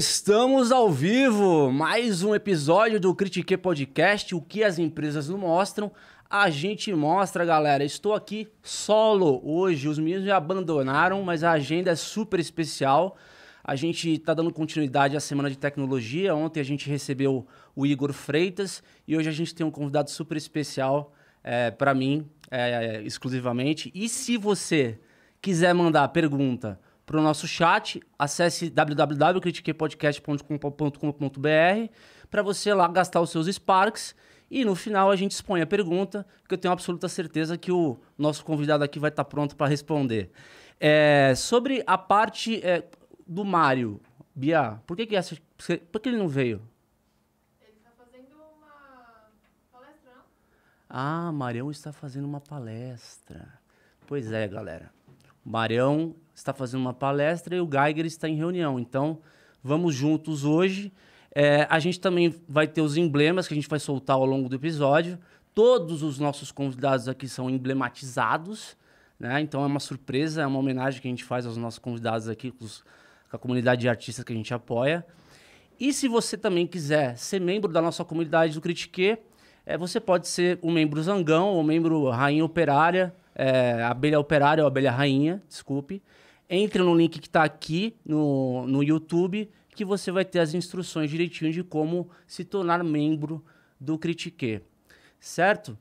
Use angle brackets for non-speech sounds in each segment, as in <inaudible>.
Estamos ao vivo, mais um episódio do Critique Podcast, o que as empresas não mostram, a gente mostra, galera. Estou aqui solo hoje, os meninos me abandonaram, mas a agenda é super especial. A gente está dando continuidade à Semana de Tecnologia, ontem a gente recebeu o Igor Freitas e hoje a gente tem um convidado super especial é, para mim, é, exclusivamente. E se você quiser mandar pergunta para o nosso chat. Acesse www.critiquepodcast.com.br para você lá gastar os seus Sparks. E no final a gente expõe a pergunta, que eu tenho absoluta certeza que o nosso convidado aqui vai estar tá pronto para responder. É, sobre a parte é, do Mário, Bia, por que, que, essa, por que ele não veio? Ele está fazendo uma palestra, não? Ah, Marião está fazendo uma palestra. Pois é, galera. Marião está fazendo uma palestra e o Geiger está em reunião. Então, vamos juntos hoje. É, a gente também vai ter os emblemas que a gente vai soltar ao longo do episódio. Todos os nossos convidados aqui são emblematizados, né? Então é uma surpresa, é uma homenagem que a gente faz aos nossos convidados aqui, com, os, com a comunidade de artistas que a gente apoia. E se você também quiser ser membro da nossa comunidade do Critique, é, você pode ser um membro zangão, ou um membro rainha operária, é, abelha operária ou abelha rainha, desculpe. Entre no link que está aqui no, no YouTube, que você vai ter as instruções direitinho de como se tornar membro do Critique, certo?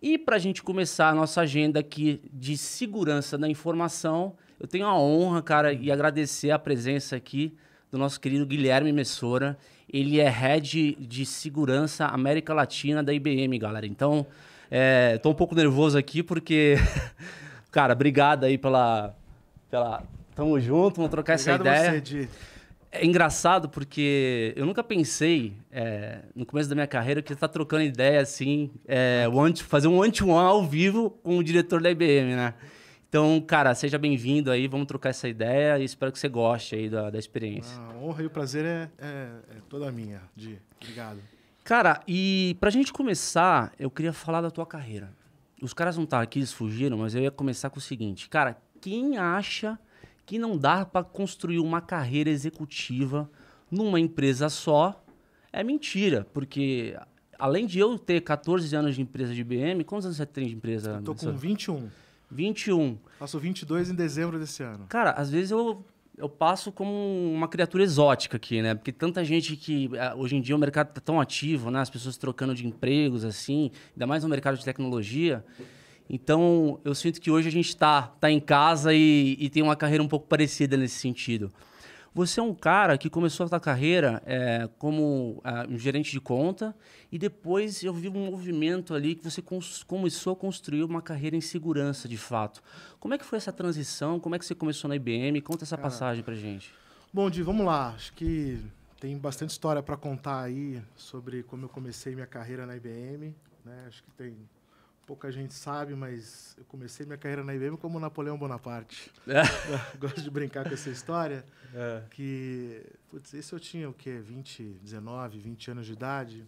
E para a gente começar a nossa agenda aqui de segurança da informação, eu tenho a honra, cara, e agradecer a presença aqui do nosso querido Guilherme Messora. Ele é head de segurança América Latina da IBM, galera. Então, estou é, um pouco nervoso aqui porque, <laughs> cara, obrigado aí pela, pela, Tamo junto, vamos trocar Obrigado essa ideia. Você, Di. É engraçado porque eu nunca pensei, é, no começo da minha carreira, que tá trocando ideia assim, é, one, fazer um one-to-one -one ao vivo com o diretor da IBM, né? Então, cara, seja bem-vindo aí, vamos trocar essa ideia e espero que você goste aí da, da experiência. Ah, a honra e o prazer é, é, é toda minha, Di. Obrigado. Cara, e pra gente começar, eu queria falar da tua carreira. Os caras não estão tá aqui, eles fugiram, mas eu ia começar com o seguinte. Cara, quem acha que não dá para construir uma carreira executiva numa empresa só é mentira, porque além de eu ter 14 anos de empresa de IBM, quantos anos você tem de empresa? estou com 21. 21. passou 22 em dezembro desse ano. Cara, às vezes eu, eu passo como uma criatura exótica aqui, né? Porque tanta gente que... Eh, hoje em dia o mercado tá tão ativo, né? As pessoas trocando de empregos, assim. Ainda mais no mercado de tecnologia. Então, eu sinto que hoje a gente está tá em casa e, e, tem uma carreira um pouco parecida nesse sentido. Você é um cara que começou a sua carreira é, como é, um gerente de conta e depois eu vi um movimento ali que você começou a construir uma carreira em segurança, de fato. Como é que foi essa transição? Como é que você começou na IBM? Conta essa cara, passagem para gente. Bom, Di, vamos lá. Acho que tem bastante história para contar aí sobre como eu comecei minha carreira na IBM. Né? Acho que tem pouca gente sabe, mas eu comecei minha carreira na IBM como Napoleão Bonaparte. É. <laughs> Gosto de brincar com essa história. É. Que, putz, esse eu tinha o quê? 20, 19, 20 anos de idade.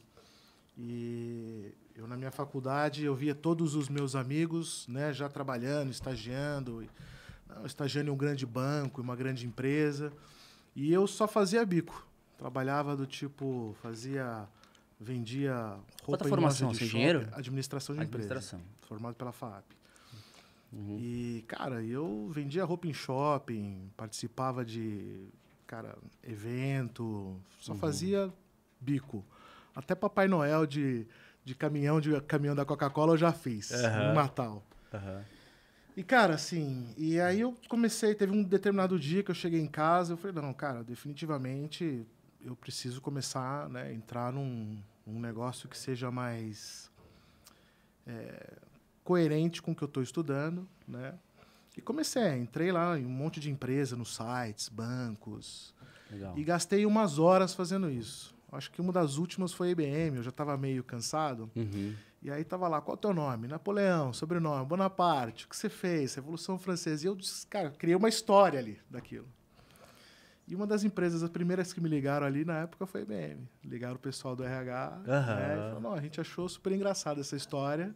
E eu, na minha faculdade, eu via todos os meus amigos né, já trabalhando, estagiando. não, estagiando em um grande banco, em uma grande empresa. E eu só fazia bico. Trabalhava do tipo, fazia vendia roupa Quanta formação, de engenheiro? Administração de administração. empresa. Formado pela FAP. Uhum. E, cara, eu vendia roupa em shopping, participava de, cara, evento, só uhum. fazia bico. Até Papai Noel de, de caminhão, de caminhão da Coca-Cola eu já fiz, uhum. no Natal. E, cara, assim, e aí eu comecei, teve um determinado dia que eu cheguei em casa, eu falei, não, cara, definitivamente eu preciso começar, né, entrar num, num negócio que seja mais é, coerente com o que eu estou estudando, né? E comecei, é, entrei lá em um monte de empresa, nos sites, bancos, Legal. e gastei umas horas fazendo isso. Acho que uma das últimas foi a IBM, eu já estava meio cansado. Uhum. E aí tava lá, qual é o teu nome? Napoleão, sobrenome, Bonaparte, o que você fez? Revolução Francesa. E eu, cara, criei uma história ali daquilo. E uma das empresas, as primeiras que me ligaram ali na época foi a IBM. Ligaram o pessoal do RH uhum. né, e falaram, não, a gente achou super engraçada essa história.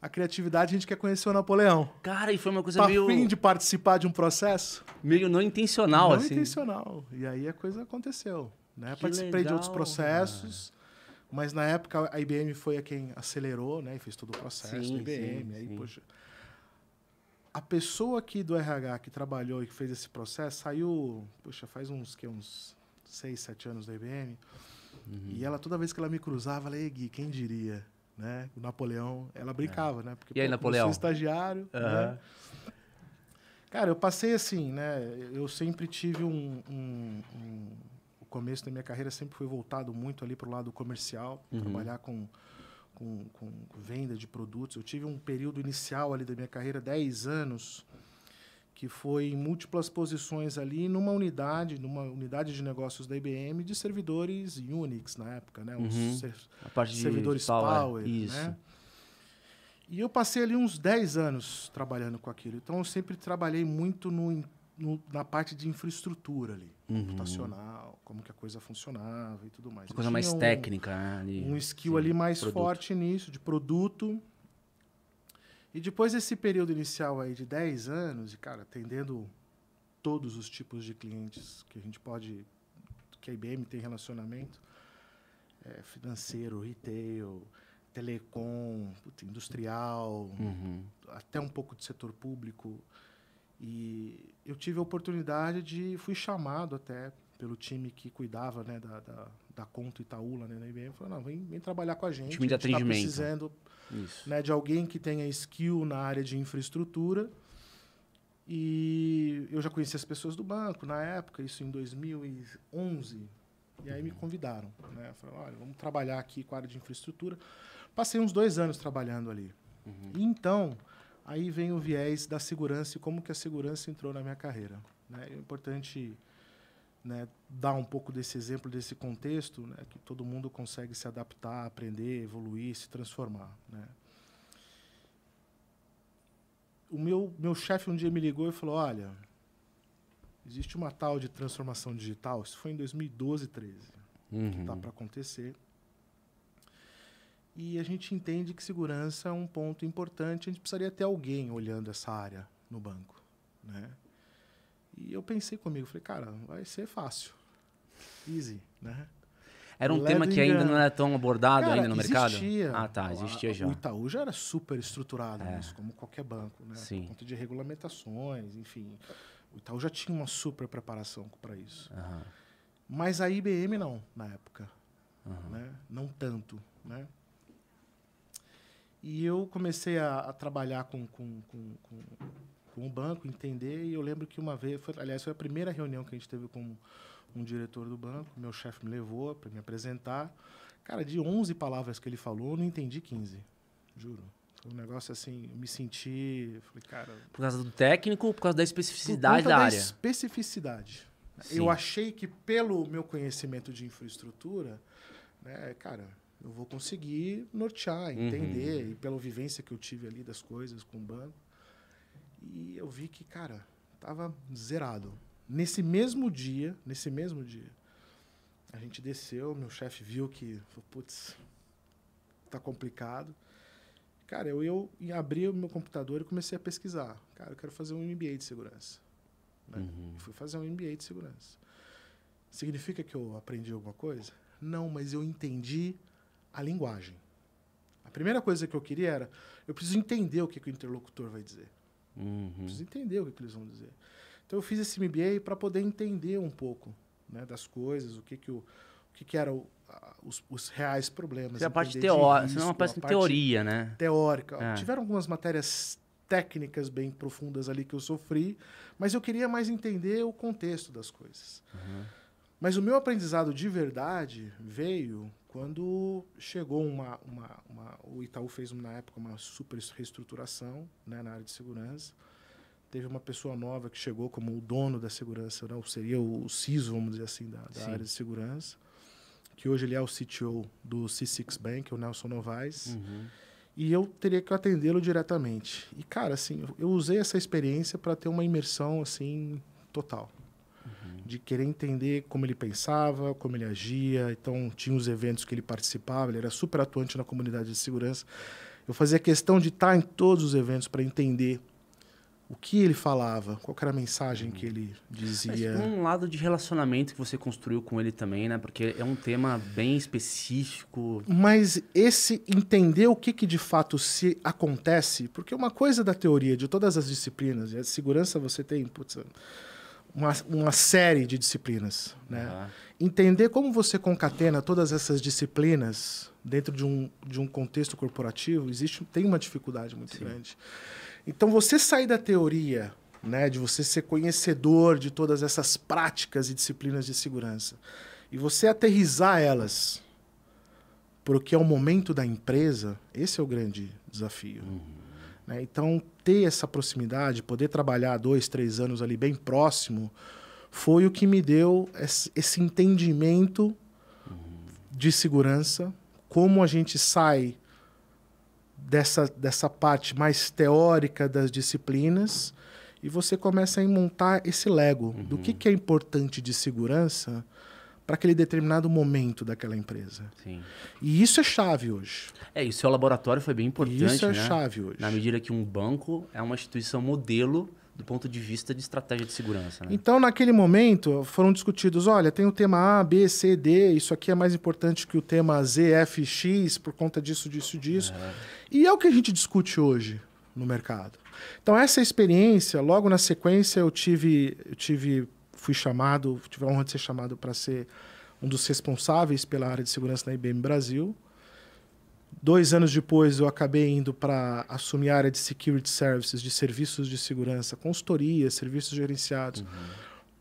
A criatividade, a gente quer conhecer o Napoleão. Cara, e foi uma coisa tá meio... fim de participar de um processo? Meio não intencional, não assim. Não intencional. E aí a coisa aconteceu. Né? Participei legal, de outros processos, cara. mas na época a IBM foi a quem acelerou né? e fez todo o processo sim, da IBM. Sim, aí, sim. Poxa, a pessoa aqui do RH que trabalhou e que fez esse processo saiu, puxa, faz uns que uns 6, 7 anos da IBM. Uhum. E ela toda vez que ela me cruzava, ela, Gui, quem diria, né? O Napoleão, ela brincava, é. né? Porque, e aí, pô, Napoleão? Eu sou é estagiário, uhum. né? Cara, eu passei assim, né? Eu sempre tive um, um, um, O começo da minha carreira sempre foi voltado muito ali para o lado comercial, uhum. trabalhar com com, com venda de produtos. Eu tive um período inicial ali da minha carreira, 10 anos, que foi em múltiplas posições ali numa unidade, numa unidade de negócios da IBM de servidores Unix na época, né? Uhum. Ser, A parte de servidores Power, né? isso. né? E eu passei ali uns 10 anos trabalhando com aquilo. Então eu sempre trabalhei muito no no, na parte de infraestrutura ali, uhum. computacional, como que a coisa funcionava e tudo mais. Uma coisa mais um, técnica, né, Ali, um skill sim, ali mais produto. forte nisso, de produto. E depois desse período inicial aí de 10 anos, e cara, atendendo todos os tipos de clientes que a gente pode, que a IBM tem relacionamento, é, financeiro, retail, telecom, industrial, uhum. até um pouco de setor público. E eu tive a oportunidade de. Fui chamado até pelo time que cuidava né, da, da, da conta Itaúla né, da IBM. Falou: não, vem, vem trabalhar com a gente. time de tá atendimento. Tá precisando né, de alguém que tenha skill na área de infraestrutura. E eu já conhecia as pessoas do banco na época, isso em 2011. E aí me uhum. convidaram. Né? Falaram, olha, vamos trabalhar aqui com a área de infraestrutura. Passei uns dois anos trabalhando ali. Uhum. Então, Aí vem o viés da segurança e como que a segurança entrou na minha carreira. Né? É importante né, dar um pouco desse exemplo, desse contexto, né, que todo mundo consegue se adaptar, aprender, evoluir, se transformar. Né? O meu, meu chefe um dia me ligou e falou, olha, existe uma tal de transformação digital, isso foi em 2012, 13, tá uhum. que está para acontecer. E a gente entende que segurança é um ponto importante. A gente precisaria ter alguém olhando essa área no banco, né? E eu pensei comigo, falei, cara, vai ser fácil, easy, né? Era um Leve tema que ainda não era tão abordado cara, ainda no existia. mercado? Ah, tá, existia já. O Itaú já era super estruturado é. nisso, como qualquer banco, né? Sim. Por conta de regulamentações, enfim. O Itaú já tinha uma super preparação para isso. Uhum. Mas a IBM não, na época. Uhum. Né? Não tanto, né? E eu comecei a, a trabalhar com, com, com, com, com o banco, entender. E eu lembro que uma vez, foi, aliás, foi a primeira reunião que a gente teve com um diretor do banco. Meu chefe me levou para me apresentar. Cara, de 11 palavras que ele falou, eu não entendi 15. Juro. Foi um negócio assim, eu me senti. falei, cara. Por causa do técnico ou por causa da especificidade da, da área? especificidade. Sim. Eu achei que, pelo meu conhecimento de infraestrutura, né, cara, eu vou conseguir nortear, uhum. entender, uhum. e pela vivência que eu tive ali das coisas com o banco. E eu vi que, cara, tava zerado. Nesse mesmo dia, nesse mesmo dia, a gente desceu, meu chefe viu que, putz, tá complicado. Cara, eu, eu abri o meu computador e comecei a pesquisar. Cara, eu quero fazer um MBA de segurança. Né? Uhum. Fui fazer um MBA de segurança. Significa que eu aprendi alguma coisa? Não, mas eu entendi a linguagem. A primeira coisa que eu queria era, eu preciso entender o que, que o interlocutor vai dizer. Uhum. Preciso entender o que, que, eles vão dizer. Então eu fiz esse MBA para poder entender um pouco né, das coisas, o que que o, o que que era o, a, os, os, reais problemas. É a parte teórica, não é uma parte teoria, né? Teórica. É. Tiveram algumas matérias técnicas bem profundas ali que eu sofri, mas eu queria mais entender o contexto das coisas. Uhum. Mas o meu aprendizado de verdade veio quando chegou uma, uma, uma, o Itaú fez na época uma super reestruturação né, na área de segurança teve uma pessoa nova que chegou como o dono da segurança não né, seria o, CISO vamos dizer assim da, da área de segurança que hoje ele é o CTO do C6 Bank o Nelson Novaes uhum. e eu teria que atendê-lo diretamente e cara assim eu usei essa experiência para ter uma imersão assim total de querer entender como ele pensava, como ele agia. Então, tinha os eventos que ele participava, ele era super atuante na comunidade de segurança. Eu fazia questão de estar em todos os eventos para entender o que ele falava, qual era a mensagem que ele dizia. Mas um lado de relacionamento que você construiu com ele também, né? Porque é um tema bem específico. Mas esse entender o que, que de fato se acontece, porque uma coisa da teoria de todas as disciplinas, e a segurança você tem, putz, uma, uma série de disciplinas. Né? Uhum. Entender como você concatena todas essas disciplinas dentro de um, de um contexto corporativo existe tem uma dificuldade muito Sim. grande. Então, você sair da teoria, né, de você ser conhecedor de todas essas práticas e disciplinas de segurança, e você aterrizar elas para o que é o momento da empresa, esse é o grande desafio. Uhum. Né? Então, ter essa proximidade, poder trabalhar dois, três anos ali bem próximo, foi o que me deu esse entendimento de segurança, como a gente sai dessa, dessa parte mais teórica das disciplinas e você começa a montar esse lego uhum. do que, uhum. que é importante de segurança para aquele determinado momento daquela empresa. Sim. E isso é chave hoje. É, e o seu laboratório foi bem importante. Isso é né? chave hoje. Na medida que um banco é uma instituição modelo do ponto de vista de estratégia de segurança. Né? Então, naquele momento, foram discutidos: olha, tem o tema A, B, C, D, isso aqui é mais importante que o tema Z, F, X, por conta disso, disso, disso. É. E é o que a gente discute hoje no mercado. Então, essa experiência, logo na sequência, eu tive, eu tive fui chamado, tive a honra de ser chamado para ser um dos responsáveis pela área de segurança na IBM Brasil. Dois anos depois, eu acabei indo para assumir a área de Security Services, de serviços de segurança, consultoria, serviços gerenciados uhum.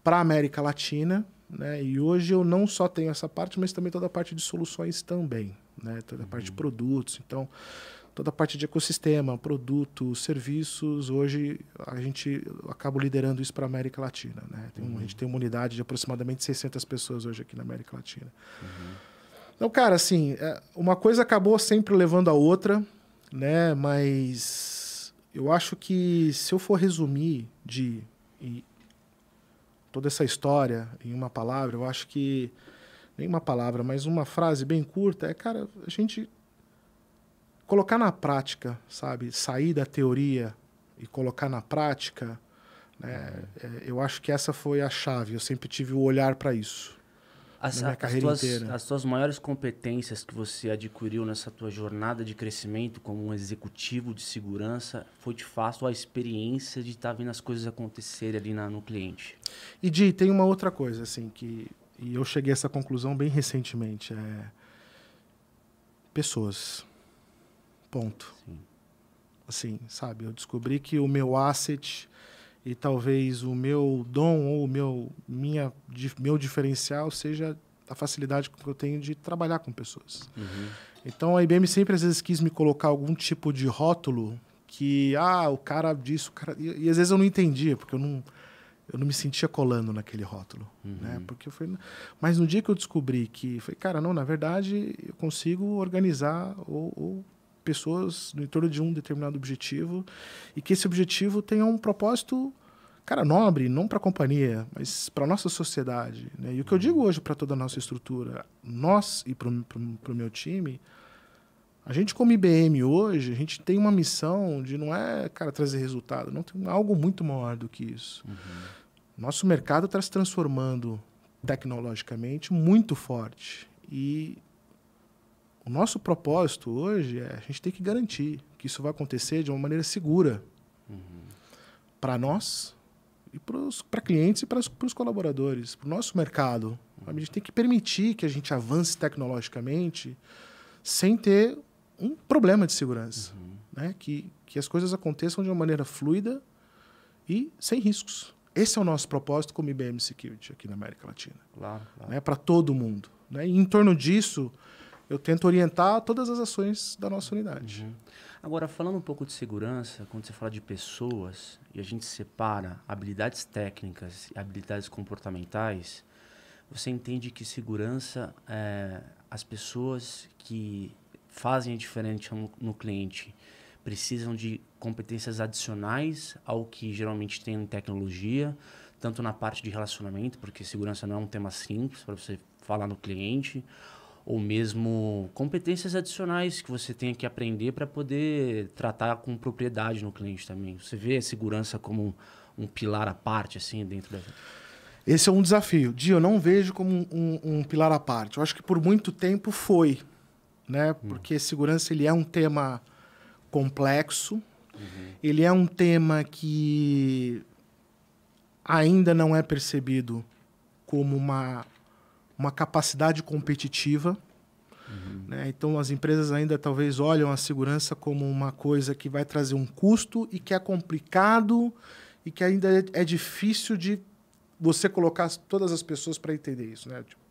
para a América Latina. Né? E hoje eu não só tenho essa parte, mas também toda a parte de soluções também, né? toda a uhum. parte de uhum. produtos. Então, toda a parte de ecossistema, produtos, serviços. Hoje a gente acaba liderando isso para a América Latina. Né? Tem, uhum. A gente uhum. tem uma unidade de aproximadamente 600 pessoas hoje aqui na América Latina. Uhum. Então, cara, assim, é, uma coisa acabou sempre levando a outra, né? Mas eu acho que se eu for resumir de toda essa história em uma palavra, eu acho que nem uma palavra, mas uma frase bem curta é, cara, a gente colocar na prática, sabe? Sair da teoria e colocar na prática, né? Uhum. É, eu acho que essa foi a chave. Eu sempre tive o olhar para isso. As, na minha carreira tuas, inteira. As suas maiores competências que você adquiriu nessa tua jornada de crescimento como um executivo de segurança foi de fato a experiência de estar tá vendo as coisas acontecerem ali na, no cliente. E Di, tem uma outra coisa assim que e eu cheguei a essa conclusão bem recentemente é pessoas Ponto. Sim. Assim, sabe? Eu descobri que o meu asset e talvez o meu dom ou o meu, minha, meu diferencial seja a facilidade que eu tenho de trabalhar com pessoas. Uhum. Então a IBM sempre às vezes quis me colocar algum tipo de rótulo que, ah, o cara disso, o cara... E, e às vezes eu não entendia, porque eu não, eu não me sentia colando naquele rótulo, uhum. né? Porque foi, mas no dia que eu descobri que, foi, cara, não, na verdade, eu consigo organizar ou, ou pessoas no entorno de um determinado objetivo e que esse objetivo tenha um propósito cara nobre não para a companhia mas para nossa sociedade né? e o que eu uhum. digo hoje para toda a nossa estrutura nós e para o meu time a gente como IBM hoje a gente tem uma missão de não é cara trazer resultado não tem algo muito maior do que isso uhum. nosso mercado está se transformando tecnologicamente muito forte e o nosso propósito hoje é a gente tem que garantir que isso vai acontecer de uma maneira segura uhum. para nós e para clientes e para os colaboradores, para o nosso mercado. Uhum. A gente tem que permitir que a gente avance tecnologicamente sem ter um problema de segurança, uhum. né? Que que as coisas aconteçam de uma maneira fluida e sem riscos. Esse é o nosso propósito como IBM Security aqui na América Latina. Claro, claro. Né? Para todo mundo. Né? E em torno disso, eu tento orientar todas as ações da nossa unidade. Uhum. Agora, falando um pouco de segurança, quando você fala de pessoas e a gente separa habilidades técnicas e habilidades comportamentais, você entende que segurança é, as pessoas que fazem a diferença no, no cliente precisam de competências adicionais ao que geralmente tem em tecnologia, tanto na parte de relacionamento, porque segurança não é um tema simples para você falar no cliente, ou mesmo competências adicionais que você tenha que aprender para poder tratar com propriedade no cliente também. Você vê a segurança como um, um pilar à parte, assim, dentro da... Esse é um desafio. Dia, eu não vejo como um, um, um, pilar à parte. Eu acho que por muito tempo foi, né? Uhum. Porque segurança ele é um tema complexo, uhum. ele é um tema que ainda não é percebido como uma uma capacidade competitiva. Uhum. Né? Então, as empresas ainda talvez olham a segurança como uma coisa que vai trazer um custo e que é complicado e que ainda é, é difícil de você colocar todas as pessoas para entender isso. Né? Tipo,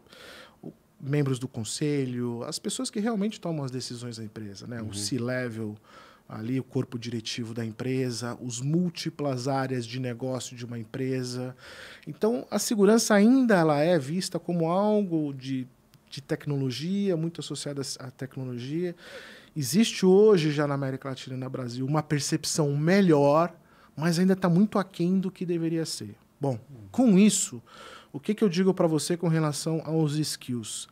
o, membros do conselho, as pessoas que realmente tomam as decisões da empresa, né? Uhum. o C-level ali o corpo diretivo da empresa, os múltiplas áreas de negócio de uma empresa. Então, a segurança ainda ela é vista como algo de, de tecnologia, muito associada à tecnologia. Existe hoje, já na América Latina e no Brasil, uma percepção melhor, mas ainda está muito aquém do que deveria ser. Bom, com isso, o que, que eu digo para você com relação aos skills?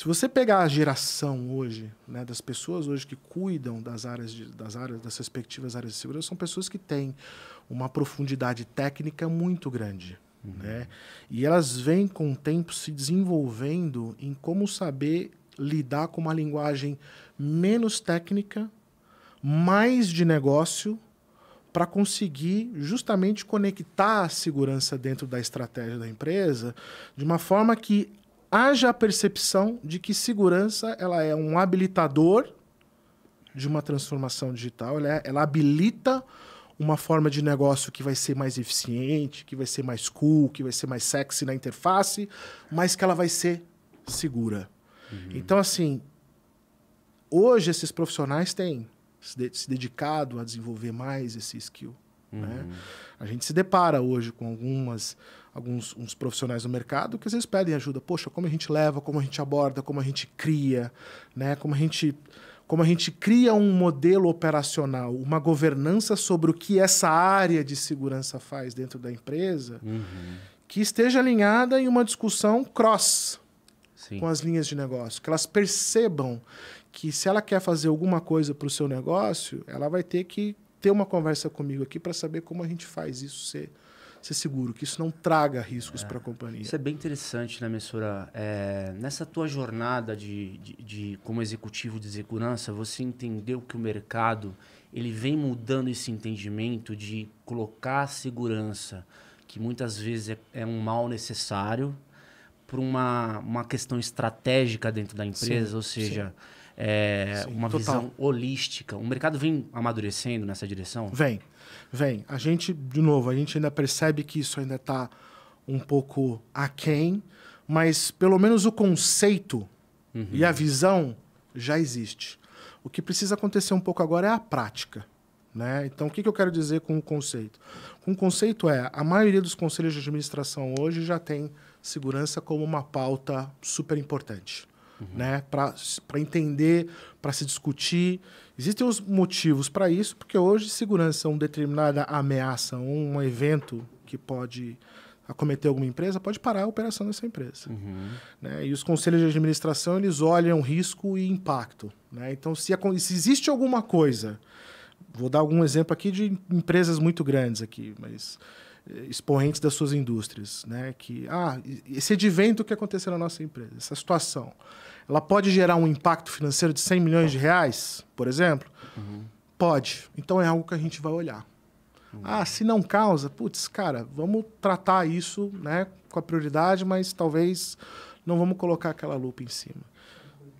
Se você pegar a geração hoje, né, das pessoas hoje que cuidam das áreas, de, das áreas, das respectivas áreas de segurança, são pessoas que têm uma profundidade técnica muito grande. Uhum. Né? E elas vêm com o tempo se desenvolvendo em como saber lidar com uma linguagem menos técnica, mais de negócio, para conseguir justamente conectar a segurança dentro da estratégia da empresa de uma forma que haja a percepção de que segurança ela é um habilitador de uma transformação digital, ela, é, ela habilita uma forma de negócio que vai ser mais eficiente, que vai ser mais cool, que vai ser mais sexy na interface, mas que ela vai ser segura. Uhum. Então, assim, hoje esses profissionais têm se dedicado a desenvolver mais esse skill. Né? Uhum. Né? A gente se depara hoje com algumas alguns uns profissionais do mercado que às vezes pedem ajuda. Poxa, como a gente leva, como a gente aborda, como a gente cria, né? Como a gente como a gente cria um modelo operacional, uma governança sobre o que essa área de segurança faz dentro da empresa, uhum. que esteja alinhada em uma discussão cross Sim. com as linhas de negócio, que elas percebam que se ela quer fazer alguma coisa para o seu negócio, ela vai ter que ter uma conversa comigo aqui para saber como a gente faz isso ser ser seguro, que isso não traga riscos é, para a companhia. Isso é bem interessante, né, Messura? É, nessa tua jornada de, de, de, como executivo de segurança, você entendeu que o mercado ele vem mudando esse entendimento de colocar a segurança, que muitas vezes é, é um mal necessário, para uma, uma questão estratégica dentro da empresa, sim, ou seja... Sim. É, sim, uma total. visão holística. O mercado vem amadurecendo nessa direção? Vem, Vem, a gente, de novo, a gente ainda percebe que isso ainda está um pouco aquém, mas pelo menos o conceito uhum. e a visão já existe. O que precisa acontecer um pouco agora é a prática. Né? Então, o que, que eu quero dizer com o conceito? Com o conceito é, a maioria dos conselhos de administração hoje já tem segurança como uma pauta super importante uhum. né? Para entender, para se discutir. Existem os motivos para isso, porque hoje segurança é uma determinada ameaça, um evento que pode acometer alguma empresa, pode parar a operação dessa empresa. Uhum. Né? E os conselhos de administração, eles olham risco e impacto. Né? Então, se, se existe alguma coisa... Vou dar algum exemplo aqui de empresas muito grandes aqui, mas eh, expoentes das suas indústrias, né? Que ah, esse advento que aconteceu na nossa empresa, essa situação ela pode gerar um impacto financeiro de 100 milhões de reais, por exemplo? Uhum. Pode. Então é algo que a gente vai olhar. Uhum. Ah, se não causa, putz, cara, vamos tratar isso né, com a prioridade, mas talvez não vamos colocar aquela lupa em cima.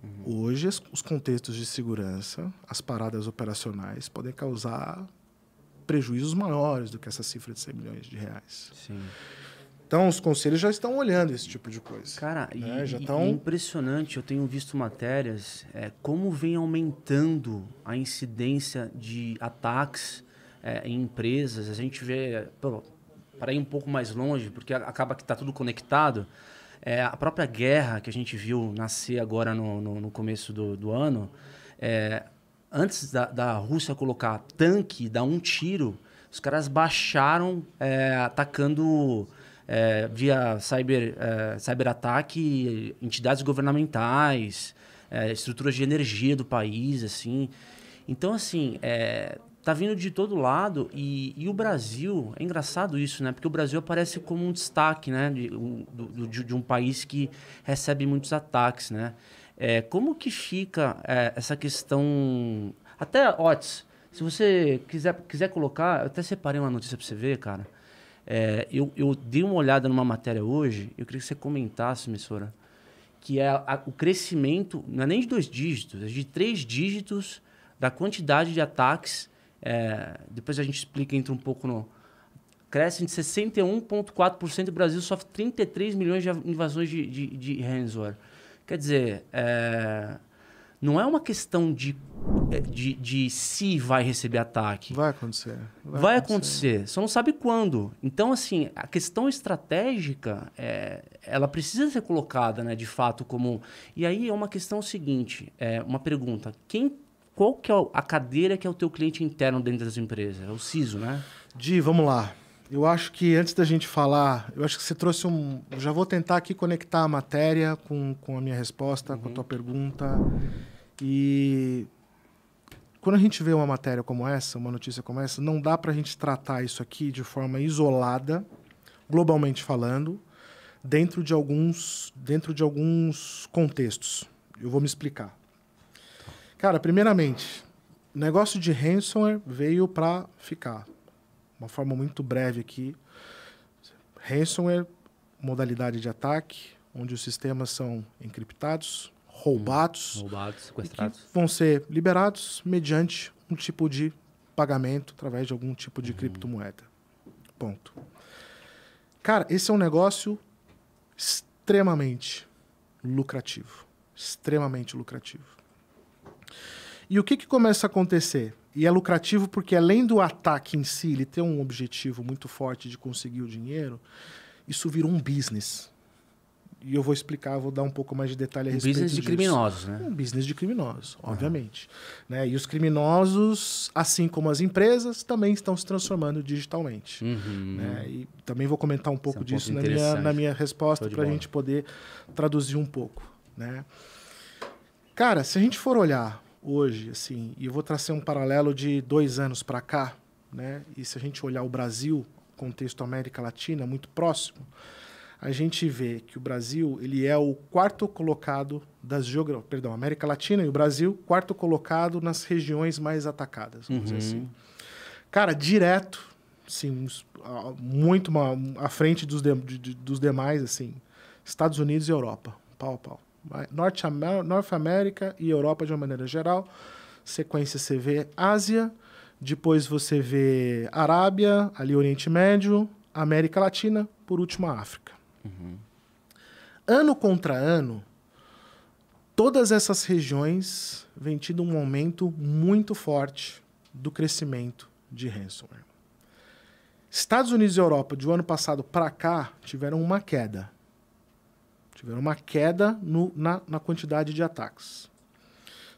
Uhum. Hoje, os contextos de segurança, as paradas operacionais, podem causar prejuízos maiores do que essa cifra de 100 milhões de reais. Sim. Então, os conselhos já estão olhando esse tipo de coisa. Cara, né? e, já tão... é impressionante. Eu tenho visto matérias é, como vem aumentando a incidência de ataques é, em empresas. A gente vê, pô, para ir um pouco mais longe, porque acaba que está tudo conectado. É, a própria guerra que a gente viu nascer agora no, no, no começo do, do ano, é, antes da, da Rússia colocar tanque, dar um tiro, os caras baixaram é, atacando é, via cyber, é, cyberataque, entidades governamentais, é, estruturas de energia do país, assim. Então, assim, é, tá vindo de todo lado e, e, o Brasil, é engraçado isso, né? Porque o Brasil aparece como um destaque, né? De, do, de, de um país que recebe muitos ataques, né? É, como que fica é, essa questão... Até, Otis, se você quiser, quiser colocar, eu até separei uma notícia para você ver, cara. É, eu, eu, dei uma olhada numa matéria hoje, eu queria que você comentasse, Missora, que é a, o crescimento, não é nem de dois dígitos, é de três dígitos da quantidade de ataques. É, depois a gente explica, entra um pouco no. Cresce de 61,4%. O Brasil sofre 33 milhões de invasões de, de, de ransomware. Quer dizer, é, não é uma questão de, é, de, de se vai receber ataque. Vai acontecer. Vai, vai acontecer. acontecer. Só não sabe quando. Então, assim, a questão estratégica, é, ela precisa ser colocada, né, de fato, como... E aí é uma questão seguinte, é uma pergunta. Quem, qual que é a cadeira que é o teu cliente interno dentro das empresas? É o CISO, né? Di, vamos lá. Eu acho que antes da gente falar, eu acho que você trouxe um. já vou tentar aqui conectar a matéria com, com a minha resposta, uhum. com a uhum. tua pergunta. E quando a gente vê uma matéria como essa, uma notícia como essa, não dá para a gente tratar isso aqui de forma isolada, globalmente falando, dentro de alguns, dentro de alguns contextos. Eu vou me explicar. Cara, primeiramente, o negócio de ransomware veio para ficar. Uma forma muito breve aqui. Ransomware, modalidade de ataque, onde os sistemas são encriptados, roubados, roubados sequestrados. vão ser liberados mediante um tipo de pagamento através de algum tipo de uhum. criptomoeda. Ponto. Cara, esse é um negócio extremamente lucrativo. Extremamente lucrativo. E o que, que começa a acontecer? E é lucrativo porque, além do ataque em si, ele tem um objetivo muito forte de conseguir o dinheiro, isso virou um business e eu vou explicar, vou dar um pouco mais de detalhe a um respeito business de disso. criminosos, né? Um business de criminosos, uhum. obviamente. Né? E os criminosos, assim como as empresas, também estão se transformando digitalmente. Uhum. Né? E também vou comentar um é pouco é um disso na minha, na minha resposta para a gente poder traduzir um pouco. Né? Cara, se a gente for olhar hoje, assim, e eu vou trazer um paralelo de dois anos para cá, né? e se a gente olhar o Brasil, contexto América Latina, muito próximo a gente vê que o Brasil ele é o quarto colocado das geogra... perdão, América Latina e o Brasil, quarto colocado nas regiões mais atacadas, vamos uhum. dizer assim. Cara, direto, sim, muito uma, à frente dos, de, de, dos demais, assim, Estados Unidos e Europa, pau pau. Norte, Norte América e Europa de uma maneira geral. Sequência você vê Ásia, depois você vê Arábia, ali Oriente Médio, América Latina, por último a África. Uhum. Ano contra ano, todas essas regiões vêm tido um momento muito forte do crescimento de ransomware. Estados Unidos e Europa, de um ano passado para cá, tiveram uma queda. Tiveram uma queda no, na, na quantidade de ataques.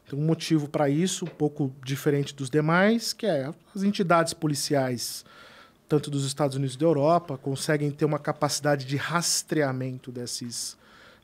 Tem um motivo para isso, um pouco diferente dos demais, que é as entidades policiais tanto dos Estados Unidos e da Europa, conseguem ter uma capacidade de rastreamento desses,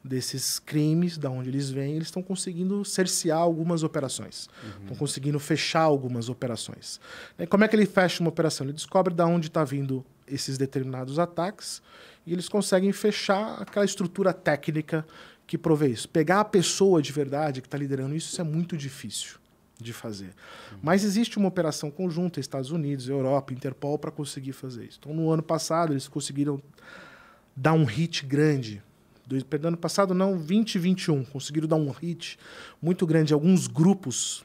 desses crimes, da de onde eles vêm, eles estão conseguindo cercear algumas operações, uhum. estão conseguindo fechar algumas operações. E né, como é que ele fecha uma operação? Ele descobre de onde está vindo esses determinados ataques e eles conseguem fechar aquela estrutura técnica que provê isso. Pegar a pessoa de verdade que está liderando isso, isso é muito difícil de fazer. Uhum. Mas existe uma operação conjunta, Estados Unidos, Europa, Interpol, para conseguir fazer isso. Então, no ano passado, eles conseguiram dar um hit grande. Do, perdão, ano passado não, 2021. Conseguiram dar um hit muito grande. Alguns grupos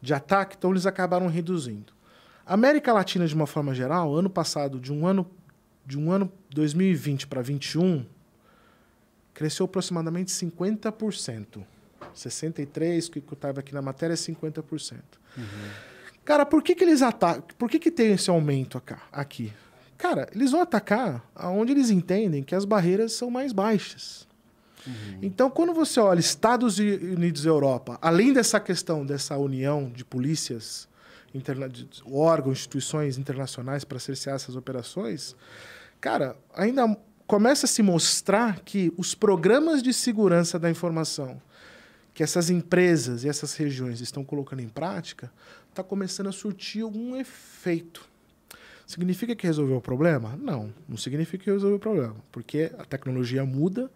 de ataque, então eles acabaram reduzindo. A América Latina, de uma forma geral, ano passado, de um ano, de um ano 2020 para 2021, cresceu aproximadamente 50%. 63, que eu estava aqui na matéria, é 50%. Uhum. Cara, por que, que eles atacam? Por que, que tem esse aumento aqui? Cara, eles vão atacar aonde eles entendem que as barreiras são mais baixas. Uhum. Então, quando você olha Estados Unidos e Europa, além dessa questão dessa união de polícias, interna... de órgãos, instituições internacionais para cercear essas operações, cara, ainda começa a se mostrar que os programas de segurança da informação que essas empresas e essas regiões estão colocando em prática está começando a surtir algum efeito. Significa que resolveu o problema? Não, não significa que resolveu o problema, porque a tecnologia muda,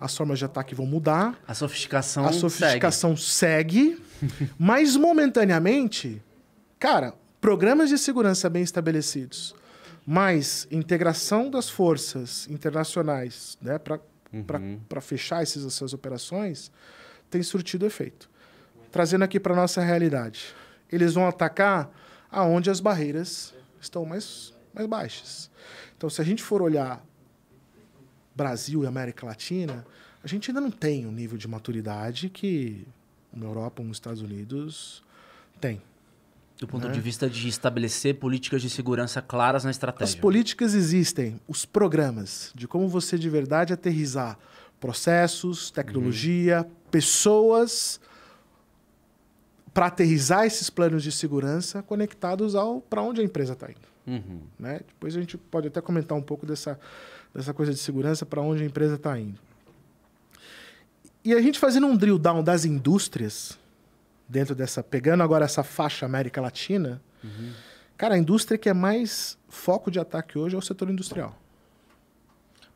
as formas de ataque vão mudar. A sofisticação A sofisticação segue, segue <laughs> mas momentaneamente, cara, programas de segurança bem estabelecidos, mais integração das forças internacionais, né, para uhum. fechar essas essas operações, tem surtido efeito. Trazendo aqui para nossa realidade, eles vão atacar aonde as barreiras estão mais, mais baixas. Então, se a gente for olhar Brasil e América Latina, a gente ainda não tem o nível de maturidade que uma Europa, os Estados Unidos tem. Do ponto né? de vista de estabelecer políticas de segurança claras na estratégia. As políticas existem, os programas de como você de verdade aterrizar processos, tecnologia, uhum pessoas para aterrizar esses planos de segurança conectados ao para onde a empresa está indo. Uhum. Né? Depois a gente pode até comentar um pouco dessa, dessa coisa de segurança para onde a empresa está indo. E a gente fazendo um drill down das indústrias, dentro dessa. pegando agora essa faixa América Latina, uhum. cara, a indústria que é mais foco de ataque hoje é o setor industrial.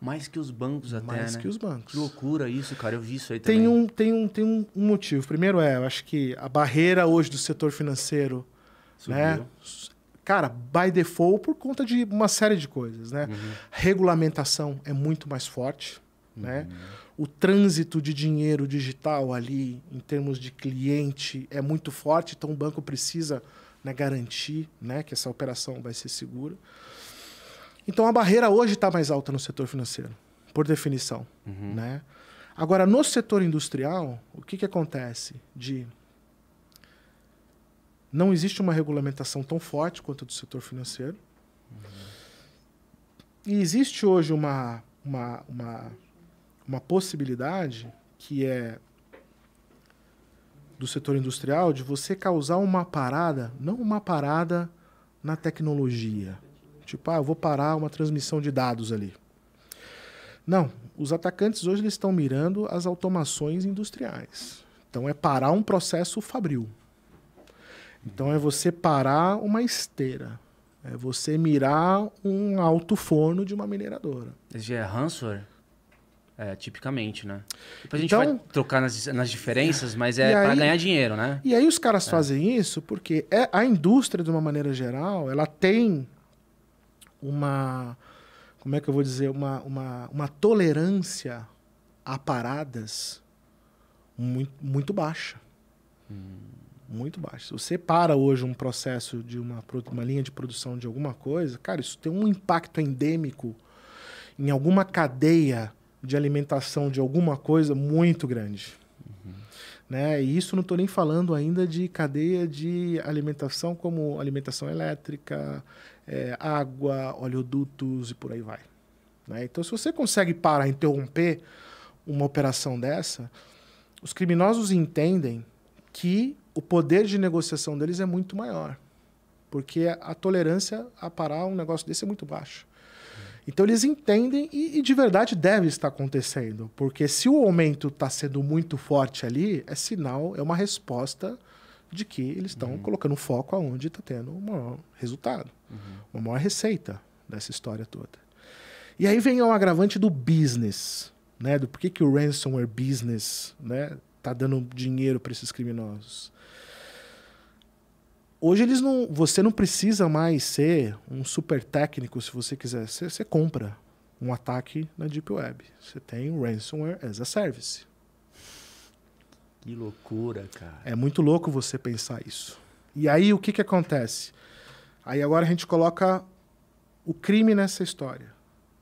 Mais que os bancos até, Mais né? que os bancos. Que loucura isso, cara. Eu vi isso aí tem também. Um, tem um, tem um motivo. Primeiro é, eu acho que a barreira hoje do setor financeiro, né? Subiu. né? Cara, by default, por conta de uma série de coisas, né? Uhum. Regulamentação é muito mais forte, né? uhum. né? O trânsito de dinheiro digital ali, em termos de cliente, é muito forte. Então, o banco precisa né, garantir né, que essa operação vai ser segura. Então a barreira hoje está mais alta no setor financeiro, por definição. Uhum. Né? Agora, no setor industrial, o que, que acontece? De não existe uma regulamentação tão forte quanto a do setor financeiro. Uhum. E existe hoje uma, uma, uma, uma possibilidade que é do setor industrial de você causar uma parada, não uma parada na tecnologia, Tipo, ah, eu vou parar uma transmissão de dados ali. Não, os atacantes hoje eles estão mirando as automações industriais. Então é parar um processo fabril. Então é você parar uma esteira. É você mirar um alto forno de uma mineradora. Esse já é ransomware? É, tipicamente, né? Depois então, a gente então- vai trocar nas, nas diferenças, mas é para ganhar dinheiro, né? E aí os caras é. fazem isso porque é, a indústria, de uma maneira geral, ela tem uma como é que eu vou dizer, uma, uma, uma tolerância a paradas muito, muito baixa. Hum. Muito baixa. Se você para hoje um processo de uma, uma linha de produção de alguma coisa, cara, isso tem um impacto endêmico em alguma cadeia de alimentação de alguma coisa muito grande. Uhum. Né? E isso não estou nem falando ainda de cadeia de alimentação como alimentação elétrica, é, água, oleodutos e por aí vai. Né? Então, se você consegue parar, interromper uma operação dessa, os criminosos entendem que o poder de negociação deles é muito maior, porque a tolerância a parar um negócio desse é muito baixa. Então eles entendem e, e, de verdade deve estar acontecendo, porque se o aumento está sendo muito forte ali, é sinal, é uma resposta de que eles estão uhum. colocando foco aonde está tendo o maior resultado. Uhum. Uma maior receita dessa história toda. E aí vem o agravante do business, né? Do porquê que o ransomware business, né, tá dando dinheiro para esses criminosos. Hoje eles não, você não precisa mais ser um super técnico se você quiser. Você, você compra um ataque na deep web. Você tem o ransomware as a service. Que loucura, cara. É muito louco você pensar isso. E aí o que que acontece? Aí agora a gente coloca o crime nessa história.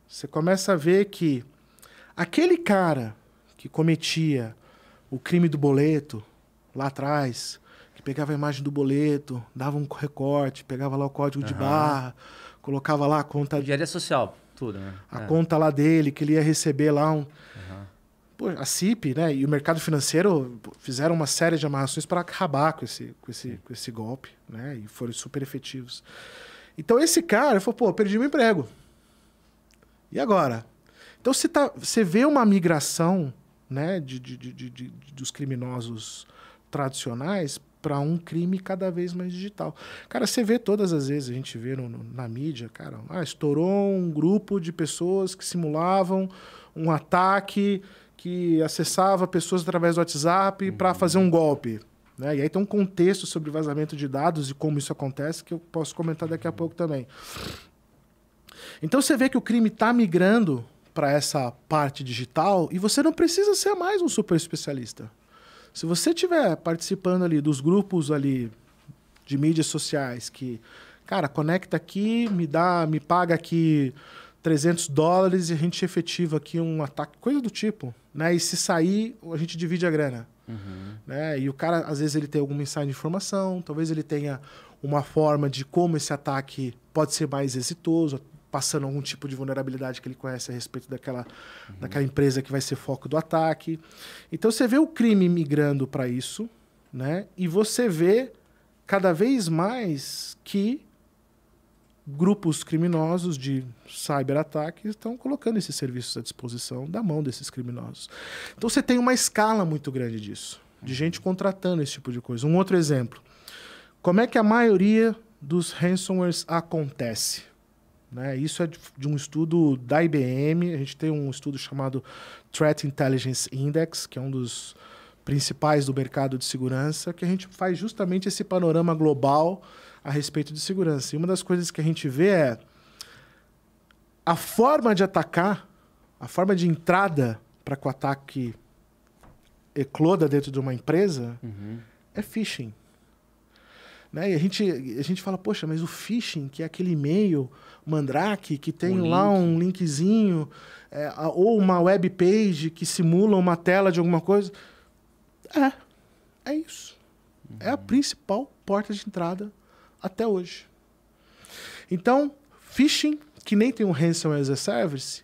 Você começa a ver que aquele cara que cometia o crime do boleto lá atrás, que pegava a imagem do boleto, dava um recorte, pegava lá o código uhum. de barra, colocava lá a conta. Diária social, tudo, né? A é. conta lá dele, que ele ia receber lá um. Uhum pô, a CIP né, e o mercado financeiro fizeram uma série de amarrações para acabar com esse, com, esse, com esse golpe, né? E foram super efetivos. Então esse cara falou, pô, perdi meu emprego. E agora? Então você, tá, você vê uma migração né, de, de, de, de dos criminosos tradicionais para um crime cada vez mais digital. Cara, você vê todas as vezes, a gente vê no, no, na mídia, cara, ah, estourou um grupo de pessoas que simulavam um ataque que acessava pessoas através do WhatsApp uhum. para fazer um golpe. Né? E aí tem um contexto sobre vazamento de dados e como isso acontece que eu posso comentar daqui a uhum. pouco também. Então você vê que o crime está migrando para essa parte digital e você não precisa ser mais um super especialista. Se você estiver participando ali dos grupos ali de mídias sociais que, cara, conecta aqui, me dá, me paga aqui 300 dólares e a gente efetiva aqui um ataque, coisa do tipo né? E se sair, a gente divide a grana. Uhum. Né? E o cara, às vezes, ele tem alguma insight de informação, talvez ele tenha uma forma de como esse ataque pode ser mais exitoso, passando algum tipo de vulnerabilidade que ele conhece a respeito daquela, uhum. daquela empresa que vai ser foco do ataque. Então, você vê o crime migrando para isso, né? E você vê cada vez mais que grupos criminosos de cyberataque estão colocando esses serviços à disposição da mão desses criminosos. Então você tem uma escala muito grande disso, de gente uhum. contratando esse tipo de coisa. Um outro exemplo. Como é que a maioria dos ransomwares acontece? Né? Isso é de um estudo da IBM. A gente tem um estudo chamado Threat Intelligence Index, que é um dos principais do mercado de segurança, que a gente faz justamente esse panorama global a respeito de segurança. E uma das coisas que a gente vê é a forma de atacar, a forma de entrada para que o ataque ecloda dentro de uma empresa uhum. é phishing. Né? E a gente, a gente fala, poxa, mas o phishing, que é aquele e-mail mandrake, que tem um lá link. um linkzinho, é, ou uma web page que simula uma tela de alguma coisa. É, é isso. Uhum. É a principal porta de entrada até hoje. Então, phishing, que nem tem o ransomware as a service,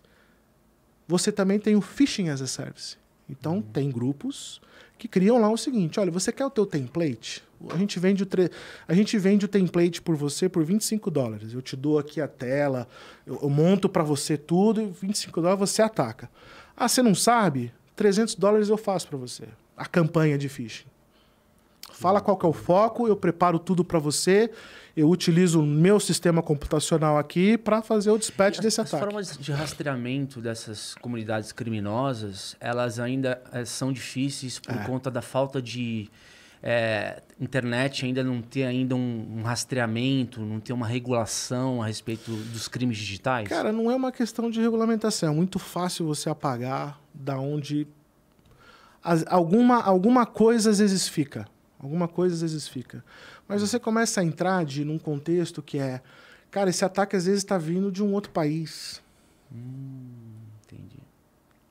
você também tem o phishing as a service. Então, uhum. tem grupos que criam lá o seguinte, olha, você quer o teu template? A gente vende o, tre... a gente vende o template por você por 25 dólares. Eu te dou aqui a tela, eu, eu monto para você tudo e 25 dólares você ataca. Ah, você não sabe? 300 dólares eu faço para você. A campanha de phishing. Fala qual que é o foco, eu preparo tudo para você, eu utilizo o meu sistema computacional aqui para fazer o dispatch desse ataque. As formas de rastreamento dessas comunidades criminosas, elas ainda é, são difíceis por é. conta da falta de é, internet ainda não ter ainda um, um, rastreamento, não ter uma regulação a respeito dos crimes digitais? Cara, não é uma questão de regulamentação. É muito fácil você apagar da onde As, alguma, alguma coisa às vezes fica. Alguma coisa às vezes fica. Mas você começa a entrar de, num contexto que é, cara, esse ataque às vezes está vindo de um outro país. Hum, entendi.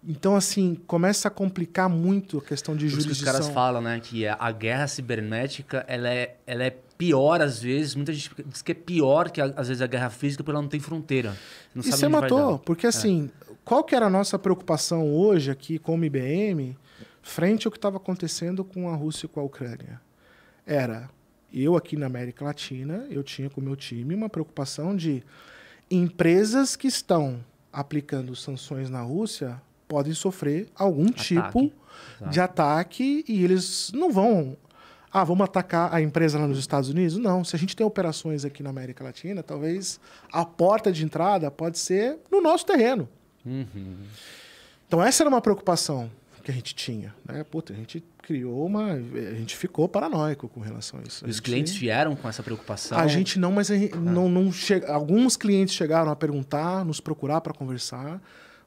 Então, assim, começa a complicar muito a questão de jurisdição. Que os caras falam, né, que a guerra cibernética, ela é, ela é pior às vezes. Muita gente diz que é pior que às vezes a guerra física, porque ela não tem fronteira. Não e é você matou, porque é. assim, é. qual que era a nossa preocupação hoje aqui com o IBM? frente ao que estava acontecendo com a Rússia e com a Ucrânia. Era eu aqui na América Latina, eu tinha com o meu time uma preocupação de empresas que estão aplicando sanções na Rússia podem sofrer algum ataque. tipo Exato. de ataque e eles não vão ah, vamos atacar a empresa lá nos Estados Unidos? Não. Se a gente tem operações aqui na América Latina, talvez a porta de entrada pode ser no nosso terreno. Uhum. Então, essa era uma preocupação que a gente tinha. Né? Puta, a gente criou uma. A gente ficou paranoico com relação a isso. E os gente... clientes vieram com essa preocupação? A gente não, mas gente ah. não, não che... alguns clientes chegaram a perguntar, nos procurar para conversar,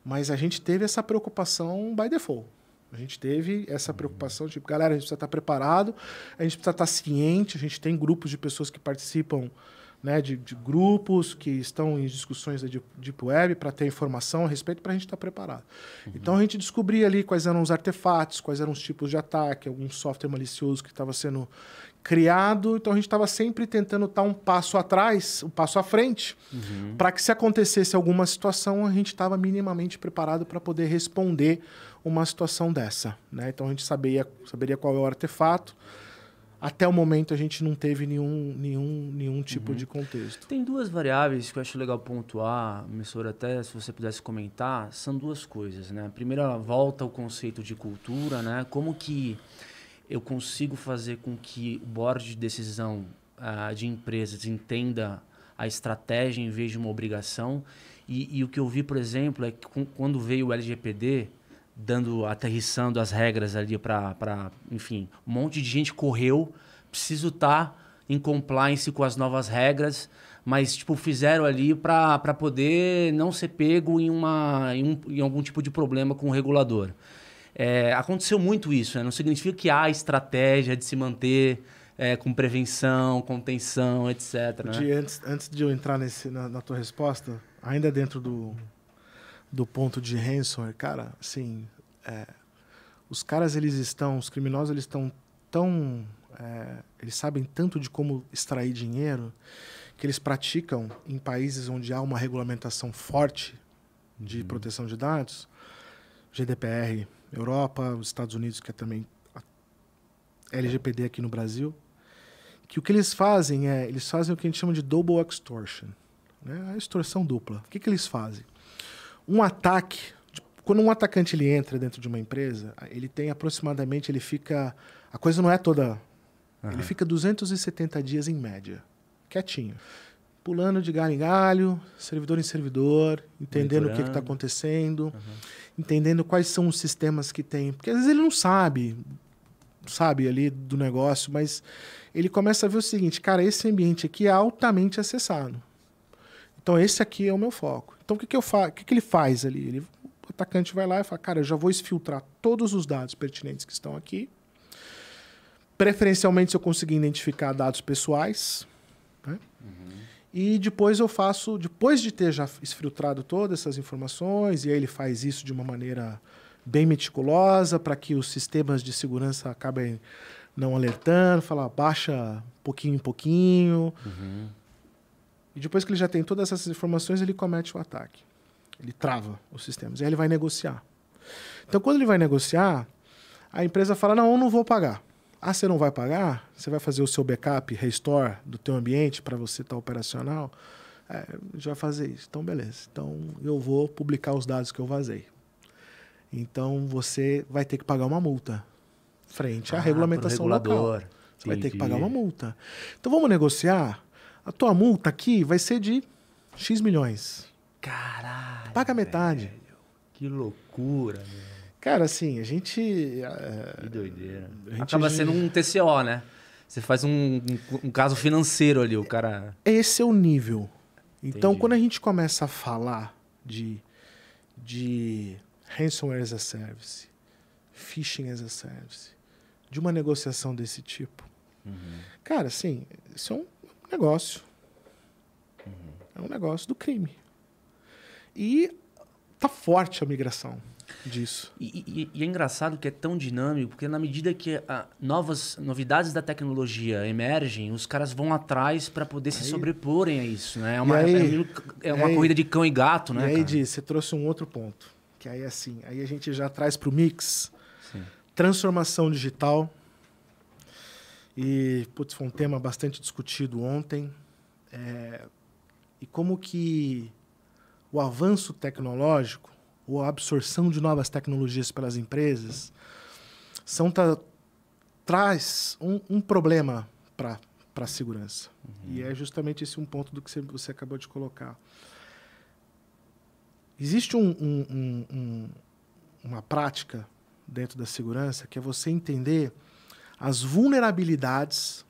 mas a gente teve essa preocupação by default. A gente teve essa preocupação tipo, galera, a gente precisa estar tá preparado, a gente precisa estar tá ciente, a gente tem grupos de pessoas que participam né, de, de, grupos que estão em discussões da Deep, Deep Web para ter informação a respeito, para a gente estar tá preparado. Uhum. Então a gente descobria ali quais eram os artefatos, quais eram os tipos de ataque, algum software malicioso que estava sendo criado. Então a gente estava sempre tentando estar tá um passo atrás, um passo à frente, uhum. para que se acontecesse alguma situação, a gente estava minimamente preparado para poder responder uma situação dessa. Né? Então a gente sabia, saberia qual é o artefato até o momento a gente não teve nenhum, nenhum, nenhum tipo uhum. de contexto. Tem duas variáveis que eu acho legal pontuar, professor, até se você pudesse comentar, são duas coisas, né? A primeira volta ao conceito de cultura, né? Como que eu consigo fazer com que o board de decisão uh, de empresas entenda a estratégia em vez de uma obrigação? E, e o que eu vi, por exemplo, é que quando veio o LGPD, dando aterrissando as regras ali para, enfim, um monte de gente correu, preciso estar tá em compliance com as novas regras, mas tipo fizeram ali para poder não ser pego em uma em, um, em, algum tipo de problema com o regulador. É, aconteceu muito isso, né? não significa que há estratégia de se manter é, com prevenção, contenção, etc. Né? Antes, antes de eu entrar nesse, na, na tua resposta, ainda dentro do, do ponto de ransomware, cara, assim, é, os caras eles estão, os criminosos eles estão tão, é, eles sabem tanto de como extrair dinheiro que eles praticam em países onde há uma regulamentação forte de uhum. proteção de dados, GDPR, Europa, os Estados Unidos que é também LGPD aqui no Brasil, que o que eles fazem é eles fazem o que a gente chama de double extortion, né? a extorsão dupla. O que, que eles fazem? Um ataque, tipo, quando um atacante ele entra dentro de uma empresa, ele tem aproximadamente, ele fica, a coisa não é toda, uhum. ele fica 270 dias em média, quietinho. Pulando de galho em galho, servidor em servidor, entendendo o que está acontecendo, uhum. entendendo quais são os sistemas que tem. Porque às vezes ele não sabe, sabe, ali do negócio, mas ele começa a ver o seguinte: cara, esse ambiente aqui é altamente acessado. Então esse aqui é o meu foco. Então o que, que, eu fa o que, que ele faz ali? Ele, o atacante vai lá e fala, cara, eu já vou exfiltrar todos os dados pertinentes que estão aqui. Preferencialmente se eu conseguir identificar dados pessoais. Né? Uhum. E depois eu faço, depois de ter já exfiltrado todas essas informações, e aí ele faz isso de uma maneira bem meticulosa para que os sistemas de segurança acabem não alertando, falar baixa pouquinho em pouquinho. Uhum. E depois que ele já tem todas essas informações, ele comete o ataque. Ele trava os sistemas. E aí ele vai negociar. Então, quando ele vai negociar, a empresa fala: Não, eu não vou pagar. Ah, você não vai pagar? Você vai fazer o seu backup, restore do teu ambiente para você estar tá operacional? É, a vai fazer isso. Então, beleza. Então, eu vou publicar os dados que eu vazei. Então, você vai ter que pagar uma multa frente à ah, regulamentação local. Você vai ter que pagar uma multa. Então, vamos negociar? A tua multa aqui vai ser de X milhões. Caralho. Paga metade. Velho. Que loucura, meu. Cara, assim, a gente. Eh, que doideira. Gente... Acaba sendo um TCO, né? Você faz um, um, um, caso financeiro ali, o cara. Esse é o nível. Então, quando a gente começa a falar de, de ransomware as a service, phishing as a service, de uma negociação desse tipo, uhum. cara, assim, isso é um negócio. É um negócio do crime. E tá forte a migração disso. E, e, e, é engraçado que é tão dinâmico, porque na medida que novas novidades da tecnologia emergem, os caras vão atrás para poder aí, se sobreporem a isso, né? É uma, é aí, é uma aí, corrida de cão e gato, né? E aí, Di, você trouxe um outro ponto, que aí é assim, aí a gente já traz para o mix Sim. transformação digital e, putz, foi um tema bastante discutido ontem. É, e como que o avanço tecnológico ou a absorção de novas tecnologias pelas empresas são tra traz um, um problema para a segurança. Uhum. E é justamente esse um ponto do que você acabou de colocar. Existe um, um, uma prática dentro da segurança que é você entender as vulnerabilidades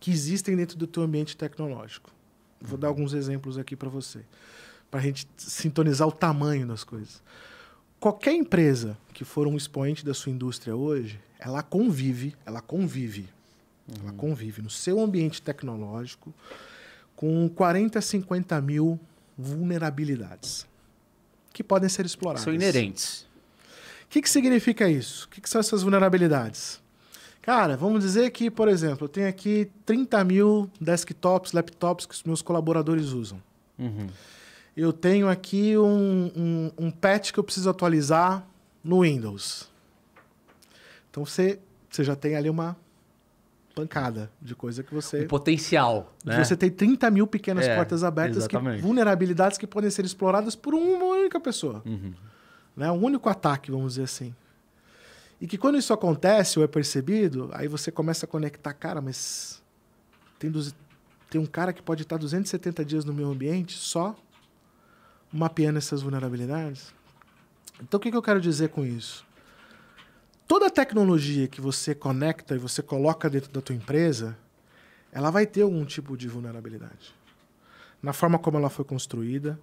que existem dentro do teu ambiente tecnológico. Vou dar alguns exemplos aqui para você, para a gente sintonizar o tamanho das coisas. Qualquer empresa que for um expoente da sua indústria hoje, ela convive, ela convive, uhum. ela convive no seu ambiente tecnológico com 40, 50 mil vulnerabilidades que podem ser exploradas. São inerentes. O que, que significa isso? O que, que são essas vulnerabilidades? Cara, vamos dizer que, por exemplo, eu tenho aqui 30 mil desktops, laptops que os meus colaboradores usam. Uhum. Eu tenho aqui um, um, um patch que eu preciso atualizar no Windows. Então você, você já tem ali uma pancada de coisa que você. O potencial. Né? Você tem 30 mil pequenas é, portas abertas, que, vulnerabilidades que podem ser exploradas por uma única pessoa. Uhum. Né? Um único ataque, vamos dizer assim. E que quando isso acontece ou é percebido, aí você começa a conectar, cara, mas tem, duze... tem um cara que pode estar 270 dias no meu ambiente só mapeando essas vulnerabilidades. Então o que, que eu quero dizer com isso? Toda tecnologia que você conecta e você coloca dentro da tua empresa, ela vai ter algum tipo de vulnerabilidade. Na forma como ela foi construída,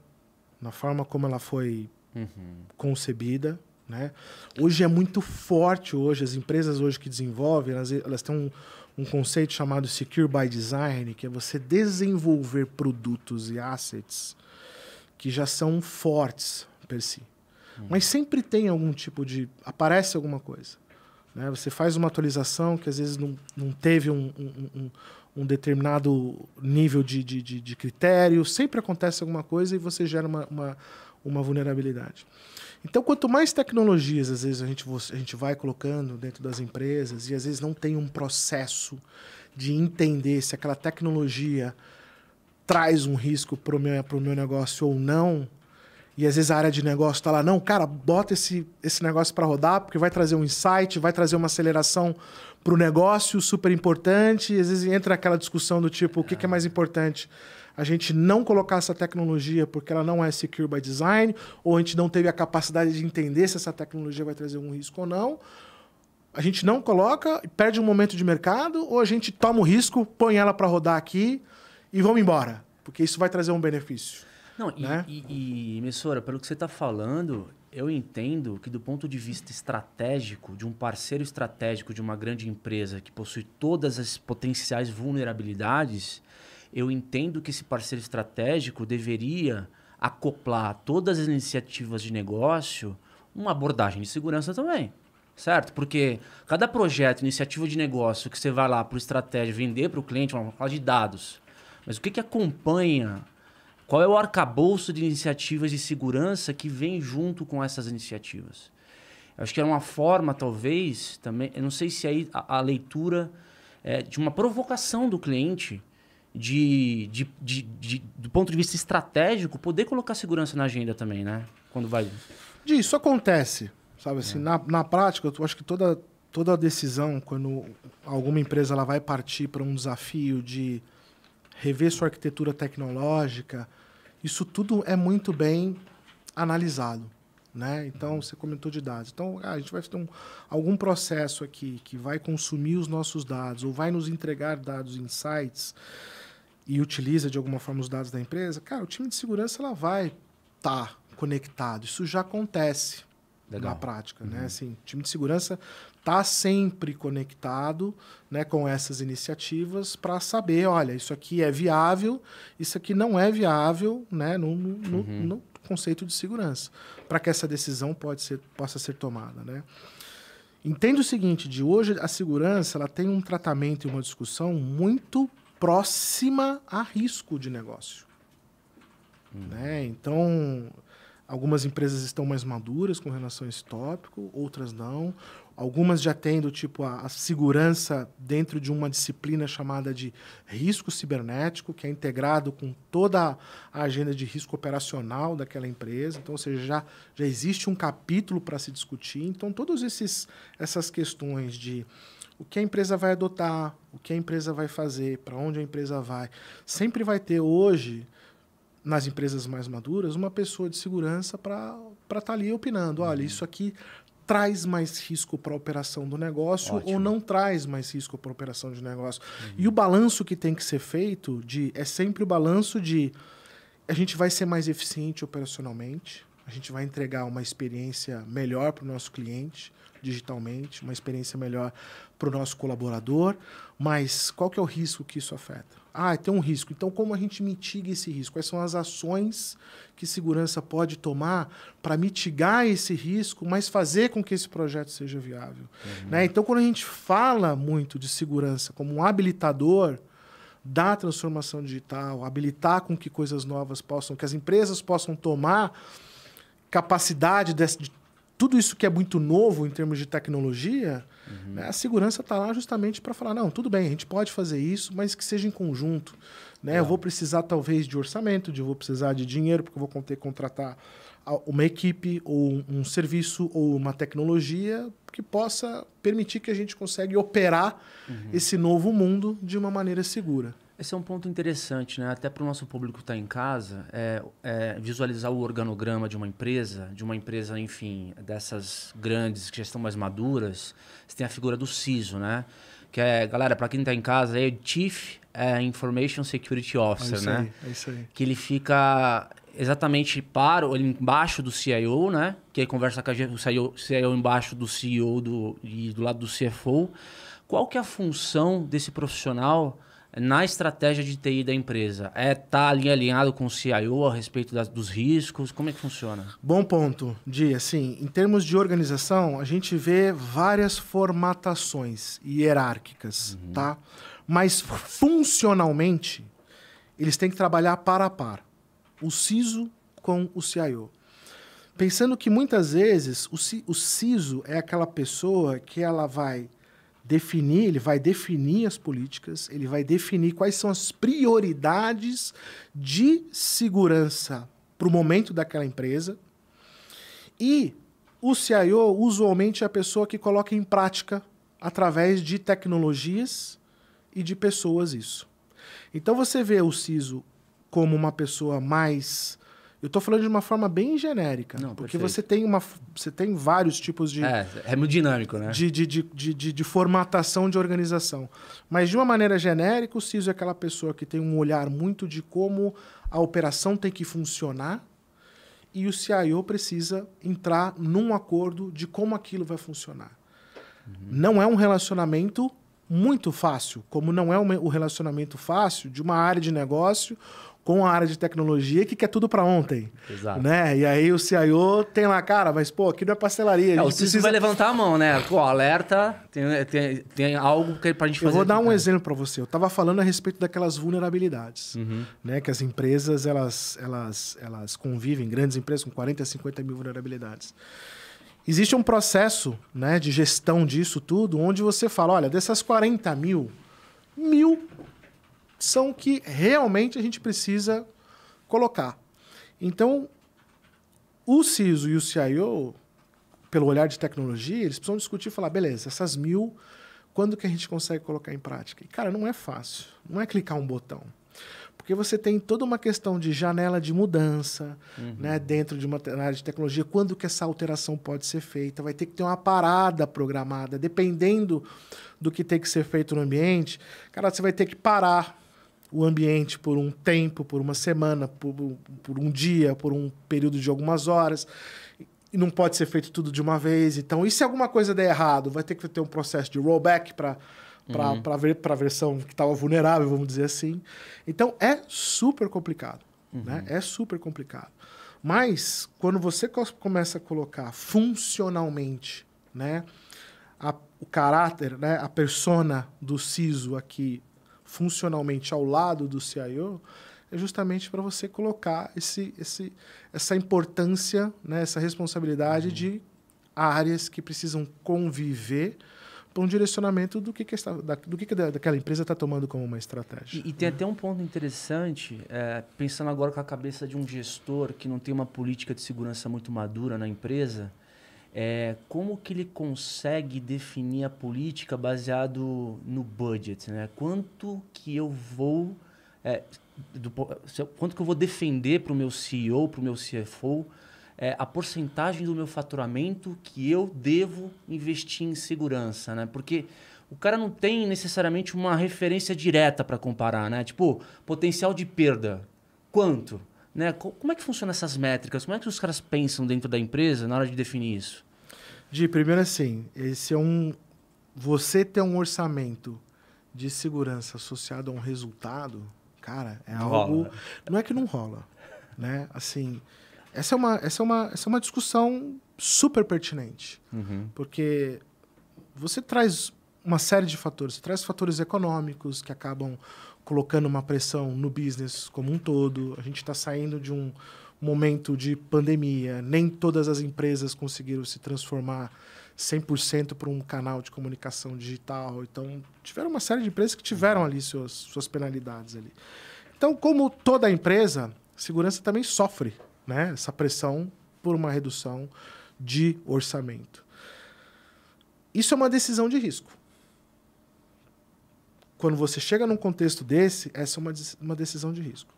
na forma como ela foi uhum. concebida, né? Hoje é muito forte, hoje as empresas hoje que desenvolvem, elas, elas têm um, um conceito chamado Secure by Design, que é você desenvolver produtos e assets que já são fortes per si. Hum. Mas sempre tem algum tipo de... aparece alguma coisa. Né? Você faz uma atualização que às vezes não, não teve um, um, um um determinado nível de, de, de, de, critério, sempre acontece alguma coisa e você gera uma, uma, uma vulnerabilidade. Então, quanto mais tecnologias, às vezes, a gente, a gente vai colocando dentro das empresas, e às vezes não tem um processo de entender se aquela tecnologia traz um risco para o meu, pro meu negócio ou não, e às vezes a área de negócio está lá, não, cara, bota esse, esse negócio para rodar, porque vai trazer um insight, vai trazer uma aceleração para o negócio super importante. E às vezes entra aquela discussão do tipo, o que, que é, é. mais importante? a gente não colocar essa tecnologia porque ela não é secure by design, ou a gente não teve a capacidade de entender se essa tecnologia vai trazer algum risco ou não. A gente não coloca, perde um momento de mercado, ou a gente toma o risco, põe ela para rodar aqui e vamos embora, porque isso vai trazer um benefício. Não, né? e, e, e emissora, pelo que você está falando, eu entendo que do ponto de vista estratégico, de um parceiro estratégico de uma grande empresa que possui todas as potenciais vulnerabilidades, eu entendo que esse parceiro estratégico deveria acoplar todas as iniciativas de negócio uma abordagem de segurança também. Certo? Porque cada projeto, iniciativa de negócio que você vai lá para o estratégia vender para o cliente, vamos falar de dados. Mas o que, que acompanha? Qual é o arcabouço de iniciativas de segurança que vem junto com essas iniciativas? Eu acho que era uma forma, talvez, também. Eu não sei se aí a, a leitura é, de uma provocação do cliente de, de, de, de, do ponto de vista estratégico, poder colocar segurança na agenda também, né? Quando vai. Di, isso acontece. Sabe assim, é. na, na prática, eu acho que toda, toda decisão, quando alguma empresa ela vai partir para um desafio de rever sua arquitetura tecnológica, isso tudo é muito bem analisado. Né? Então, uhum. você comentou de dados. Então, ah, a gente vai ter um, algum processo aqui que vai consumir os nossos dados ou vai nos entregar dados insights e utiliza de alguma forma os dados da empresa, cara, o time de segurança ela vai estar tá conectado. Isso já acontece Legal. na prática, né? uhum. né? Assim, o time de segurança está sempre conectado, né, com essas iniciativas para saber, olha, isso aqui é viável, isso aqui não é viável, né, no, no, uhum. no conceito de segurança, para que essa decisão pode ser, possa ser tomada, né? Entenda o seguinte, de hoje a segurança ela tem um tratamento e uma discussão muito próxima a risco de negócio. Hum. Né? Então, algumas empresas estão mais maduras com relação a esse tópico, outras não. Algumas já tendo tipo a, a segurança dentro de uma disciplina chamada de risco cibernético, que é integrado com toda a agenda de risco operacional daquela empresa. Então, ou seja, já, já existe um capítulo para se discutir. Então, todas essas questões de o que a empresa vai adotar, o que a empresa vai fazer, para onde a empresa vai. Sempre vai ter hoje, nas empresas mais maduras, uma pessoa de segurança para estar tá ali opinando. Olha, uhum. isso aqui traz mais risco para a operação do negócio Ótimo. ou não traz mais risco para a operação de negócio. Uhum. E o balanço que tem que ser feito de é sempre o balanço de a gente vai ser mais eficiente operacionalmente, a gente vai entregar uma experiência melhor para o nosso cliente digitalmente, uma experiência melhor para o nosso colaborador, mas qual que é o risco que isso afeta? Ah, tem um risco. Então, como a gente mitiga esse risco? Quais são as ações que segurança pode tomar para mitigar esse risco, mas fazer com que esse projeto seja viável? Uhum. Né? Então, quando a gente fala muito de segurança como um habilitador, da transformação digital, habilitar com que coisas novas possam, que as empresas possam tomar capacidade desse, de tudo isso que é muito novo em termos de tecnologia, uhum. né, a segurança está lá justamente para falar, não, tudo bem, a gente pode fazer isso, mas que seja em conjunto. Né? Eu é. vou precisar talvez de orçamento, de, eu vou precisar de dinheiro, porque eu vou ter que contratar uma equipe ou um serviço ou uma tecnologia que possa permitir que a gente consiga operar uhum. esse novo mundo de uma maneira segura. Esse é um ponto interessante, né? Até para o nosso público que está em casa, é, é, visualizar o organograma de uma empresa, de uma empresa, enfim, dessas grandes que já estão mais maduras, você tem a figura do CISO, né? Que é, galera, para quem está em casa, é Chief é, Information Security Officer, é né? Aí, é isso aí. Que ele fica exatamente para, ele embaixo do CIO, né? Que aí conversa com a, o CIO, CIO embaixo do CEO do, e do lado do CFO. Qual que é a função desse profissional na estratégia de TI da empresa? É tá ali alinhado com o CIO a respeito das, dos riscos? Como é que funciona? Bom ponto, Di. Assim, em termos de organização, a gente vê várias formatações hierárquicas, uhum. tá? Mas funcionalmente, eles têm que trabalhar par a par. O CISO com o CIO. Pensando que muitas vezes o, C o CISO é aquela pessoa que ela vai definir, ele vai definir as políticas, ele vai definir quais são as prioridades de segurança para o momento daquela empresa. E o CIO, usualmente, é a pessoa que coloca em prática através de tecnologias e de pessoas isso. Então você vê o CISO como uma pessoa mais eu estou falando de uma forma bem genérica. Não, porque perfeito. você tem, uma, você tem vários tipos de. É, é muito dinâmico, né? De, de, de, de, de, formatação de organização. Mas, de uma maneira genérica, o CISO é aquela pessoa que tem um olhar muito de como a operação tem que funcionar e o CIO precisa entrar num acordo de como aquilo vai funcionar. Uhum. Não é um relacionamento muito fácil, como não é o relacionamento fácil de uma área de negócio com a área de tecnologia que quer tudo para ontem. Exato. Né? E aí o CIO tem lá, cara, mas pô, aqui não é pastelaria. É, o CISO precisa... vai levantar a mão, né? Pô, alerta, tem, tem, tem algo que pra gente fazer. Eu vou aqui, dar um cara. exemplo para você. Eu estava falando a respeito daquelas vulnerabilidades, uhum. né? Que as empresas, elas, elas, elas convivem, grandes empresas com 40, 50 mil vulnerabilidades. Existe um processo né, de gestão disso tudo, onde você fala, olha, dessas 40 mil, mil são que realmente a gente precisa colocar. Então, o CISO e o CIO, pelo olhar de tecnologia, eles precisam discutir e falar, beleza, essas mil, quando que a gente consegue colocar em prática? E, cara, não é fácil. Não é clicar um botão. Porque você tem toda uma questão de janela de mudança uhum. né, dentro de uma área de tecnologia, quando que essa alteração pode ser feita, vai ter que ter uma parada programada, dependendo do que tem que ser feito no ambiente, cara, você vai ter que parar o ambiente por um tempo, por uma semana, por, por um dia, por um período de algumas horas. E não pode ser feito tudo de uma vez. Então, e se alguma coisa der errado? Vai ter que ter um processo de rollback para para uhum. versão que estava vulnerável, vamos dizer assim. Então, é super complicado. Uhum. Né? É super complicado. Mas, quando você começa a colocar funcionalmente né, a, o caráter, né, a persona do CISO aqui funcionalmente ao lado do CIO, é justamente para você colocar esse, esse, essa importância, né, essa responsabilidade uhum. de áreas que precisam conviver para um direcionamento do que, que, esta, da, do que, que daquela empresa está tomando como uma estratégia. E, e tem até um ponto interessante, é, pensando agora com a cabeça de um gestor que não tem uma política de segurança muito madura na empresa, é, como que ele consegue definir a política baseado no budget, né? Quanto que eu vou é, do, quanto que eu vou defender para o meu CEO, para o meu CFO, é, a porcentagem do meu faturamento que eu devo investir em segurança, né? Porque o cara não tem necessariamente uma referência direta para comparar, né? Tipo, potencial de perda, quanto? Né? Como é que funcionam essas métricas? Como é que os caras pensam dentro da empresa na hora de definir isso? Di, primeiro assim, esse é um. Você ter um orçamento de segurança associado a um resultado, cara, é não algo. Rola. Né? Não é que não rola. Né? Assim, essa é uma, essa é uma, essa é uma discussão super pertinente. Uhum. Porque você traz uma série de fatores. Você traz fatores econômicos que acabam colocando uma pressão no business como um todo. A gente está saindo de um momento de pandemia, nem todas as empresas conseguiram se transformar 100% para um canal de comunicação digital. Então, tiveram uma série de empresas que tiveram ali suas, suas penalidades ali. Então, como toda empresa, segurança também sofre né, essa pressão por uma redução de orçamento. Isso é uma decisão de risco. Quando você chega num contexto desse, essa é uma, uma decisão de risco.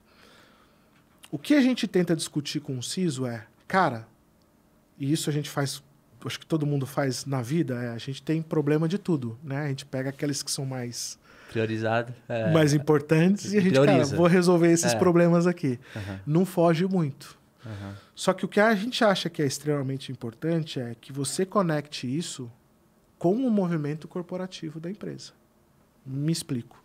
O que a gente tenta discutir com o CISO é, cara, e isso a gente faz, acho que todo mundo faz na vida, é, a gente tem problema de tudo, né? A gente pega aqueles que são mais priorizado, é, mais importantes e a gente, prioriza. cara, vou resolver esses é. problemas aqui. Uhum. Não foge muito. Uhum. Só que o que a gente acha que é extremamente importante é que você conecte isso com o movimento corporativo da empresa. Me explico.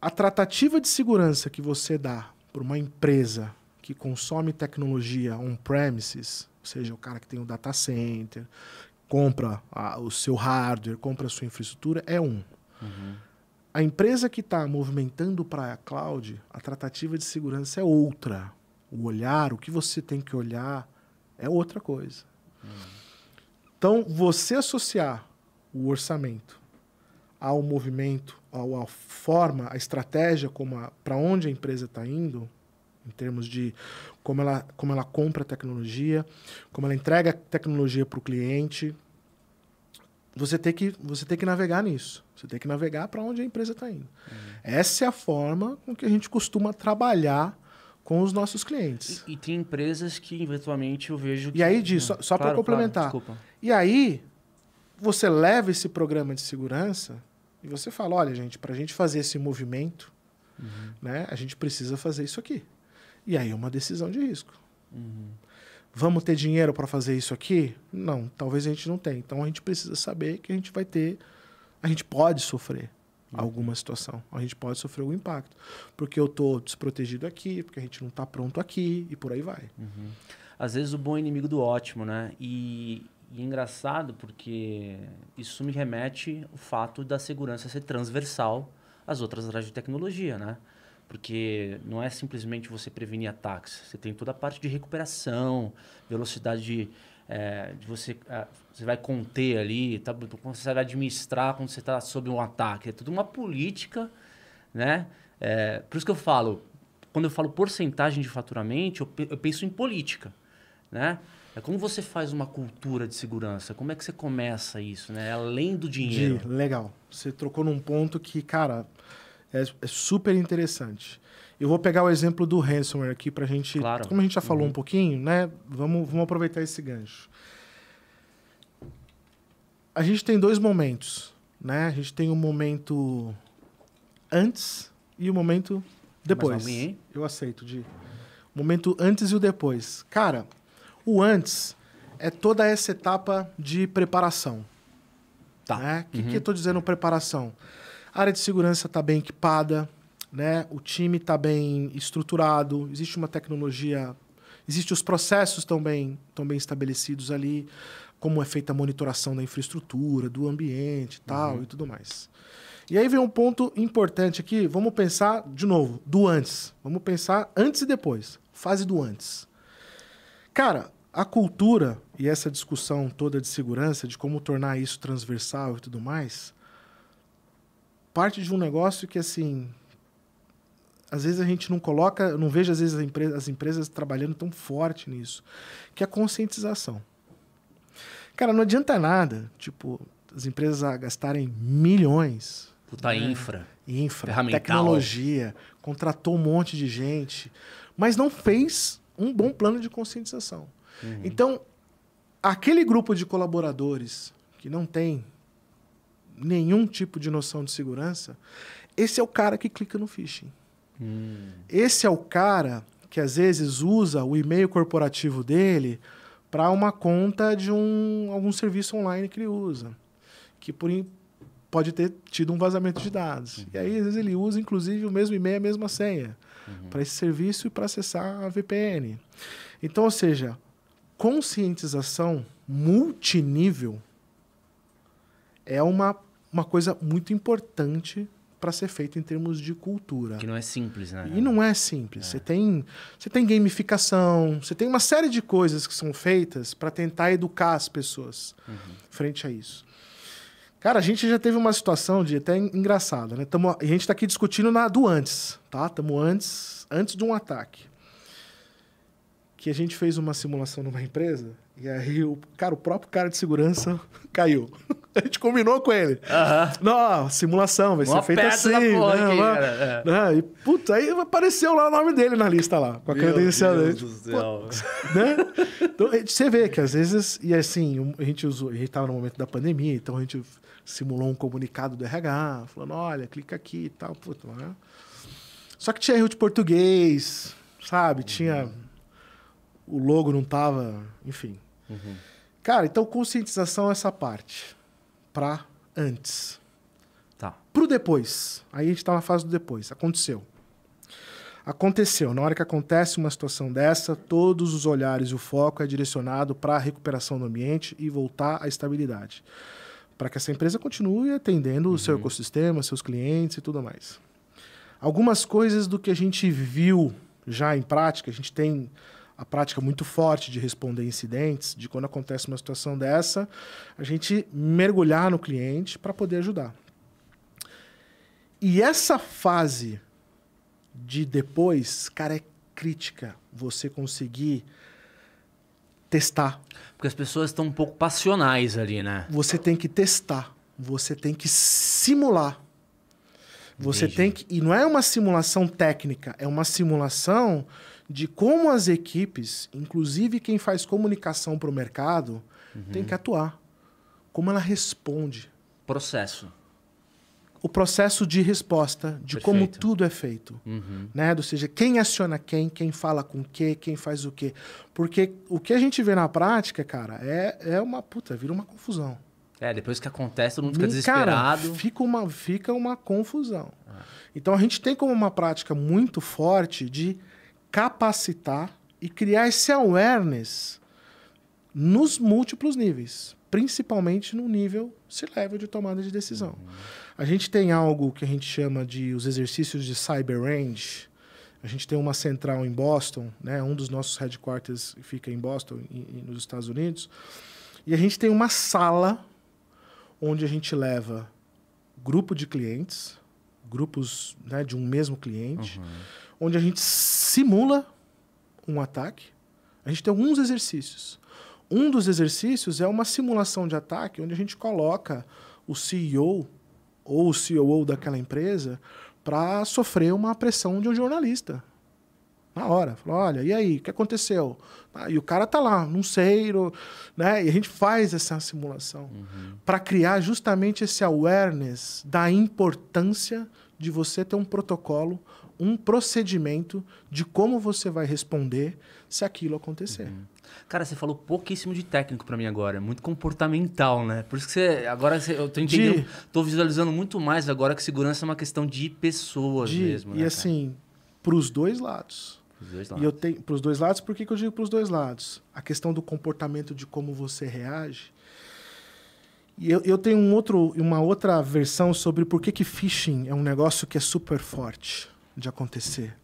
A tratativa de segurança que você dá para uma empresa que consome tecnologia on-premises, ou seja, o cara que tem o um data center, compra a, o seu hardware, compra a sua infraestrutura, é um. Uhum. A empresa que está movimentando para a cloud, a tratativa de segurança é outra. O olhar, o que você tem que olhar, é outra coisa. Uhum. Então, você associar o orçamento ao movimento, ao, à forma, à estratégia, como para onde a empresa está indo, em termos de como ela, como ela compra tecnologia, como ela entrega tecnologia para o cliente. Você tem, que, você tem que navegar nisso. Você tem que navegar para onde a empresa está indo. Uhum. Essa é a forma com que a gente costuma trabalhar com os nossos clientes. E, e tem empresas que, eventualmente, eu vejo... Que... E aí, disso, só, só claro, para complementar. Claro, e aí, você leva esse programa de segurança e você fala, olha, gente, para a gente fazer esse movimento, uhum. né, a gente precisa fazer isso aqui. E aí é uma decisão de risco. Uhum. Vamos ter dinheiro para fazer isso aqui? Não, talvez a gente não tenha. Então a gente precisa saber que a gente vai ter, a gente pode sofrer uhum. alguma situação, a gente pode sofrer algum impacto, porque eu estou desprotegido aqui, porque a gente não está pronto aqui e por aí vai. Uhum. Às vezes o bom é inimigo do ótimo, né? E e é engraçado porque isso me remete ao fato da segurança ser transversal às outras áreas de tecnologia, né? Porque não é simplesmente você prevenir ataques, você tem toda a parte de recuperação, velocidade de, é, de você, é, você vai conter ali, tá, como você vai administrar quando você está sob um ataque. É tudo uma política, né? É, por isso que eu falo, quando eu falo porcentagem de faturamento, eu, eu penso em política, né? É como você faz uma cultura de segurança? Como é que você começa isso, né? Além do dinheiro. De, legal. Você trocou num ponto que, cara, é, é, super interessante. Eu vou pegar o exemplo do ransomware aqui para a gente, claro. como a gente já falou uhum. um pouquinho, né? Vamos, vamos aproveitar esse gancho. A gente tem dois momentos, né? A gente tem o um momento antes e o um momento depois. Mas hein? Eu aceito de momento antes e o depois. Cara, o antes é toda essa etapa de preparação. Tá. O né? que, uhum. que eu estou dizendo preparação? A área de segurança está bem equipada, né? o time está bem estruturado, existe uma tecnologia, existem os processos também tão bem estabelecidos ali, como é feita a monitoração da infraestrutura, do ambiente tal uhum. e tudo mais. E aí vem um ponto importante aqui, vamos pensar de novo, do antes. Vamos pensar antes e depois, fase do antes. Cara, a cultura e essa discussão toda de segurança, de como tornar isso transversal e tudo mais, parte de um negócio que, assim, às vezes a gente não coloca, não vejo às vezes as empresas, as empresas trabalhando tão forte nisso, que é a conscientização. Cara, não adianta nada, tipo, as empresas gastarem milhões. Puta né? infra. Infra, tecnologia, contratou um monte de gente, mas não fez um bom plano de conscientização. Uhum. Então, aquele grupo de colaboradores que não tem nenhum tipo de noção de segurança, esse é o cara que clica no phishing. Hum. Esse é o cara que às vezes usa o e-mail corporativo dele para uma conta de um, algum serviço online que ele usa, que por, pode ter tido um vazamento de dados. Uhum. E aí às vezes ele usa inclusive o mesmo e-mail, a mesma senha uhum. para esse serviço e para acessar a VPN. Então, ou seja, conscientização multinível é uma, uma coisa muito importante para ser feita em termos de cultura. Que não é simples, né? E não é simples. É. Você, tem, você tem gamificação, você tem uma série de coisas que são feitas para tentar educar as pessoas uhum. frente a isso. Cara, a gente já teve uma situação de até engraçada, né? Tamo, a gente está aqui discutindo na, do antes, tá? Estamos antes, antes de um ataque que a gente fez uma simulação numa empresa e aí o cara, o próprio cara de segurança <laughs> caiu. <laughs> A gente combinou com ele. Uhum. Não, simulação, vai ser feita assim. Né? Aqui, é. né, e puta, aí apareceu lá o nome dele na lista lá, com a Meu credencial Deus dele. Do céu. Pô, <laughs> né? Então, você vê que às vezes, e assim, a gente usou, a gente tava no momento da pandemia, então a gente simulou um comunicado do RH, falando, olha, clica aqui e tal, puta, né? Só que tinha erro de português, sabe? Tinha uhum o logo não tava, enfim. Uhum. Cara, então conscientização é essa parte. Pra antes. Tá. Pro depois. Aí a gente tá na fase do depois. Aconteceu. Aconteceu. Na hora que acontece uma situação dessa, todos os olhares e o foco é direcionado para a recuperação do ambiente e voltar à estabilidade. Para que essa empresa continue atendendo uhum. o seu uhum. ecossistema, seus clientes e tudo mais. Algumas coisas do que a gente viu já em prática, a gente tem a prática muito forte de responder incidentes, de quando acontece uma situação dessa, a gente mergulhar no cliente para poder ajudar. E essa fase de depois, cara, é crítica você conseguir testar. Porque as pessoas estão um pouco passionais ali, né? Você tem que testar, você tem que simular. Você Entendi. tem que. E não é uma simulação técnica, é uma simulação de como as equipes, inclusive quem faz comunicação para o mercado, uhum. tem que atuar. Como ela responde. Processo. O processo de resposta, de Perfeito. como tudo é feito. Uhum. Né? Ou seja, quem aciona quem, quem fala com quem, quem faz o quê. Porque o que a gente vê na prática, cara, é, é uma puta, vira uma confusão. É, depois que acontece, todo mundo fica hum, desesperado. Cara, fica uma, fica uma confusão. Ah. Então a gente tem como uma prática muito forte de capacitar e criar esse awareness nos múltiplos níveis, principalmente no nível se level de tomada de decisão. Uhum. A gente tem algo que a gente chama de os exercícios de cyber range. A gente tem uma central em Boston, né? Um dos nossos headquarters fica em Boston, em, nos Estados Unidos. E a gente tem uma sala onde a gente leva grupo de clientes, grupos né, de um mesmo cliente. Uhum onde a gente simula um ataque. A gente tem alguns exercícios. Um dos exercícios é uma simulação de ataque, onde a gente coloca o CEO ou o COO daquela empresa para sofrer uma pressão de um jornalista. Na hora, falou: olha, e aí, o que aconteceu? Ah, e o cara tá lá, não sei, né? E a gente faz essa simulação uhum. para criar justamente esse awareness da importância de você ter um protocolo um procedimento de como você vai responder se aquilo acontecer. Uhum. Cara, você falou pouquíssimo de técnico para mim agora, é muito comportamental, né? Por isso que você, agora você, eu tô entendendo, de, tô visualizando muito mais agora que segurança é uma questão de pessoas de, mesmo, né, E assim, para os dois lados. Pros dois lados. E eu tenho para os dois lados, por que, que eu digo para os dois lados? A questão do comportamento de como você reage. E eu, eu tenho um outro, uma outra versão sobre por que, que phishing é um negócio que é super forte de acontecer.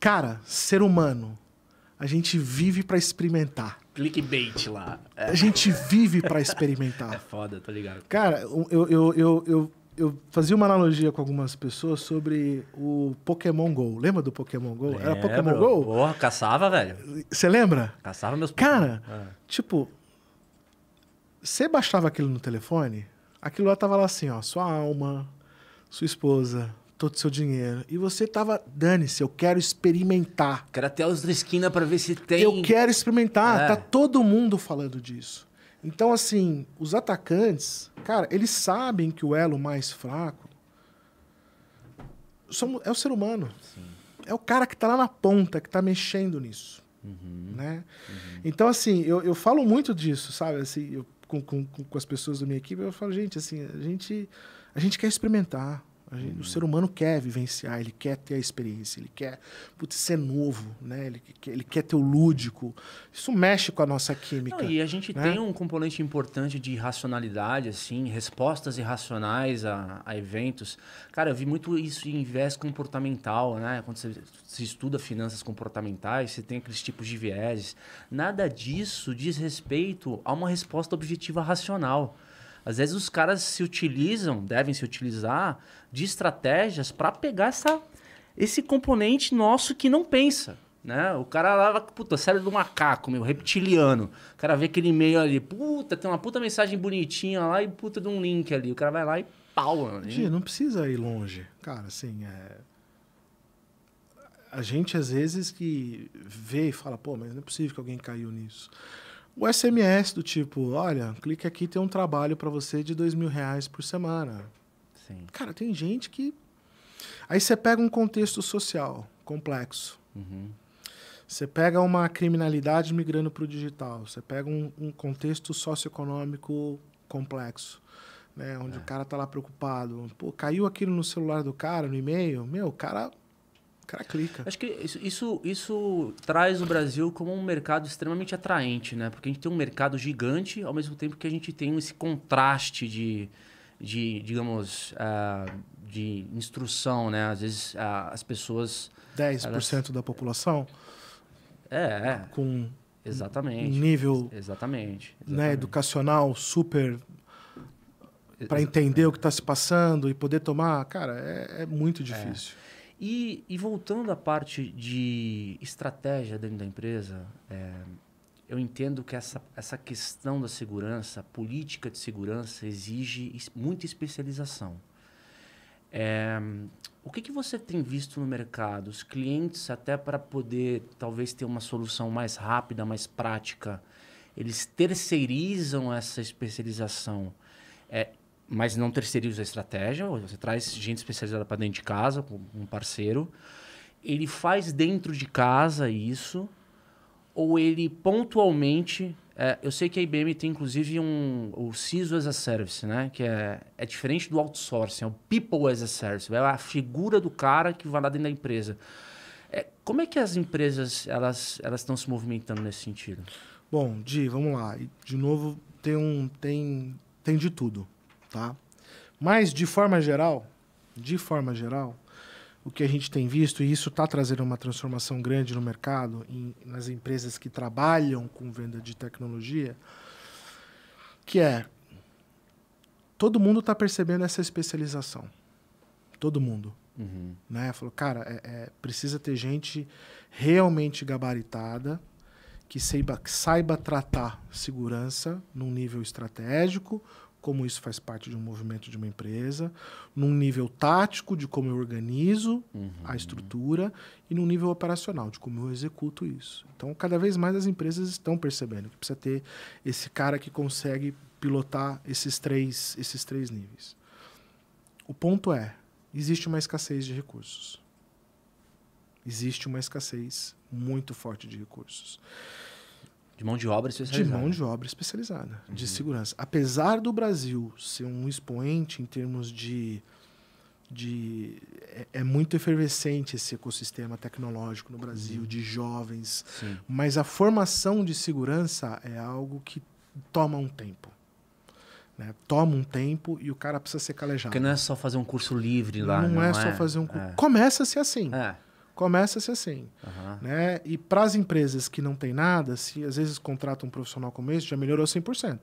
Cara, ser humano, a gente vive para experimentar. Clickbait lá. É. A gente vive para <laughs> experimentar. É foda, tô tá ligado. Cara, eu, eu, eu, eu, eu fazia uma analogia com algumas pessoas sobre o Pokémon GO. Lembra do Pokémon GO? Era Pokémon GO? Porra, caçava, velho. Você lembra? Caçava meus Cara, ah. tipo, você baixava aquilo no telefone, aquilo lá tava lá assim, ó, sua alma, sua esposa, todo o seu dinheiro. E você tava, dane-se, eu quero experimentar. Quero até os da esquina para ver se tem. Eu quero experimentar. É. Tá todo mundo falando disso. Então, assim, os atacantes, cara, eles sabem que o elo mais fraco é o ser humano. Sim. É o cara que tá lá na ponta, que tá mexendo nisso. Uhum. Né? Uhum. Então, assim, eu, eu falo muito disso, sabe? Assim, eu, com, com, com as pessoas da minha equipe, eu falo, gente, assim, a gente, a gente quer experimentar. Gente, uhum. O ser humano quer vivenciar, ele quer ter a experiência, ele quer putz, ser novo, né? ele, ele quer ter o lúdico. Isso mexe com a nossa química. Não, e a gente né? tem um componente importante de racionalidade, assim, respostas irracionais a, a eventos. Cara, eu vi muito isso em viés comportamental, né? Quando você, você estuda finanças comportamentais, você tem aqueles tipos de vieses. Nada disso diz respeito a uma resposta objetiva racional. Às vezes os caras se utilizam, devem se utilizar de estratégias para pegar essa, esse componente nosso que não pensa. Né? O cara lá, puta, cérebro do macaco, meu, reptiliano. O cara vê aquele e-mail ali, puta, tem uma puta mensagem bonitinha lá e puta de um link ali. O cara vai lá e pau. Né? Gê, não precisa ir longe. Cara, assim, é... A gente, às vezes, que vê e fala, pô, mas não é possível que alguém caiu nisso o SMS do tipo, olha, clique aqui tem um trabalho para você de dois mil reais por semana. Sim. Cara, tem gente que aí você pega um contexto social complexo. Uhum. Você pega uma criminalidade migrando para o digital. Você pega um, um, contexto socioeconômico complexo, né? Onde é. o cara tá lá preocupado. Pô, caiu aquilo no celular do cara, no e-mail. Meu, o cara o cara clica. Acho que isso, isso, isso traz o Brasil como um mercado extremamente atraente, né? Porque a gente tem um mercado gigante, ao mesmo tempo que a gente tem esse contraste de, de digamos, uh, de instrução, né? Às vezes uh, as pessoas... 10% elas... da população? É. é. Com exatamente um nível exatamente, né, exatamente. Né, educacional super para entender o que está se passando e poder tomar, cara, é, é muito difícil. É. E, e voltando à parte de estratégia dentro da empresa, é, eu entendo que essa, essa questão da segurança, política de segurança, exige muita especialização. É, o que, que você tem visto no mercado? Os clientes, até para poder talvez ter uma solução mais rápida, mais prática, eles terceirizam essa especialização. É, mas não terceiriza a estratégia, você traz gente especializada para dentro de casa, com um parceiro. Ele faz dentro de casa isso, ou ele pontualmente. É, eu sei que a IBM tem inclusive um, o CISO as a Service, né? que é, é diferente do outsourcing, é o People as a Service, é a figura do cara que vai lá dentro da empresa. É, como é que as empresas elas elas estão se movimentando nesse sentido? Bom, Di, vamos lá. De novo, tem, um, tem, tem de tudo. Tá? Mas, de forma geral, de forma geral, o que a gente tem visto, e isso está trazendo uma transformação grande no mercado, em, nas empresas que trabalham com venda de tecnologia, que é todo mundo está percebendo essa especialização. Todo mundo. Uhum. Né? Falou, cara, é, é, precisa ter gente realmente gabaritada, que saiba, que saiba tratar segurança num nível estratégico, como isso faz parte de um movimento de uma empresa, num nível tático de como eu organizo uhum. a estrutura e num nível operacional de como eu executo isso. Então, cada vez mais as empresas estão percebendo que precisa ter esse cara que consegue pilotar esses três, esses três níveis. O ponto é, existe uma escassez de recursos. Existe uma escassez muito forte de recursos. De mão de obra especializada. De mão de obra especializada, uhum. de segurança. Apesar do Brasil ser um expoente em termos de. de é, é muito efervescente esse ecossistema tecnológico no Brasil, uhum. de jovens. Sim. Mas a formação de segurança é algo que toma um tempo. Né? Toma um tempo e o cara precisa ser calejado. Porque não é só fazer um curso livre lá. Não, não é, é? só fazer um curso. É. Começa-se assim. É. Começa-se assim. Uhum. Né? E para as empresas que não têm nada, se às vezes contratam um profissional como esse, já melhorou 100%.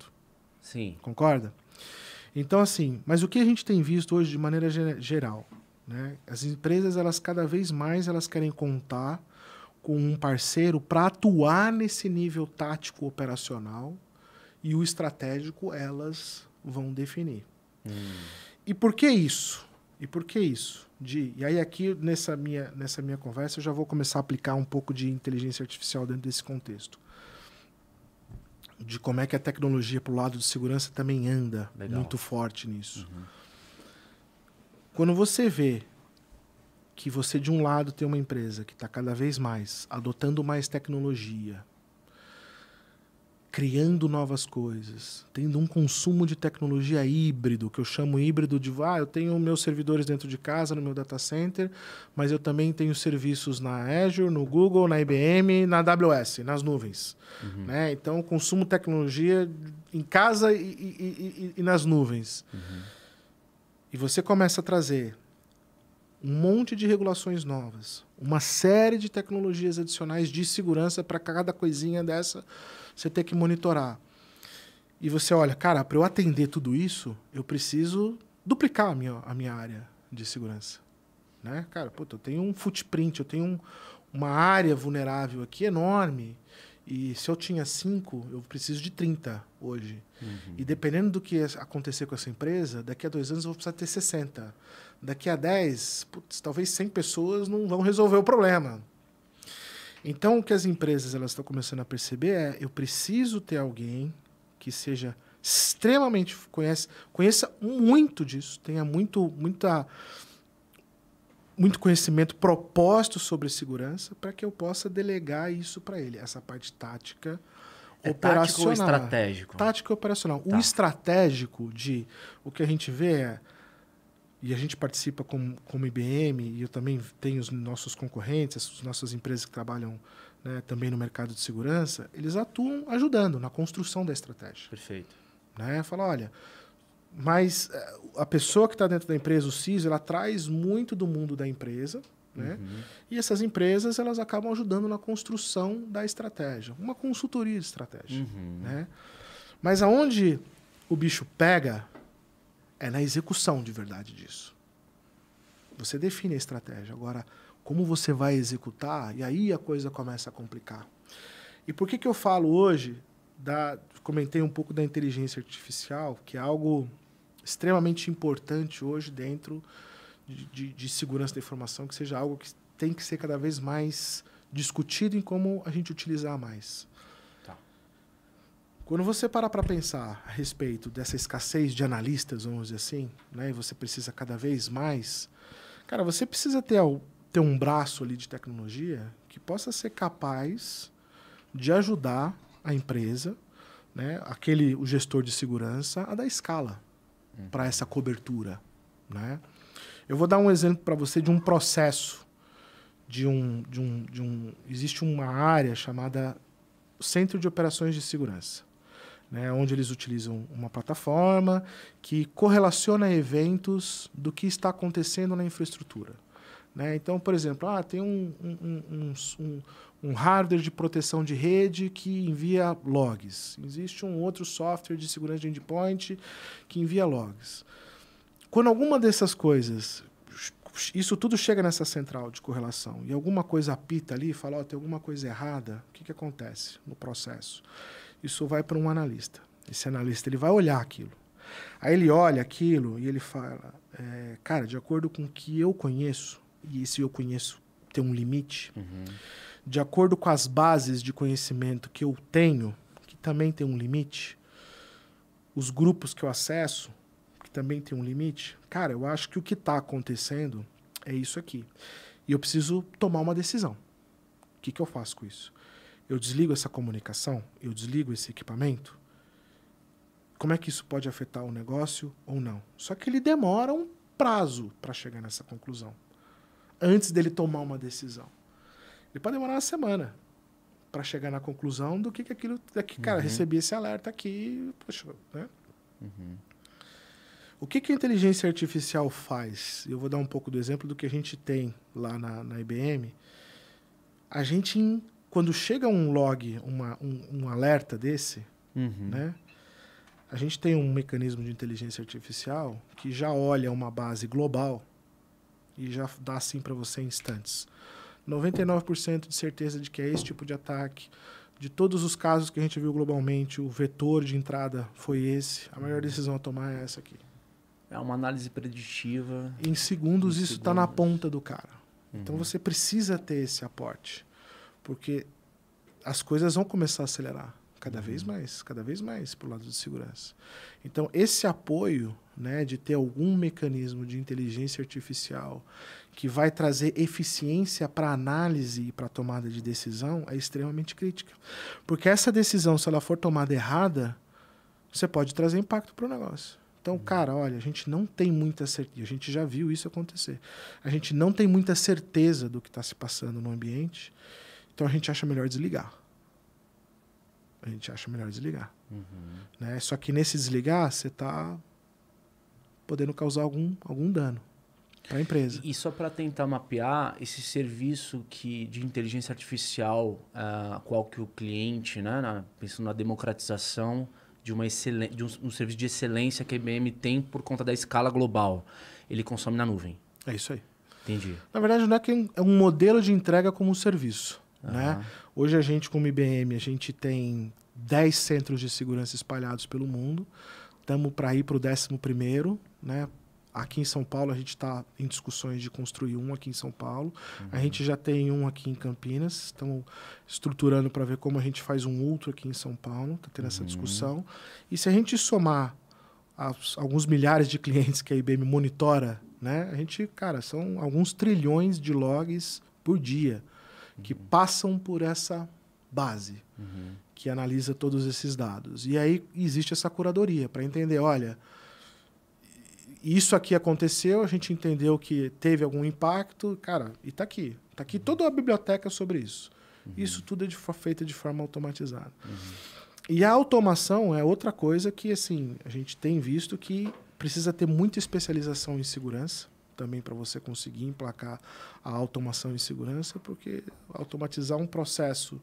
Sim. Concorda? Então, assim, mas o que a gente tem visto hoje de maneira geral? Né? As empresas, elas cada vez mais, elas querem contar com um parceiro para atuar nesse nível tático operacional e o estratégico elas vão definir. Hum. E por que isso? E por que isso? de. E aí, aqui nessa minha, nessa minha conversa, eu já vou começar a aplicar um pouco de inteligência artificial dentro desse contexto. De como é que a tecnologia para o lado de segurança também anda Legal. muito forte nisso. Uhum. Quando você vê que você, de um lado, tem uma empresa que está cada vez mais adotando mais tecnologia, criando novas coisas, tendo um consumo de tecnologia híbrido, que eu chamo híbrido de, ah, eu tenho meus servidores dentro de casa, no meu data center, mas eu também tenho serviços na Azure, no Google, na IBM, na AWS, nas nuvens. Uhum. Né? Então, consumo tecnologia em casa e, e, e, e nas nuvens. Uhum. E você começa a trazer um monte de regulações novas, uma série de tecnologias adicionais de segurança para cada coisinha dessa você tem que monitorar. E você olha, cara, para eu atender tudo isso, eu preciso duplicar a minha, a minha área de segurança. Né? Cara, puta, eu tenho um footprint, eu tenho um, uma área vulnerável aqui enorme. E se eu tinha 5, eu preciso de 30 hoje. Uhum. E dependendo do que acontecer com essa empresa, daqui a dois anos eu vou precisar ter 60. Daqui a 10, putz, talvez 100 pessoas não vão resolver o problema. Então, o que as empresas elas estão começando a perceber é: eu preciso ter alguém que seja extremamente conhece, conheça muito disso, tenha muito, muita, muito conhecimento proposto sobre segurança para que eu possa delegar isso para ele, essa parte tática é operacional. Tático ou estratégico? Tático e operacional. Tá. O estratégico de o que a gente vê é e a gente participa como, como IBM, e eu também tenho os nossos concorrentes, as nossas empresas que trabalham né, também no mercado de segurança, eles atuam ajudando na construção da estratégia. Perfeito. Né? Fala, olha, mas eh, a pessoa que está dentro da empresa, o CISO, ela traz muito do mundo da empresa, né? Uhum. E essas empresas elas acabam ajudando na construção da estratégia, uma consultoria de estratégia, uhum. né? Mas aonde o bicho pega é na execução de verdade disso. Você define a estratégia. Agora, como você vai executar, e aí a coisa começa a complicar. E por que, que eu falo hoje, da, comentei um pouco da inteligência artificial, que é algo extremamente importante hoje dentro de, de, de, segurança da informação, que seja algo que tem que ser cada vez mais discutido em como a gente utilizar mais. Quando você para para pensar a respeito dessa escassez de analistas, vamos dizer assim, né, e você precisa cada vez mais, cara, você precisa ter, ter um braço ali de tecnologia que possa ser capaz de ajudar a empresa, né, aquele o gestor de segurança a dar escala hum. para essa cobertura, né? Eu vou dar um exemplo para você de um processo de um, de um de um existe uma área chamada Centro de Operações de Segurança né, onde eles utilizam uma plataforma que correlaciona eventos do que está acontecendo na infraestrutura. Né? Então, por exemplo, ah, tem um, um, um, um, hardware de proteção de rede que envia logs. Existe um outro software de segurança de endpoint que envia logs. Quando alguma dessas coisas, isso tudo chega nessa central de correlação, e alguma coisa apita ali, fala, oh, tem alguma coisa errada, o que, que acontece no processo? isso vai para um analista. Esse analista ele vai olhar aquilo. Aí ele olha aquilo e ele fala, é, cara, de acordo com o que eu conheço, e esse eu conheço tem um limite, uhum. de acordo com as bases de conhecimento que eu tenho, que também tem um limite, os grupos que eu acesso, que também tem um limite, cara, eu acho que o que está acontecendo é isso aqui. E eu preciso tomar uma decisão. O que, que eu faço com isso? eu desligo essa comunicação, eu desligo esse equipamento, como é que isso pode afetar o negócio ou não? Só que ele demora um prazo para chegar nessa conclusão, antes dele tomar uma decisão. Ele pode demorar uma semana para chegar na conclusão do que, que aquilo. Daqui, é Cara, uhum. recebi esse alerta aqui, poxa, né? Uhum. O que, que a inteligência artificial faz? Eu vou dar um pouco do exemplo do que a gente tem lá na, na IBM. A gente quando chega um log, uma, um, um alerta desse, uhum. né? A gente tem um mecanismo de inteligência artificial que já olha uma base global e já dá assim para você instantes. 99% de certeza de que é esse tipo de ataque. De todos os casos que a gente viu globalmente, o vetor de entrada foi esse. A maior uhum. decisão a tomar é essa aqui. É uma análise preditiva. Em segundos, em isso está na ponta do cara. Então uhum. Então você precisa ter esse aporte. Porque as coisas vão começar a acelerar cada uhum. vez mais, cada vez mais para o lado de segurança. Então, esse apoio né, de ter algum mecanismo de inteligência artificial que vai trazer eficiência para análise e para tomada de decisão é extremamente crítica. Porque essa decisão, se ela for tomada errada, você pode trazer impacto para o negócio. Então, uhum. cara, olha, a gente não tem muita certeza, a gente já viu isso acontecer. A gente não tem muita certeza do que está se passando no ambiente então a gente acha melhor desligar. A gente acha melhor desligar. Uhum. Né? Só que nesse desligar, você está podendo causar algum, algum dano para a empresa. E só para tentar mapear esse serviço que de inteligência artificial, uh, qual que o cliente, né, na, pensando na democratização de, uma de um, um, serviço de excelência que a IBM tem por conta da escala global, ele consome na nuvem. É isso aí. Entendi. Na verdade, não é que é um é modelo de entrega como um serviço. Uhum. Né? Hoje a gente, como IBM, a gente tem 10 centros de segurança espalhados pelo mundo. Estamos para ir para o 11 né? Aqui em São Paulo, a gente está em discussões de construir um aqui em São Paulo. Uhum. A gente já tem um aqui em Campinas. Estamos estruturando para ver como a gente faz um outro aqui em São Paulo. Está tendo uhum. essa discussão. E se a gente somar as, alguns milhares de clientes que a IBM monitora, né? A gente, cara, são alguns trilhões de logs por dia que passam por essa base, uhum. que analisa todos esses dados. E aí existe essa curadoria para entender, olha, isso aqui aconteceu, a gente entendeu que teve algum impacto, cara, e está aqui. Está aqui toda a biblioteca sobre isso. Uhum. Isso tudo é feito de forma automatizada. Uhum. E a automação é outra coisa que, assim, a gente tem visto que precisa ter muita especialização em segurança também para você conseguir emplacar a automação em segurança, porque automatizar um processo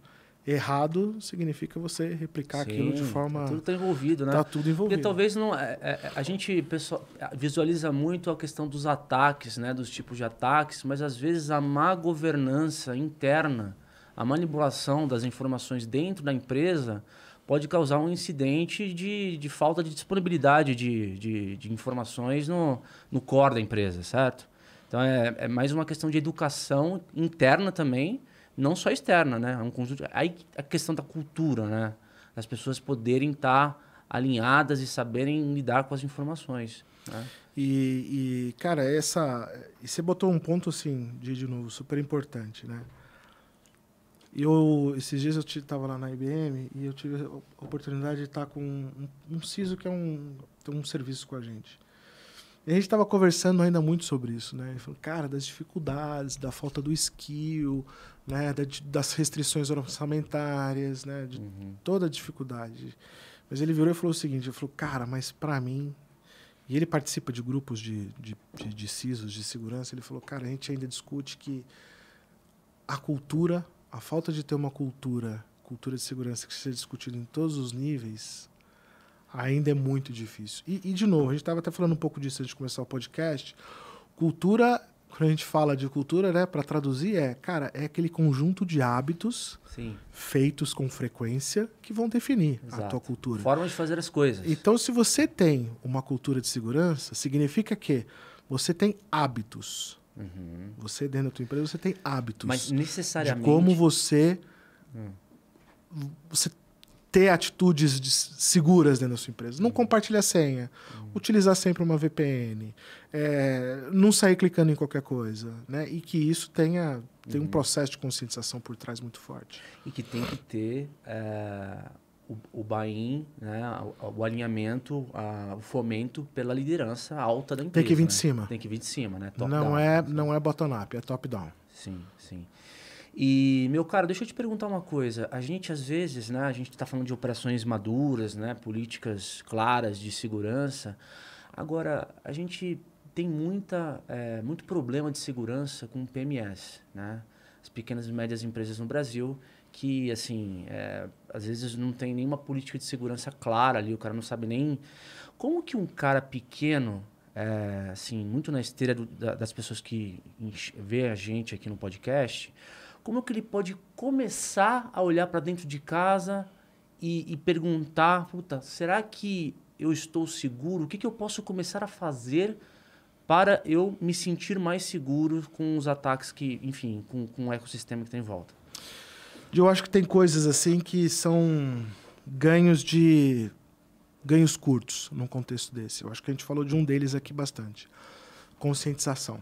errado significa você replicar Sim, aquilo de forma tá tudo está envolvido né está tudo envolvido porque talvez não é, é, é a gente pessoal visualiza muito a questão dos ataques né dos tipos de ataques mas às vezes a má governança interna a manipulação das informações dentro da empresa pode causar um incidente de, de falta de disponibilidade de, de, de informações no, no core da empresa, certo? Então é, é, mais uma questão de educação interna também, não só externa, né? É um conjunto, aí a questão da cultura, né? As pessoas poderem estar alinhadas e saberem lidar com as informações. Né? E, e, cara, essa, e você botou um ponto assim, de, de novo, super importante, né? eu, esses dias eu estava lá na IBM e eu tive a oportunidade de estar com um, um CISO que é um, tem um serviço com a gente. E a gente estava conversando ainda muito sobre isso, né? Ele falou, cara, das dificuldades, da falta do skill, né? Da, das restrições orçamentárias, né? De uhum. toda a dificuldade. Mas ele virou e falou o seguinte, ele falou, cara, mas para mim... E ele participa de grupos de, de, de, de CISOs, de segurança. Ele falou, cara, a gente ainda discute que a cultura a falta de ter uma cultura, cultura de segurança que seja discutida em todos os níveis, ainda é muito difícil. E, e de novo, a gente estava até falando um pouco disso antes de começar o podcast. Cultura, quando a gente fala de cultura, né, para traduzir é, cara, é aquele conjunto de hábitos Sim. feitos com frequência que vão definir Exato. a tua cultura. Forma de fazer as coisas. Então, se você tem uma cultura de segurança, significa que você tem hábitos Uhum. Você, dentro da tua empresa, você tem hábitos. Mas necessariamente. De como você. Hum. Você ter atitudes de, seguras dentro da sua empresa. Não uhum. compartilhar senha. Uhum. Utilizar sempre uma VPN. É, não sair clicando em qualquer coisa. Né? E que isso tenha tem uhum. um processo de conscientização por trás muito forte. E que tem que ter. Uh o, o buy-in, né, o, o alinhamento, a, o fomento pela liderança alta da empresa. Tem que vir né? de cima. Tem que vir de cima, né? Top não down, é, não é bottom-up, é top-down. Sim, sim. E, meu cara, deixa eu te perguntar uma coisa. A gente, às vezes, né, a gente está falando de operações maduras, né, políticas claras de segurança. Agora, a gente tem muita, é, muito problema de segurança com o PMS, né? As pequenas e médias empresas no Brasil que, assim, é, às vezes não tem nenhuma política de segurança clara ali, o cara não sabe nem. Como que um cara pequeno, é, assim, muito na esteira do, da, das pessoas que vê a gente aqui no podcast, como que ele pode começar a olhar para dentro de casa e, e, perguntar: puta, será que eu estou seguro? O que, que eu posso começar a fazer? para eu me sentir mais seguro com os ataques que, enfim, com, com o ecossistema que tem tá em volta. Eu acho que tem coisas assim que são ganhos de ganhos curtos num contexto desse. Eu acho que a gente falou de um deles aqui bastante. Conscientização.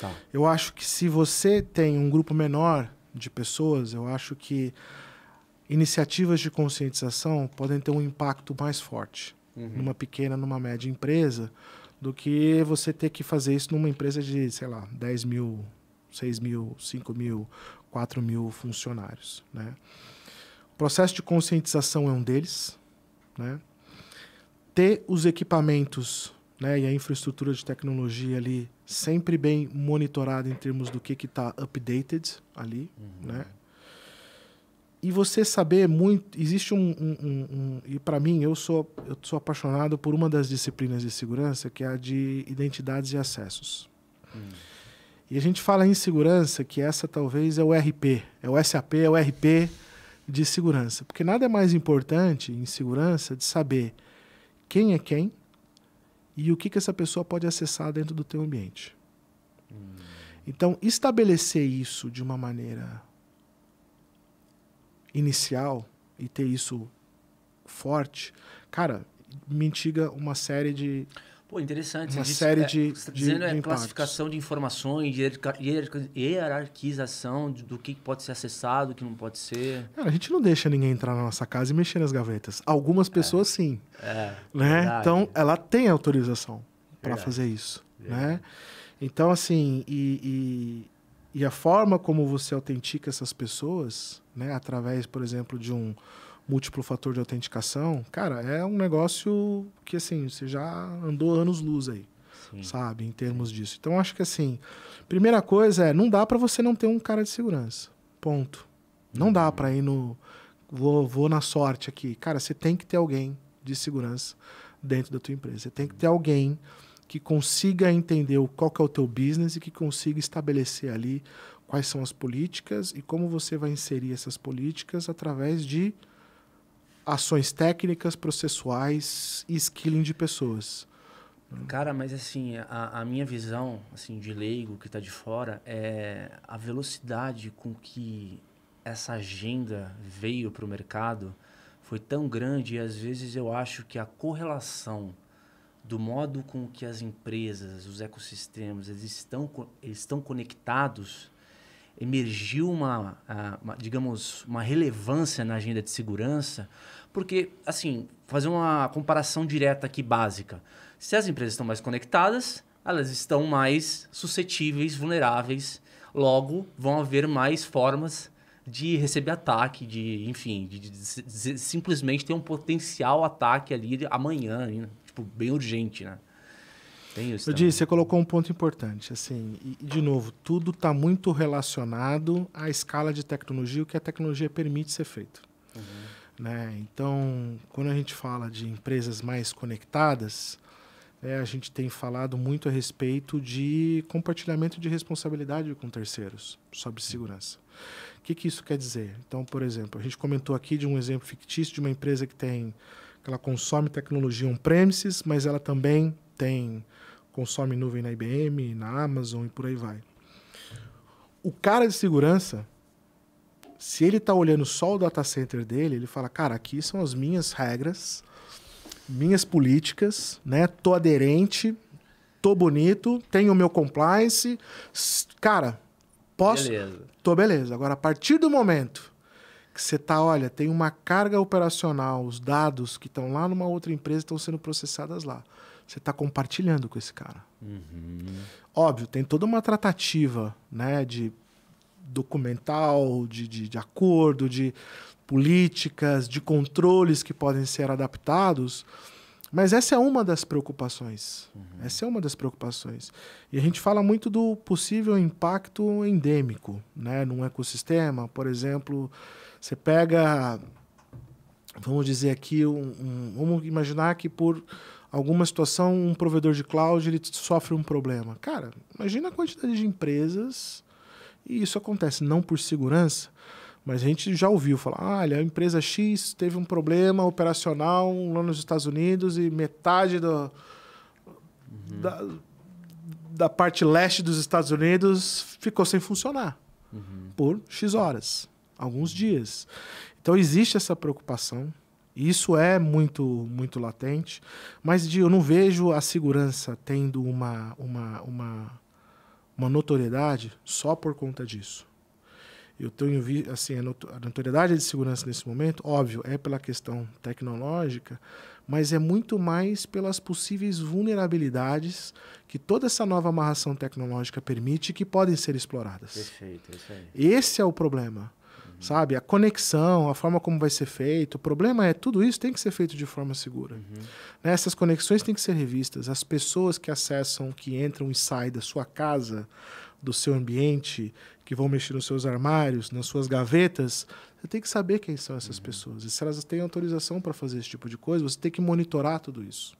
Tá. Eu acho que se você tem um grupo menor de pessoas, eu acho que iniciativas de conscientização podem ter um impacto mais forte uhum. numa pequena, numa média empresa, do que você ter que fazer isso numa empresa de, sei lá, 10 mil, 6 mil, 5 mil, 4 mil funcionários. Né? O processo de conscientização é um deles. Né? Ter os equipamentos né, e a infraestrutura de tecnologia ali sempre bem monitorada em termos do que está updated ali. Uhum. Né? e você saber muito existe um, um, um, um e para mim eu sou eu sou apaixonado por uma das disciplinas de segurança que é a de identidades e acessos hum. E a gente fala em segurança, que essa talvez é o RP, é o SAP, é o RP de segurança. Porque nada é mais importante em segurança de saber quem é quem e o que, que essa pessoa pode acessar dentro do teu ambiente. Hum. Então, estabelecer isso de uma maneira inicial e ter isso forte, cara, mitiga uma série de Pô, interessante. Uma série é, de, você tá de, dizendo, é de, é, classificação de informações, de hierarquização do que pode ser acessado, o que não pode ser. Cara, a gente não deixa ninguém entrar na nossa casa e mexer nas gavetas. Algumas é. pessoas é. sim. É, né? Então, ela tem autorização para fazer isso. Né? Então, assim, e, e, e a forma como você autentica essas pessoas, né? através, por exemplo, de um múltiplo fator de autenticação, cara, é um negócio que assim, você já andou anos luz aí. Sim. Sabe, em termos disso. Então acho que assim, primeira coisa é, não dá para você não ter um cara de segurança. Ponto. Não dá para ir no vou, vou na sorte aqui. Cara, você tem que ter alguém de segurança dentro da tua empresa. Você tem que ter alguém que consiga entender qual que é o teu business e que consiga estabelecer ali quais são as políticas e como você vai inserir essas políticas através de ações técnicas, processuais e skilling de pessoas. Cara, mas assim, a, a minha visão assim de leigo que está de fora é a velocidade com que essa agenda veio para o mercado foi tão grande e às vezes eu acho que a correlação do modo com que as empresas, os ecossistemas, eles estão, eles estão conectados emergiu uma, uma, digamos, uma relevância na agenda de segurança, porque, assim, fazer uma comparação direta aqui básica. Se as empresas estão mais conectadas, elas estão mais suscetíveis, vulneráveis, logo vão haver mais formas de receber ataque, de, enfim, de, de, de, de simplesmente ter um potencial ataque ali amanhã, né? tipo, bem urgente, né? Tem isso. Eu também. disse, você colocou um ponto importante, assim, e, de novo, tudo está muito relacionado à escala de tecnologia, o que a tecnologia permite ser feito. Uhum. Né? Então, quando a gente fala de empresas mais conectadas, é, a gente tem falado muito a respeito de compartilhamento de responsabilidade com terceiros sobre uhum. segurança. O que, que isso quer dizer? Então, por exemplo, a gente comentou aqui de um exemplo fictício de uma empresa que tem que ela consome tecnologia on-premises, mas ela também tem consome nuvem na IBM, na Amazon e por aí vai. O cara de segurança, se ele está olhando só o data center dele, ele fala: cara, aqui são as minhas regras, minhas políticas, né? Tô aderente, tô bonito, tenho meu compliance. Cara, posso. Beleza. Tô beleza. Agora, a partir do momento que você tá, olha, tem uma carga operacional, os dados que estão lá numa outra empresa estão sendo processadas lá você está compartilhando com esse cara. Uhum. Óbvio, tem toda uma tratativa né, de documental, de, de, de acordo, de políticas, de controles que podem ser adaptados. Mas essa é uma das preocupações. Uhum. Essa é uma das preocupações. E a gente fala muito do possível impacto endêmico, né, num ecossistema. Por exemplo, você pega, vamos dizer aqui, um, um, vamos imaginar que por alguma situação, um provedor de cloud ele sofre um problema. Cara, imagina a quantidade de empresas, e isso acontece não por segurança, mas a gente já ouviu falar, olha, a empresa X teve um problema operacional lá nos Estados Unidos e metade do, uhum. da, da parte leste dos Estados Unidos ficou sem funcionar uhum. por X horas, alguns dias. Então existe essa preocupação, e isso é muito, muito latente. Mas de, eu não vejo a segurança tendo uma, uma, uma, uma notoriedade só por conta disso. Eu tenho visto, assim, a notoriedade de segurança nesse momento, óbvio, é pela questão tecnológica, mas é muito mais pelas possíveis vulnerabilidades que toda essa nova amarração tecnológica permite que podem ser exploradas. Perfeito, é isso aí. Esse é o problema. Uhum. sabe? A conexão, a forma como vai ser feito. O problema é tudo isso tem que ser feito de forma segura. Uhum. Né? Essas conexões têm que ser revistas. As pessoas que acessam, que entram e saem da sua casa, do seu ambiente, que vão mexer nos seus armários, nas suas gavetas, você tem que saber quem são essas uhum. pessoas. E se elas têm autorização para fazer esse tipo de coisa, você tem que monitorar tudo isso.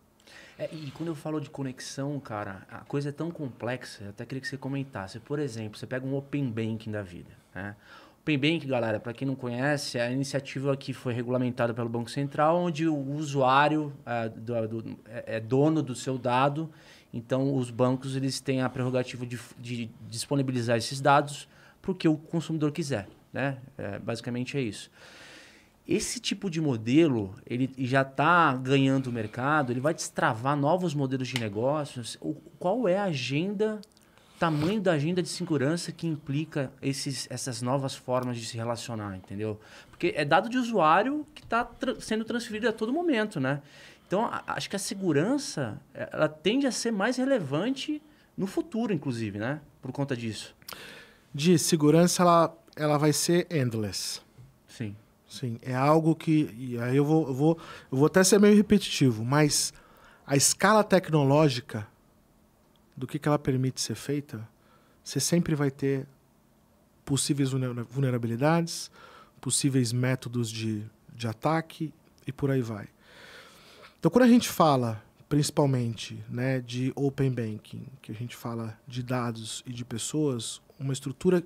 É, e quando eu falo de conexão, cara, a coisa é tão complexa, eu até queria que você comentasse. Por exemplo, você pega um open banking da vida, né? Paybank, galera, para quem não conhece, é a iniciativa que foi regulamentada pelo Banco Central, onde o usuário é, do, do, é, é dono do seu dado. Então, os bancos eles têm a prerrogativa de, de disponibilizar esses dados para o que o consumidor quiser. Né? É, basicamente é isso. Esse tipo de modelo, ele já está ganhando o mercado, ele vai destravar novos modelos de negócios. O, qual é a agenda tamanho da agenda de segurança que implica esses, essas novas formas de se relacionar, entendeu? Porque é dado de usuário que está tra sendo transferido a todo momento, né? Então, acho que a segurança, é, ela tende a ser mais relevante no futuro, inclusive, né? Por conta disso. De segurança, ela, ela vai ser endless. Sim. Sim, é algo que... E aí eu vou, eu vou, eu vou até ser meio repetitivo, mas a escala tecnológica do que, que ela permite ser feita, você sempre vai ter possíveis vulnerabilidades, possíveis métodos de, de ataque e por aí vai. Então, quando a gente fala, principalmente, né, de open banking, que a gente fala de dados e de pessoas, uma estrutura.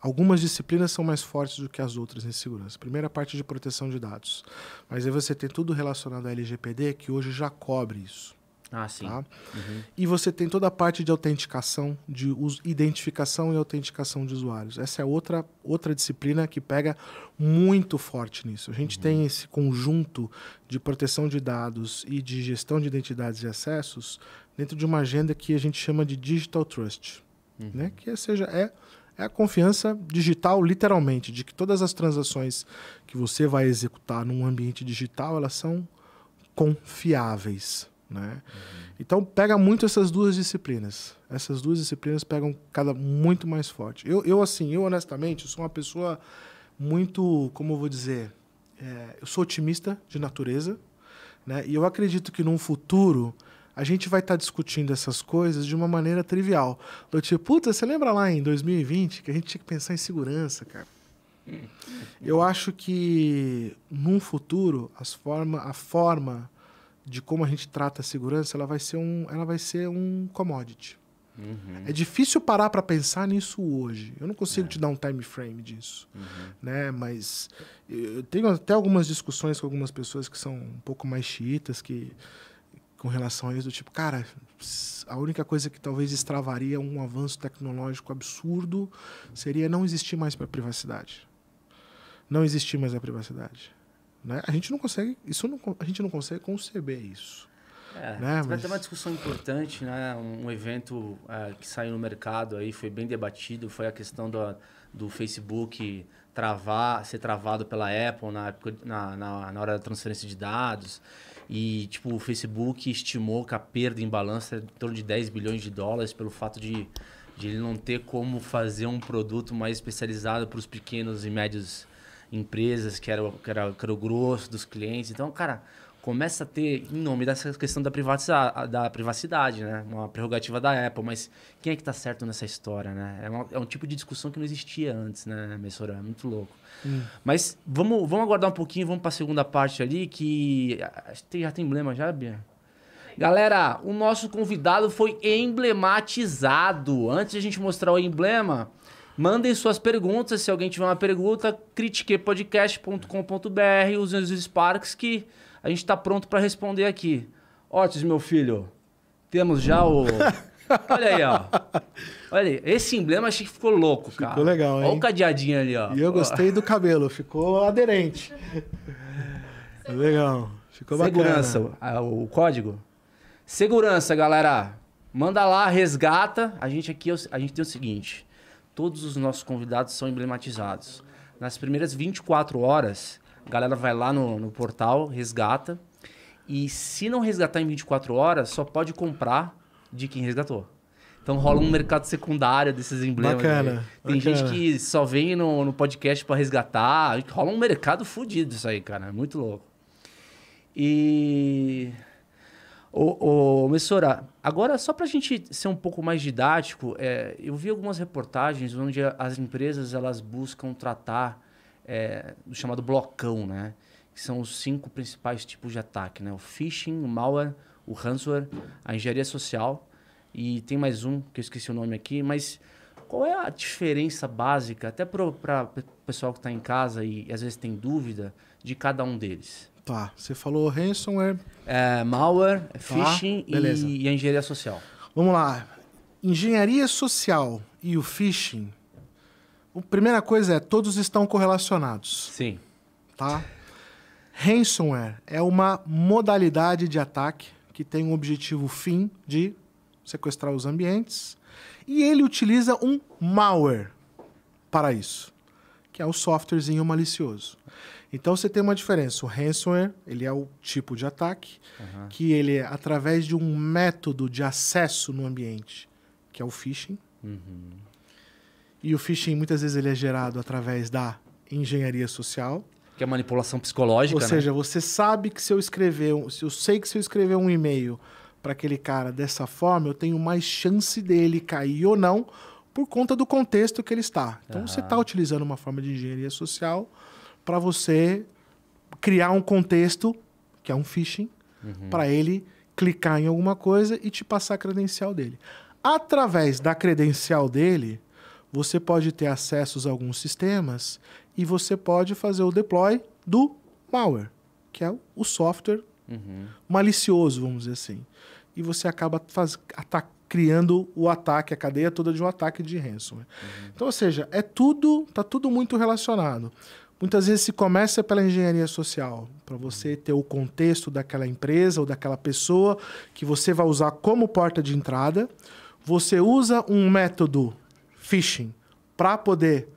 Algumas disciplinas são mais fortes do que as outras em segurança. Primeira parte de proteção de dados. Mas aí você tem tudo relacionado à LGPD, que hoje já cobre isso. Ah, sim. Tá? Uhum. E você tem toda a parte de autenticação, de identificação e autenticação de usuários. Essa é outra, outra disciplina que pega muito forte nisso. A gente uhum. tem esse conjunto de proteção de dados e de gestão de identidades e acessos dentro de uma agenda que a gente chama de Digital Trust. Uhum. Né? Que seja, é é a confiança digital, literalmente, de que todas as transações que você vai executar num ambiente digital, elas são confiáveis. Né? Uhum. Então pega muito essas duas disciplinas. Essas duas disciplinas pegam cada muito mais forte. Eu, eu assim, eu honestamente, sou uma pessoa muito, como eu vou dizer, é, eu sou otimista de natureza, né? E eu acredito que num futuro a gente vai estar tá discutindo essas coisas de uma maneira trivial. Do tipo, puta, você lembra lá em 2020 que a gente tinha que pensar em segurança, cara? Eu acho que num futuro as forma, a forma de como a gente trata a segurança, ela vai ser um, ela vai ser um commodity. Uhum. É difícil parar para pensar nisso hoje. Eu não consigo é. te dar um time frame disso, uhum. né? Mas eu tenho até algumas discussões com algumas pessoas que são um pouco mais chiitas que com relação a isso, do tipo, cara, a única coisa que talvez extravaria um avanço tecnológico absurdo seria não existir mais para privacidade. Não existir mais a privacidade. Né? A gente não consegue, isso não, a gente não consegue conceber isso. É, né? Mas... Vai ter uma discussão importante, né? Um, um evento é, que saiu no mercado aí foi bem debatido, foi a questão do, do Facebook travar, ser travado pela Apple na, na, na, na, hora da transferência de dados. E, tipo, o Facebook estimou que a perda em balança é em torno de 10 bilhões de dólares pelo fato de, de ele não ter como fazer um produto mais especializado para os pequenos e médios empresas, que era, que era, que era o grosso dos clientes. Então, cara, começa a ter, em nome dessa questão da, da privacidade, né? Uma prerrogativa da Apple, mas quem é que tá certo nessa história, né? É, uma, é um tipo de discussão que não existia antes, né, Messora? É muito louco. Hum. Mas vamos, vamos aguardar um pouquinho, vamos para a segunda parte ali, que tem, já tem emblema já, Bia? Galera, o nosso convidado foi emblematizado. Antes de a gente mostrar o emblema, Mandem suas perguntas. Se alguém tiver uma pergunta, critiquepodcast.com.br, usem os Sparks que a gente está pronto para responder aqui. Ótimo, meu filho, temos já o. <laughs> Olha aí, ó. Olha aí. Esse emblema achei que ficou louco, ficou cara. Ficou legal, hein? Olha o cadeadinho ali, ó. E eu gostei do cabelo, ficou aderente. legal. Ficou Segurança, bacana. Ah, o código? Segurança, galera. Manda lá, resgata. A gente aqui, é a gente tem o seguinte todos os nossos convidados são emblematizados. Nas primeiras 24 horas, a galera vai lá no, no portal, resgata. E se não resgatar em 24 horas, só pode comprar de quem resgatou. Então rola um mercado secundário desses emblemas. Bacana. Tem bacana. gente que só vem no, no podcast para resgatar. Rola um mercado fodido isso aí, cara. É muito louco. E Ô, ô, Messora, agora só para a gente ser um pouco mais didático, é, eu vi algumas reportagens onde as empresas elas buscam tratar é, do chamado blocão, né? Que são os cinco principais tipos de ataque, né? O phishing, o malware, o ransomware, a engenharia social e tem mais um que eu esqueci o nome aqui, mas qual é a diferença básica, até para o pessoal que está em casa e às vezes tem dúvida, de cada um deles? Tá. Você falou ransomware. É, malware, tá. phishing e, e a engenharia social. Vamos lá. Engenharia social e o phishing. A primeira coisa é, todos estão correlacionados. Sim. Tá? Ransomware é uma modalidade de ataque que tem o um objetivo fim de sequestrar os ambientes. E ele utiliza um malware para isso, que é o softwarezinho malicioso. Então você tem uma diferença. O ransomware, ele é o tipo de ataque uhum. que ele é através de um método de acesso no ambiente, que é o phishing. Uhum. E o phishing muitas vezes ele é gerado através da engenharia social, que é manipulação psicológica, Ou né? seja, você sabe que se eu escrever, se eu sei que se eu escrever um e-mail para aquele cara dessa forma, eu tenho mais chance dele cair ou não por conta do contexto que ele está. Então uhum. você está utilizando uma forma de engenharia social para você criar um contexto, que é um phishing, uhum. para ele clicar em alguma coisa e te passar a credencial dele. Através da credencial dele, você pode ter acessos a alguns sistemas e você pode fazer o deploy do malware, que é o software uhum. malicioso, vamos dizer assim. E você acaba faz, criando o ataque, a cadeia toda de um ataque de ransomware. Uhum. Então, ou seja, é tudo, tá tudo muito relacionado. Muitas vezes se começa pela engenharia social, para você ter o contexto daquela empresa ou daquela pessoa que você vai usar como porta de entrada. Você usa um método phishing para poder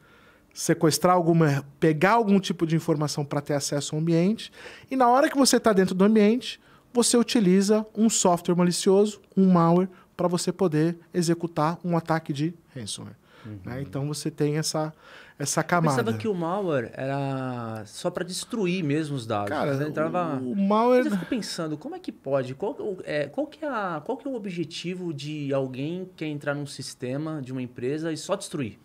sequestrar alguma, pegar algum tipo de informação para ter acesso ao ambiente. E na hora que você está dentro do ambiente, você utiliza um software malicioso, um malware, para você poder executar um ataque de ransomware. Né? Uhum. Né? Então você tem essa, essa camada. Eu pensava que o malware era só para destruir mesmo os dados. Cara, né? entrava... o malware... Mas eu fico pensando, como é que pode? Qual, é, é, qual, que é a, qual que é o objetivo de alguém que entrar num sistema de uma empresa e só destruir?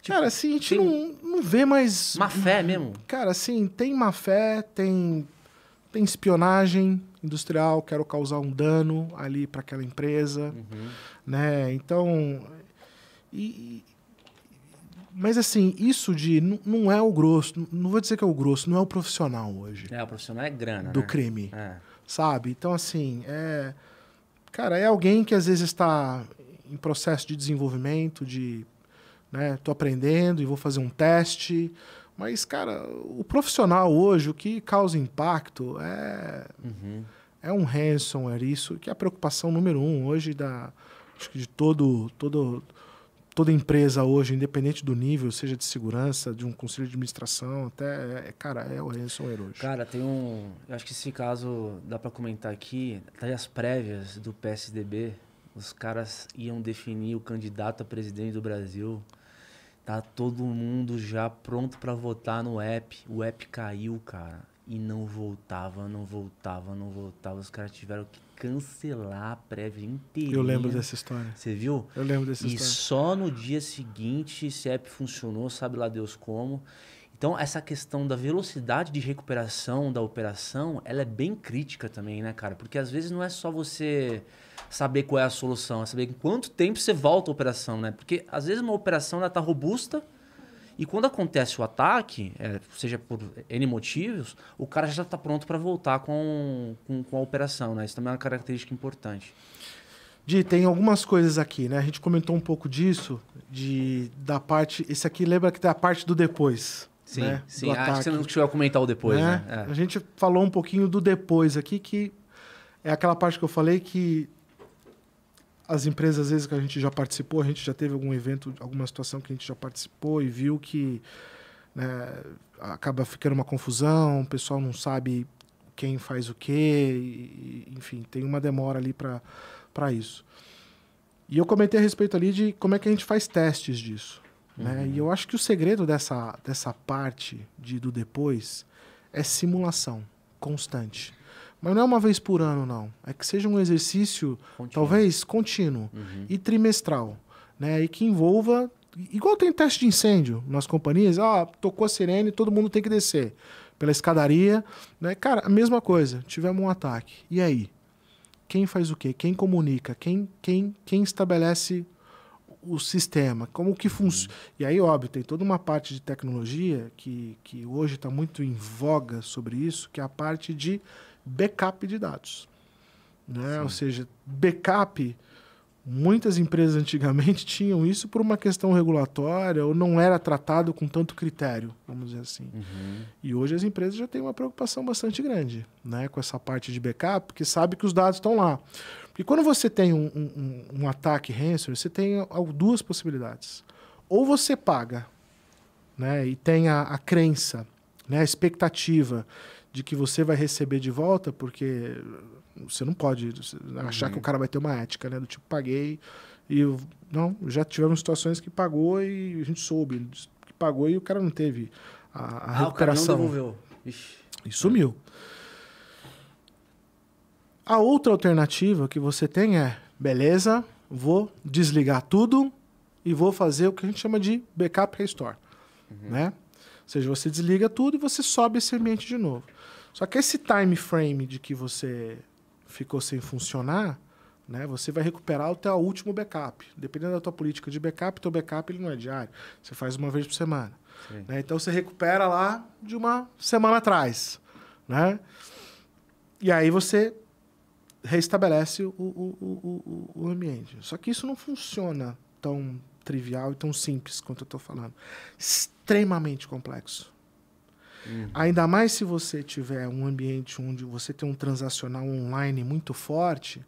Tipo, cara, assim, a gente não, não vê mais. Má fé mesmo? Cara, assim, tem má fé, tem, tem espionagem industrial, quero causar um dano ali para aquela empresa, uhum. né? Então. E, mas assim, isso de não é o grosso, não vou dizer que é o grosso, não é o profissional hoje. É, o profissional é grana. Do né? crime. É. Sabe? Então, assim, é. Cara, é alguém que às vezes está em processo de desenvolvimento, de. Né, tô aprendendo e vou fazer um teste. Mas, cara, o profissional hoje, o que causa impacto é. Uhum. É um ransomware, isso que é a preocupação número um hoje da, acho que de todo, todo toda empresa hoje, independente do nível, seja de segurança, de um conselho de administração, até, é, é cara, é o ransomware hoje. Cara, tem um, eu acho que esse caso dá para comentar aqui, até as prévias do PSDB, os caras iam definir o candidato a presidente do Brasil. Tá todo mundo já pronto para votar no app. O app caiu, cara. E não voltava, não voltava, não voltava. Os caras tiveram que cancelar a prévia inteira. Eu lembro dessa história. Você viu? Eu lembro dessa e história. E só no dia seguinte, CEP funcionou, sabe lá Deus como. Então, essa questão da velocidade de recuperação da operação, ela é bem crítica também, né, cara? Porque às vezes não é só você saber qual é a solução, é saber em quanto tempo você volta a operação, né? Porque às vezes uma operação ela tá robusta, e quando acontece o ataque, é, seja por N motivos, o cara já está pronto para voltar com, com, com, a operação, né? Isso também é uma característica importante. Di, tem algumas coisas aqui, né? A gente comentou um pouco disso, de, da parte... Esse aqui lembra que tem a parte do depois. Sim, né? sim. Do acho que você não chegou a comentar o depois, né? né? É. A gente falou um pouquinho do depois aqui, que é aquela parte que eu falei que as empresas, às vezes, que a gente já participou, a gente já teve algum evento, alguma situação que a gente já participou e viu que né, acaba ficando uma confusão, o pessoal não sabe quem faz o quê, e, enfim, tem uma demora ali para isso. E eu comentei a respeito ali de como é que a gente faz testes disso. Né? Uhum. Né? E eu acho que o segredo dessa, dessa parte de, do depois é simulação constante. Mas não é uma vez por ano, não. É que seja um exercício, contínuo. talvez, contínuo uhum. e trimestral. Né? E que envolva. Igual tem teste de incêndio nas companhias, ah, tocou a sirene, todo mundo tem que descer pela escadaria. Né? Cara, a mesma coisa, tivemos um ataque. E aí? Quem faz o quê? Quem comunica? Quem, quem, quem estabelece o sistema? Como que uhum. funciona? Uhum. E aí, óbvio, tem toda uma parte de tecnologia que, que hoje está muito em voga sobre isso, que é a parte de backup de dados. Né? Ou seja, backup, muitas empresas antigamente <laughs> tinham isso por uma questão regulatória ou não era tratado com tanto critério, vamos dizer assim. Uhum. E hoje as empresas já têm uma preocupação bastante grande né? com essa parte de backup, porque sabe que os dados estão lá. E quando você tem um, um, um ataque ransomware, você tem duas possibilidades. Ou você paga né? e tem a, a crença, né? a expectativa de que você vai receber de volta, porque você não pode achar uhum. que o uhum. cara vai ter uma ética, né? Do tipo, paguei e... Eu, não, já tivemos situações que pagou e a gente soube que pagou e o cara não teve a, a ah, recuperação. o cara não devolveu. Ixi. E sumiu. A outra alternativa que você tem é, beleza, vou desligar tudo e vou fazer o que a gente chama de backup restore, uhum. né? Ou seja, você desliga tudo e você sobe esse ambiente de novo. Só que esse time frame de que você ficou sem funcionar, né, você vai recuperar o teu último backup. Dependendo da tua política de backup, teu backup ele não é diário. Você faz uma vez por semana. Né? Então você recupera lá de uma semana atrás. Né? E aí você reestabelece o, o, o, o, ambiente. Só que isso não funciona tão trivial e tão simples quanto eu estou falando. Extremamente complexo. Uhum. Ainda mais se você tiver um ambiente onde você tem um transacional online muito forte,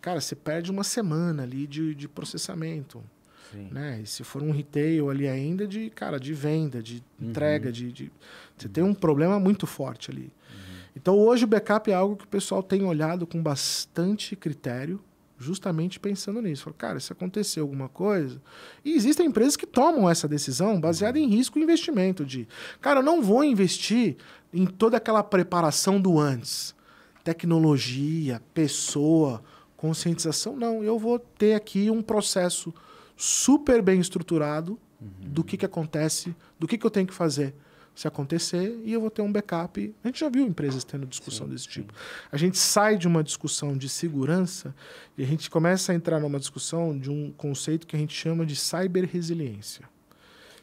cara, você perde uma semana ali de, de processamento. Sim. Né? E se for um retail ali ainda de, cara, de venda, de uhum. entrega, de, de... você uhum. tem um problema muito forte ali. Uhum. Então hoje o backup é algo que o pessoal tem olhado com bastante critério justamente pensando nisso. Falou, cara, se acontecer alguma coisa. E existem empresas que tomam essa decisão baseada em risco e investimento. De, cara, eu não vou investir em toda aquela preparação do antes. Tecnologia, pessoa, conscientização. Não, eu vou ter aqui um processo super bem estruturado uhum. do que, que acontece, do que, que eu tenho que fazer se acontecer, e eu vou ter um backup. A gente já viu empresas tendo discussão sim, desse tipo. Sim. A gente sai de uma discussão de segurança e a gente começa a entrar numa discussão de um conceito que a gente chama de cyber resiliência,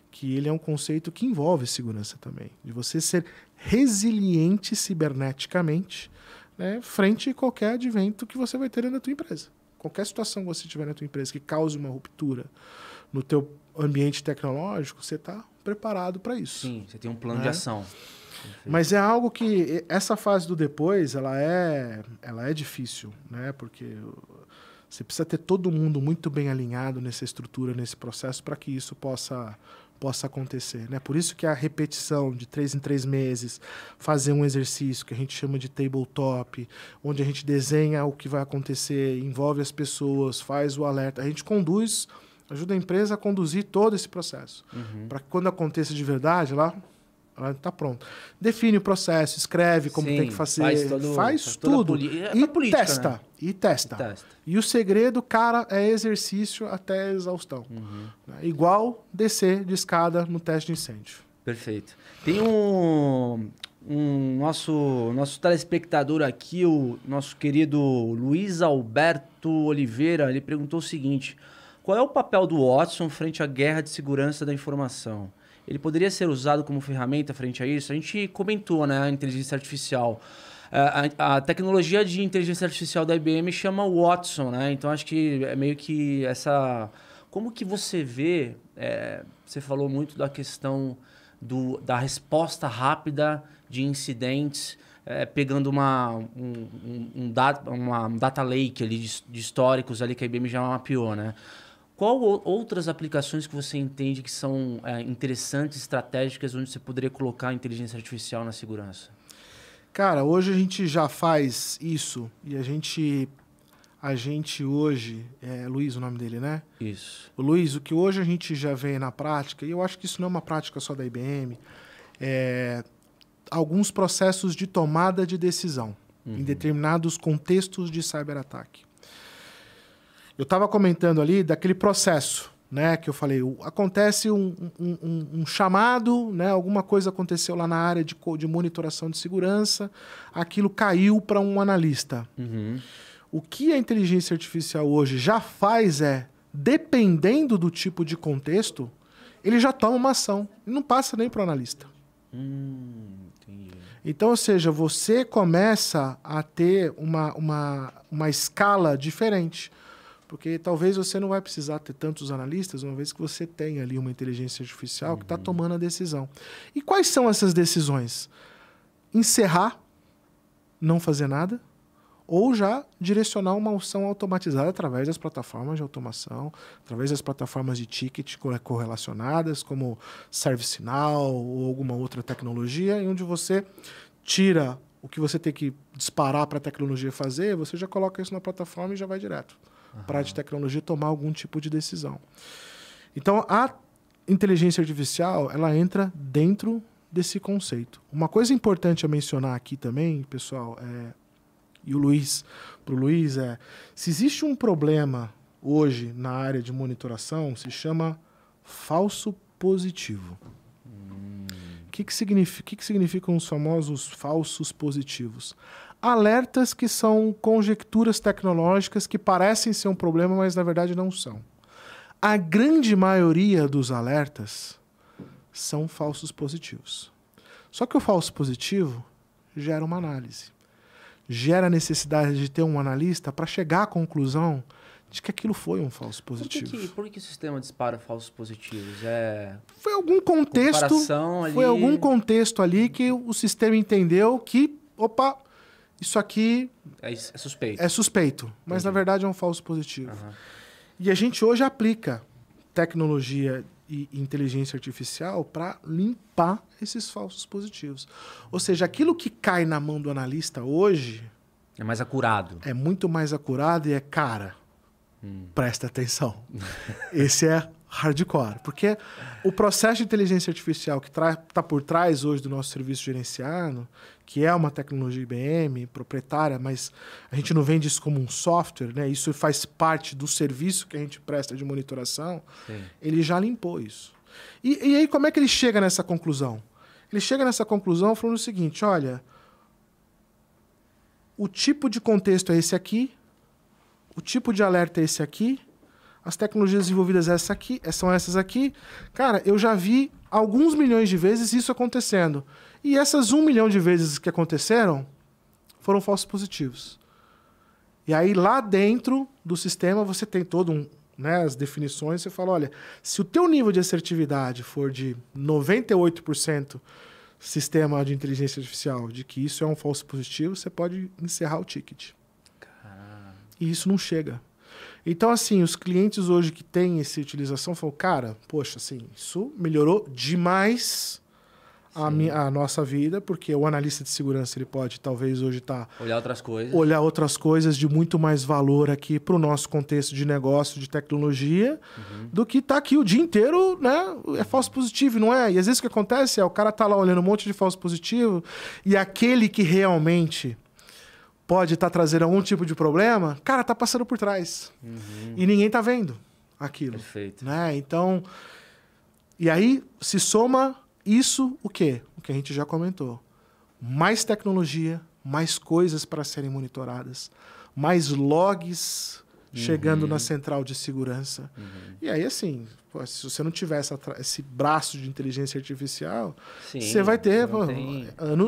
que ele é um conceito que envolve segurança também, de você ser resiliente ciberneticamente né, frente a qualquer advento que você vai ter na tua empresa. Qualquer situação que você tiver na tua empresa que cause uma ruptura no teu ambiente tecnológico, você está preparado para isso. Sim, você tem um plano né? de ação. Mas é algo que essa fase do depois, ela é, ela é difícil, né? Porque você precisa ter todo mundo muito bem alinhado nessa estrutura, nesse processo, para que isso possa possa acontecer, né? Por isso que a repetição de três em três meses, fazer um exercício que a gente chama de tabletop, onde a gente desenha o que vai acontecer, envolve as pessoas, faz o alerta, a gente conduz ajuda a empresa a conduzir todo esse processo. Uhum. Para que quando aconteça de verdade, lá ela está pronta. Define o processo, escreve como Sim, tem que fazer, faz, todo, faz, tudo é e, política, testa, né? e, testa, e testa. E o segredo, cara, é exercício até exaustão. Uhum. Né? igual descer de escada no teste de incêndio. Perfeito. Tem um, um nosso nosso telespectador aqui, o nosso querido Luiz Alberto Oliveira, ele perguntou o seguinte: qual é o papel do Watson frente à guerra de segurança da informação? Ele poderia ser usado como ferramenta frente a isso? A gente comentou, né, a inteligência artificial. É, a, tecnologia de inteligência artificial da IBM chama Watson, né? Então acho que é meio que essa. Como que você vê? É, você falou muito da questão do, da resposta rápida de incidentes, é, pegando uma, um, um, um, data, uma data lake ali de, de históricos ali que a IBM já mapeou, né? Qual outras aplicações que você entende que são é, interessantes, estratégicas, onde você poderia colocar a inteligência artificial na segurança? Cara, hoje a gente já faz isso e a gente a gente hoje, é Luiz o nome dele, né? Isso. O Luiz, o que hoje a gente já vê na prática, e eu acho que isso não é uma prática só da IBM, é alguns processos de tomada de decisão uhum. em determinados contextos de cyberataque. Eu estava comentando ali daquele processo, né? Que eu falei, acontece um, um, um, um, chamado, né? Alguma coisa aconteceu lá na área de, de monitoração de segurança, aquilo caiu para um analista. Uhum. O que a inteligência artificial hoje já faz é, dependendo do tipo de contexto, ele já toma uma ação. e não passa nem para o analista. Hum, então, ou seja, você começa a ter uma, uma, uma escala diferente porque talvez você não vai precisar ter tantos analistas, uma vez que você tem ali uma inteligência artificial tá uhum. que está tomando a decisão. E quais são essas decisões? Encerrar, não fazer nada, ou já direcionar uma ação automatizada através das plataformas de automação, através das plataformas de ticket correlacionadas, como ServiceNow ou alguma outra tecnologia, em onde você tira o que você tem que disparar para a tecnologia fazer, você já coloca isso na plataforma e já vai direto uhum. para a de tecnologia tomar algum tipo de decisão. Então, a inteligência artificial, ela entra dentro desse conceito. Uma coisa importante a mencionar aqui também, pessoal, é, e o Luiz, para o Luiz, é: se existe um problema hoje na área de monitoração, se chama falso positivo. O hum. que, que, significa, que, que significam os famosos falsos positivos? alertas que são conjecturas tecnológicas que parecem ser um problema, mas na verdade não são. A grande maioria dos alertas são falsos positivos. Só que o falso positivo gera uma análise. Gera a necessidade de ter um analista para chegar à conclusão de que aquilo foi um falso positivo. Por que, que, por que o sistema dispara falsos positivos? É... Foi algum contexto. Ali... Foi algum contexto ali que o sistema entendeu que, opa, isso aqui. É, é, suspeito. É suspeito, mas na verdade é um falso positivo. Uhum. E a gente hoje aplica tecnologia e inteligência artificial para limpar esses falsos positivos. Ou seja, aquilo que cai na mão do analista hoje. É mais acurado. É muito mais acurado e é cara. Hum. Presta atenção. <laughs> Esse é hardcore. Porque o processo de inteligência artificial que está por trás hoje do nosso serviço gerenciado, que é uma tecnologia IBM proprietária, mas a gente não vende isso como um software, né? isso faz parte do serviço que a gente presta de monitoração, Sim. ele já limpou isso. E, e aí, como é que ele chega nessa conclusão? Ele chega nessa conclusão falando o seguinte: olha, o tipo de contexto é esse aqui, o tipo de alerta é esse aqui, as tecnologias desenvolvidas essa aqui, eh, são essas aqui. Cara, eu já vi alguns milhões de vezes isso acontecendo. E essas um milhão de vezes que aconteceram foram falsos positivos. E aí, lá dentro do sistema, você tem todo um, né, as definições, você fala, olha, se o teu nível de assertividade for de 98% sistema de inteligência artificial, de que isso é um falso positivo, você pode encerrar o ticket. Caramba. E isso não chega. Então, assim, os clientes hoje que têm essa utilização falam, cara, poxa, assim, isso melhorou demais a, minha, a, nossa vida, porque o analista de segurança ele pode talvez hoje estar tá olhar outras coisas, olhar outras coisas de muito mais valor aqui para o nosso contexto de negócio, de tecnologia, uhum. do que tá aqui o dia inteiro, né? É falso positivo, não é? E às vezes o que acontece é o cara tá lá olhando um monte de falso positivo e aquele que realmente pode estar tá trazendo algum tipo de problema, cara, tá passando por trás. Uhum. E ninguém tá vendo aquilo. Perfeito. Né? Então, e aí se soma isso o quê? O que a gente já comentou. Mais tecnologia, mais coisas para serem monitoradas, mais logs uhum. chegando na central de segurança. Uhum. E aí assim, Pô, se você não tiver essa, esse braço de inteligência artificial, Sim, você vai ter pô, tem... ano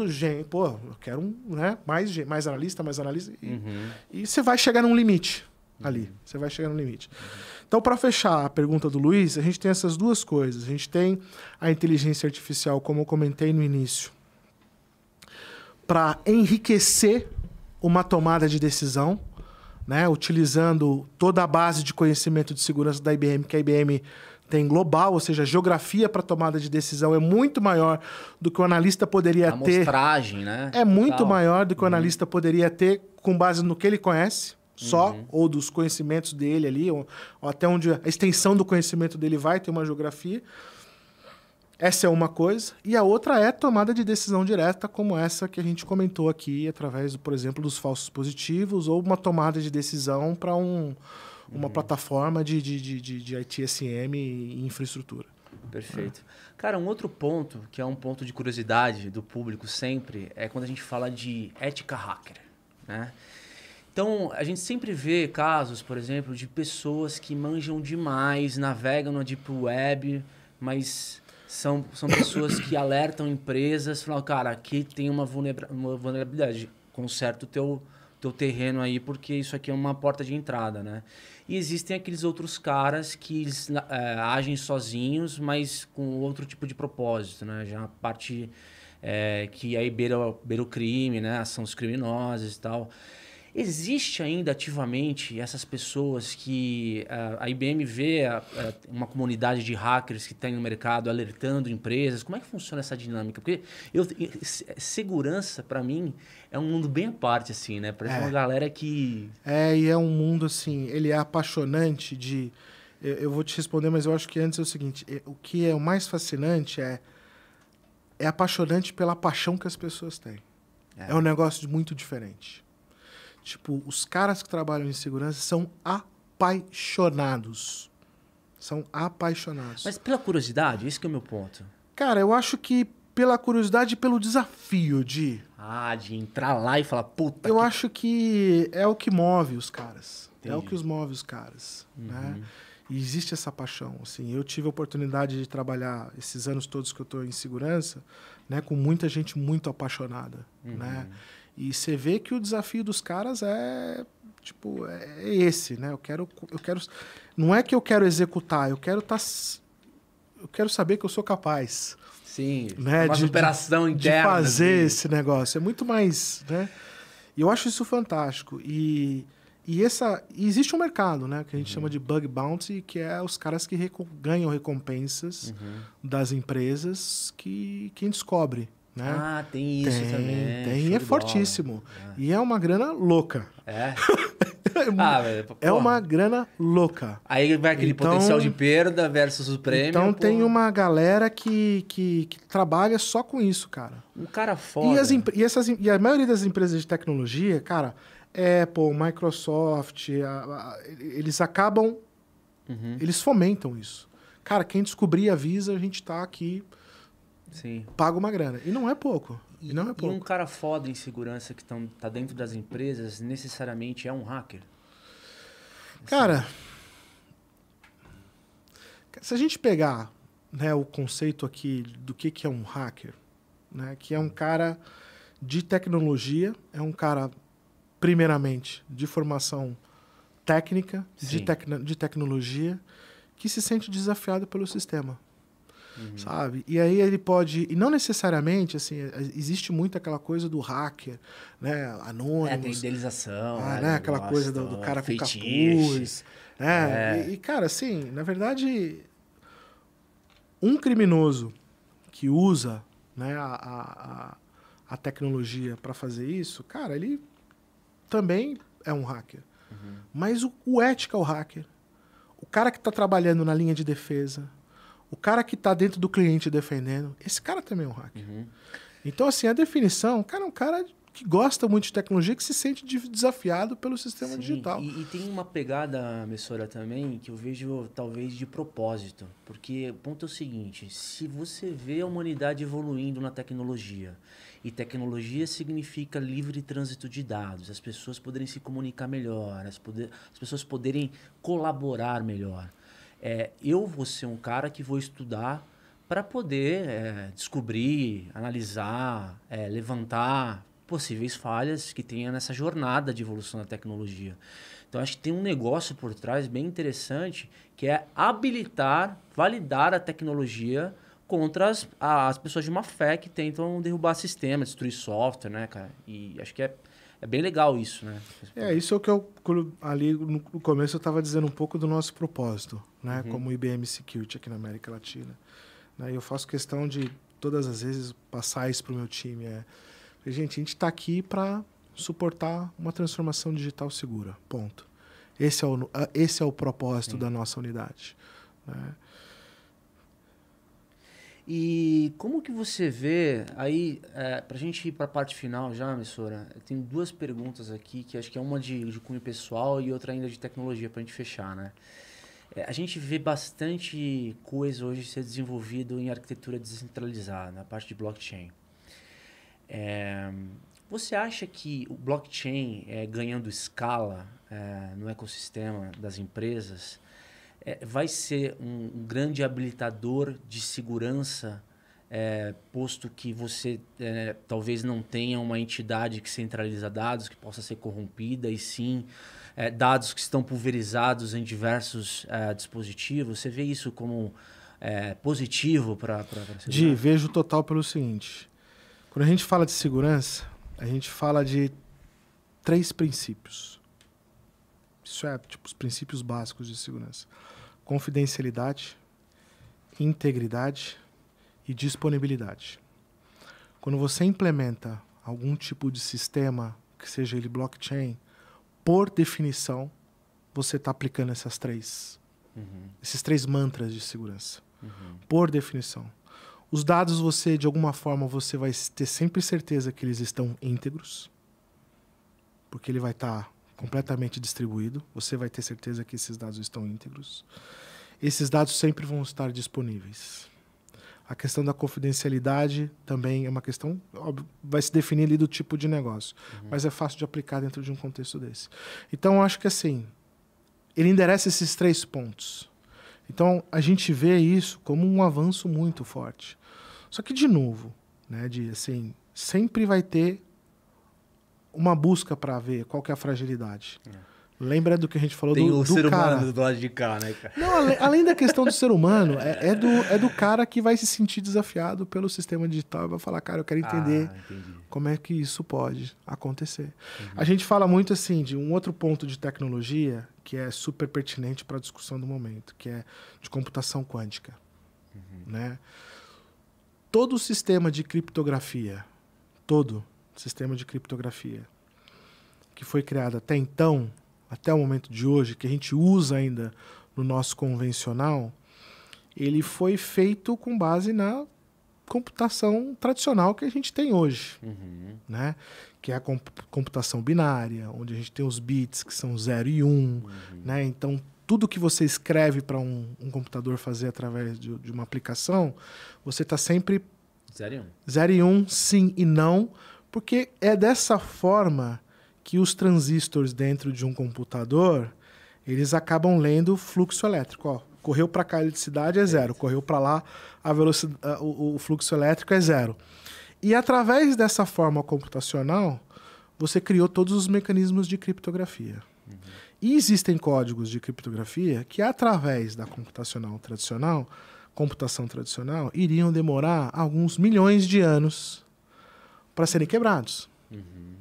pô, eu quero um, né, mais mais analista, mais analista e, uhum. e você vai chegar num limite uhum. ali. Você vai chegar num limite. Uhum. Então, para fechar a pergunta do Luiz, a gente tem essas duas coisas. A gente tem a inteligência artificial, como eu comentei no início, para enriquecer uma tomada de decisão. Né, utilizando toda a base de conhecimento de segurança da IBM, que a IBM tem global, ou seja, a geografia para tomada de decisão é muito maior do que o analista poderia a ter. Amostragem, né? É muito maior do que o uhum. analista poderia ter com base no que ele conhece só, uhum. ou dos conhecimentos dele ali, ou, ou, até onde a extensão do conhecimento dele vai, tem uma geografia. Essa é uma coisa. E a outra é tomada de decisão direta, como essa que a gente comentou aqui, através, por exemplo, dos falsos positivos, ou uma tomada de decisão para um uma plataforma de, de, de, de, ITSM e infraestrutura. Perfeito. É. Cara, um outro ponto, que é um ponto de curiosidade do público sempre, é quando a gente fala de ética hacker. Né? Então, a gente sempre vê casos, por exemplo, de pessoas que manjam demais, navegam na Deep Web, mas são, são pessoas que alertam empresas, falam, cara, aqui tem uma vulnerabilidade, conserta o teu, teu terreno aí, porque isso aqui é uma porta de entrada, né? E existem aqueles outros caras que eles, é, agem sozinhos, mas com outro tipo de propósito, né? Já a parte é, que aí beira, beira o crime, né? São os criminosos e tal. Existe ainda ativamente essas pessoas que uh, a IBM vê a, ah, a, ah, uma comunidade de hackers que está no mercado alertando empresas? Como é que funciona essa dinâmica? Porque eu, segurança, para mim, é um mundo bem à parte, assim, né? Parece é. uma galera que. É, e é um mundo, assim, ele é apaixonante de. Eu, eu vou te responder, mas eu acho que antes é o seguinte: é, o que é o mais fascinante é. É apaixonante pela paixão que as pessoas têm. É, é um negócio muito diferente. Tipo, os caras que trabalham em segurança são apaixonados. São apaixonados. Mas pela curiosidade, esse é o meu ponto. Cara, eu acho que pela curiosidade e pelo desafio de. Ah, de entrar lá e falar, puta. Eu que... acho que é o que move os caras. Entendi. É o que os move os caras. Né? Uhum. Né? E existe essa paixão. Assim, eu tive a oportunidade de trabalhar esses anos todos que eu estou em segurança né, com muita gente muito apaixonada. Né? Uhum. Né? E você vê que o desafio dos caras é tipo é esse, né? Eu quero, eu quero, não é que eu quero executar, eu quero estar, tá, eu quero saber que eu sou capaz. Sim. Né? Uma de, superação interna. De fazer assim. esse negócio é muito mais, né? E eu acho isso fantástico e e essa e existe um mercado, né? Que a gente uhum. chama de bug bounty, que é os caras que reco ganham recompensas uhum. das empresas que quem descobre né? Ah, tem isso tem, também. Tem, e é fortíssimo. Ah. E é uma grana louca. É? <laughs> é ah, velho, é uma grana louca. Aí vai aquele então, potencial de perda versus o prêmio. Então tem uma galera que, que, que, trabalha só com isso, cara. Um cara foda. E, as, e, essas, e a maioria das empresas de tecnologia, cara, Apple, é, Microsoft, a, a, eles acabam... Uhum. Eles fomentam isso. Cara, quem descobrir avisa, a gente tá aqui... Sim. paga uma grana. E não é pouco. E, não é pouco. E um cara foda em segurança que tão, tá dentro das empresas necessariamente é um hacker? Assim. Cara, se a gente pegar né, o conceito aqui do que, que é um hacker, né, que é um cara de tecnologia, é um cara, primeiramente, de formação técnica, de, tec de tecnologia, que se sente desafiado pelo sistema uhum. sabe? E aí ele pode, e não necessariamente, assim, é, existe muito aquela coisa do hacker, né, anônimo. É, tem idealização. Ah, né, aquela gosto, coisa do, do cara ficar com capuz. Né? É. E, e, cara, assim, na verdade, um criminoso que usa né, a, a, a tecnologia para fazer isso, cara, ele também é um hacker. Uhum. Mas o, o é o hacker. O cara que está trabalhando na linha de defesa, o cara que está dentro do cliente defendendo, esse cara também é um hacker. Uhum. Então, assim, a definição, cara, é um cara que gosta muito de tecnologia, que se sente desafiado pelo sistema Sim, digital. E, e, tem uma pegada, Messora, também, que eu vejo talvez de propósito. Porque o ponto é o seguinte: se você vê a humanidade evoluindo na tecnologia, e tecnologia significa livre trânsito de dados, as pessoas poderem se comunicar melhor, as, poder, as pessoas poderem colaborar melhor é, eu vou ser um cara que vou estudar para poder é, descobrir, analisar, é, levantar possíveis falhas que tenha nessa jornada de evolução da tecnologia. Então acho que tem um negócio por trás bem interessante que é habilitar, validar a tecnologia contra as, as pessoas de má fé que tentam derrubar sistema, destruir software, né, cara? E acho que é é bem legal isso, né? É, isso é o que eu ali no começo eu estava dizendo um pouco do nosso propósito, né? Uhum. Como IBM Security aqui na América Latina. Né? E eu faço questão de todas as vezes passar isso para o meu time. É, gente, a gente está aqui para suportar uma transformação digital segura, ponto. Esse é o, esse é o propósito Sim. da nossa unidade. Né? E como que você vê aí, é, para a gente ir para a parte final já, Missora, eu tenho duas perguntas aqui, que acho que é uma de, de cunho pessoal e outra ainda de tecnologia para a gente fechar, né? É, a gente vê bastante coisa hoje ser desenvolvido em arquitetura descentralizada, na parte de blockchain. É, você acha que o blockchain é, ganhando escala é, no ecossistema das empresas é, vai ser um, um, grande habilitador de segurança, é, posto que você é, talvez não tenha uma entidade que centraliza dados, que possa ser corrompida, e sim é, dados que estão pulverizados em diversos é, dispositivos. Você vê isso como é, positivo para a Di, vejo total pelo seguinte. Quando a gente fala de segurança, a gente fala de três princípios. Isso é, tipo, os princípios básicos de segurança confidencialidade, integridade e disponibilidade. Quando você implementa algum tipo de sistema, que seja ele blockchain, por definição, você está aplicando essas três, uhum. esses três mantras de segurança. Uhum. Por definição. Os dados você, de alguma forma, você vai ter sempre certeza que eles estão íntegros, porque ele vai estar tá completamente distribuído. Você vai ter certeza que esses dados estão íntegros. Esses dados sempre vão estar disponíveis. A questão da confidencialidade também é uma questão, óbvio, vai se definir ali do tipo de negócio, uhum. mas é fácil de aplicar dentro de um contexto desse. Então, acho que assim, ele endereça esses três pontos. Então, a gente vê isso como um avanço muito forte. Só que, de novo, né, de assim, sempre vai ter uma busca para ver qual que é a fragilidade. É. Lembra do que a gente falou Tem do, o do ser cara. humano do lado de cá, né, cara? Não, além, além da questão do ser humano, é, é, do, é do cara que vai se sentir desafiado pelo sistema digital e vai falar, cara, eu quero entender ah, como é que isso pode acontecer. Uhum. A gente fala muito assim de um outro ponto de tecnologia que é super pertinente para a discussão do momento, que é de computação quântica. Uhum. Né? Todo o sistema de criptografia, todo, sistema de criptografia, que foi criado até então, até o momento de hoje, que a gente usa ainda no nosso convencional, ele foi feito com base na computação tradicional que a gente tem hoje, uhum. né? Que é a comp computação binária, onde a gente tem os bits que são 0 e 1, um, uhum. né? Então tudo que você escreve para um, um, computador fazer através de, de uma aplicação, você está sempre 0 e 1. Um. e um, sim e não, porque é dessa forma que os transistores dentro de um computador eles acabam lendo o fluxo elétrico. Ó, correu para cá a eletricidade é zero, correu para lá a velocidade, o, o fluxo elétrico é zero. E através dessa forma computacional, você criou todos os mecanismos de criptografia. Uhum. E existem códigos de criptografia que, através da computacional tradicional, computação tradicional, iriam demorar alguns milhões de anos para serem quebrados. Uhum.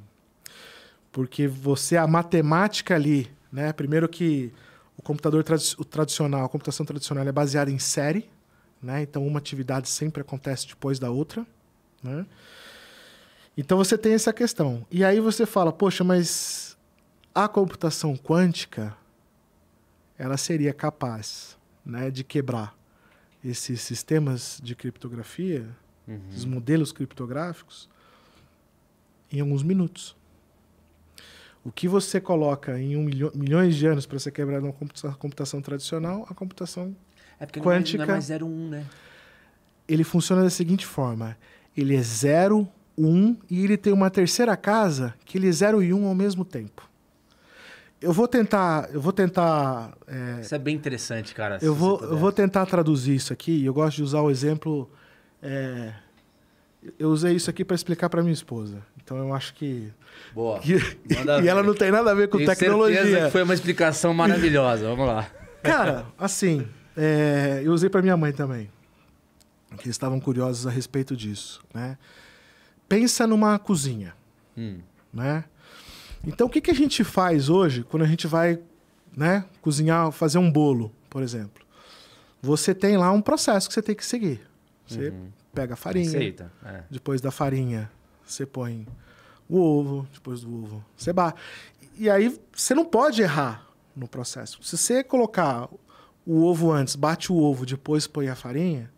Porque você, a matemática ali, né? Primeiro que o computador o tradicional, a computação tradicional é baseada em série, né? Então uma atividade sempre acontece depois da outra, né? Então você tem essa questão. E aí você fala, poxa, mas a computação quântica ela seria capaz, né, de quebrar esses sistemas de criptografia, uhum. os modelos criptográficos, em alguns minutos. O que você coloca em um milho, milhões de anos para ser quebrado uma computação tradicional, a computação é porque quântica. Não é, é mais 0,1, um, né? Ele funciona da seguinte forma: ele é 0, 1 um, e ele tem uma terceira casa que ele é 0 e 1 um ao mesmo tempo. Eu vou tentar. Eu vou tentar. É, isso é bem interessante, cara. Eu vou, eu vou tentar traduzir isso aqui. Eu gosto de usar o exemplo. É, eu usei isso aqui para explicar para minha esposa. Então eu acho que. Boa. <laughs> Que... e ela não tem nada a ver com Tenho tecnologia. Que foi uma explicação maravilhosa. Vamos lá. Cara, assim, é... eu usei para minha mãe também. Que estavam curiosos a respeito disso, né? Pensa numa cozinha, hum. né? Então o que, que a gente faz hoje quando a gente vai, né, cozinhar, fazer um bolo, por exemplo? Você tem lá um processo que você tem que seguir. Você uhum. pega a farinha. Receita. É. Depois da farinha, você põe o ovo, depois do ovo, você bate. E aí você não pode errar no processo. Se você colocar o ovo antes, bate o ovo, depois põe a farinha,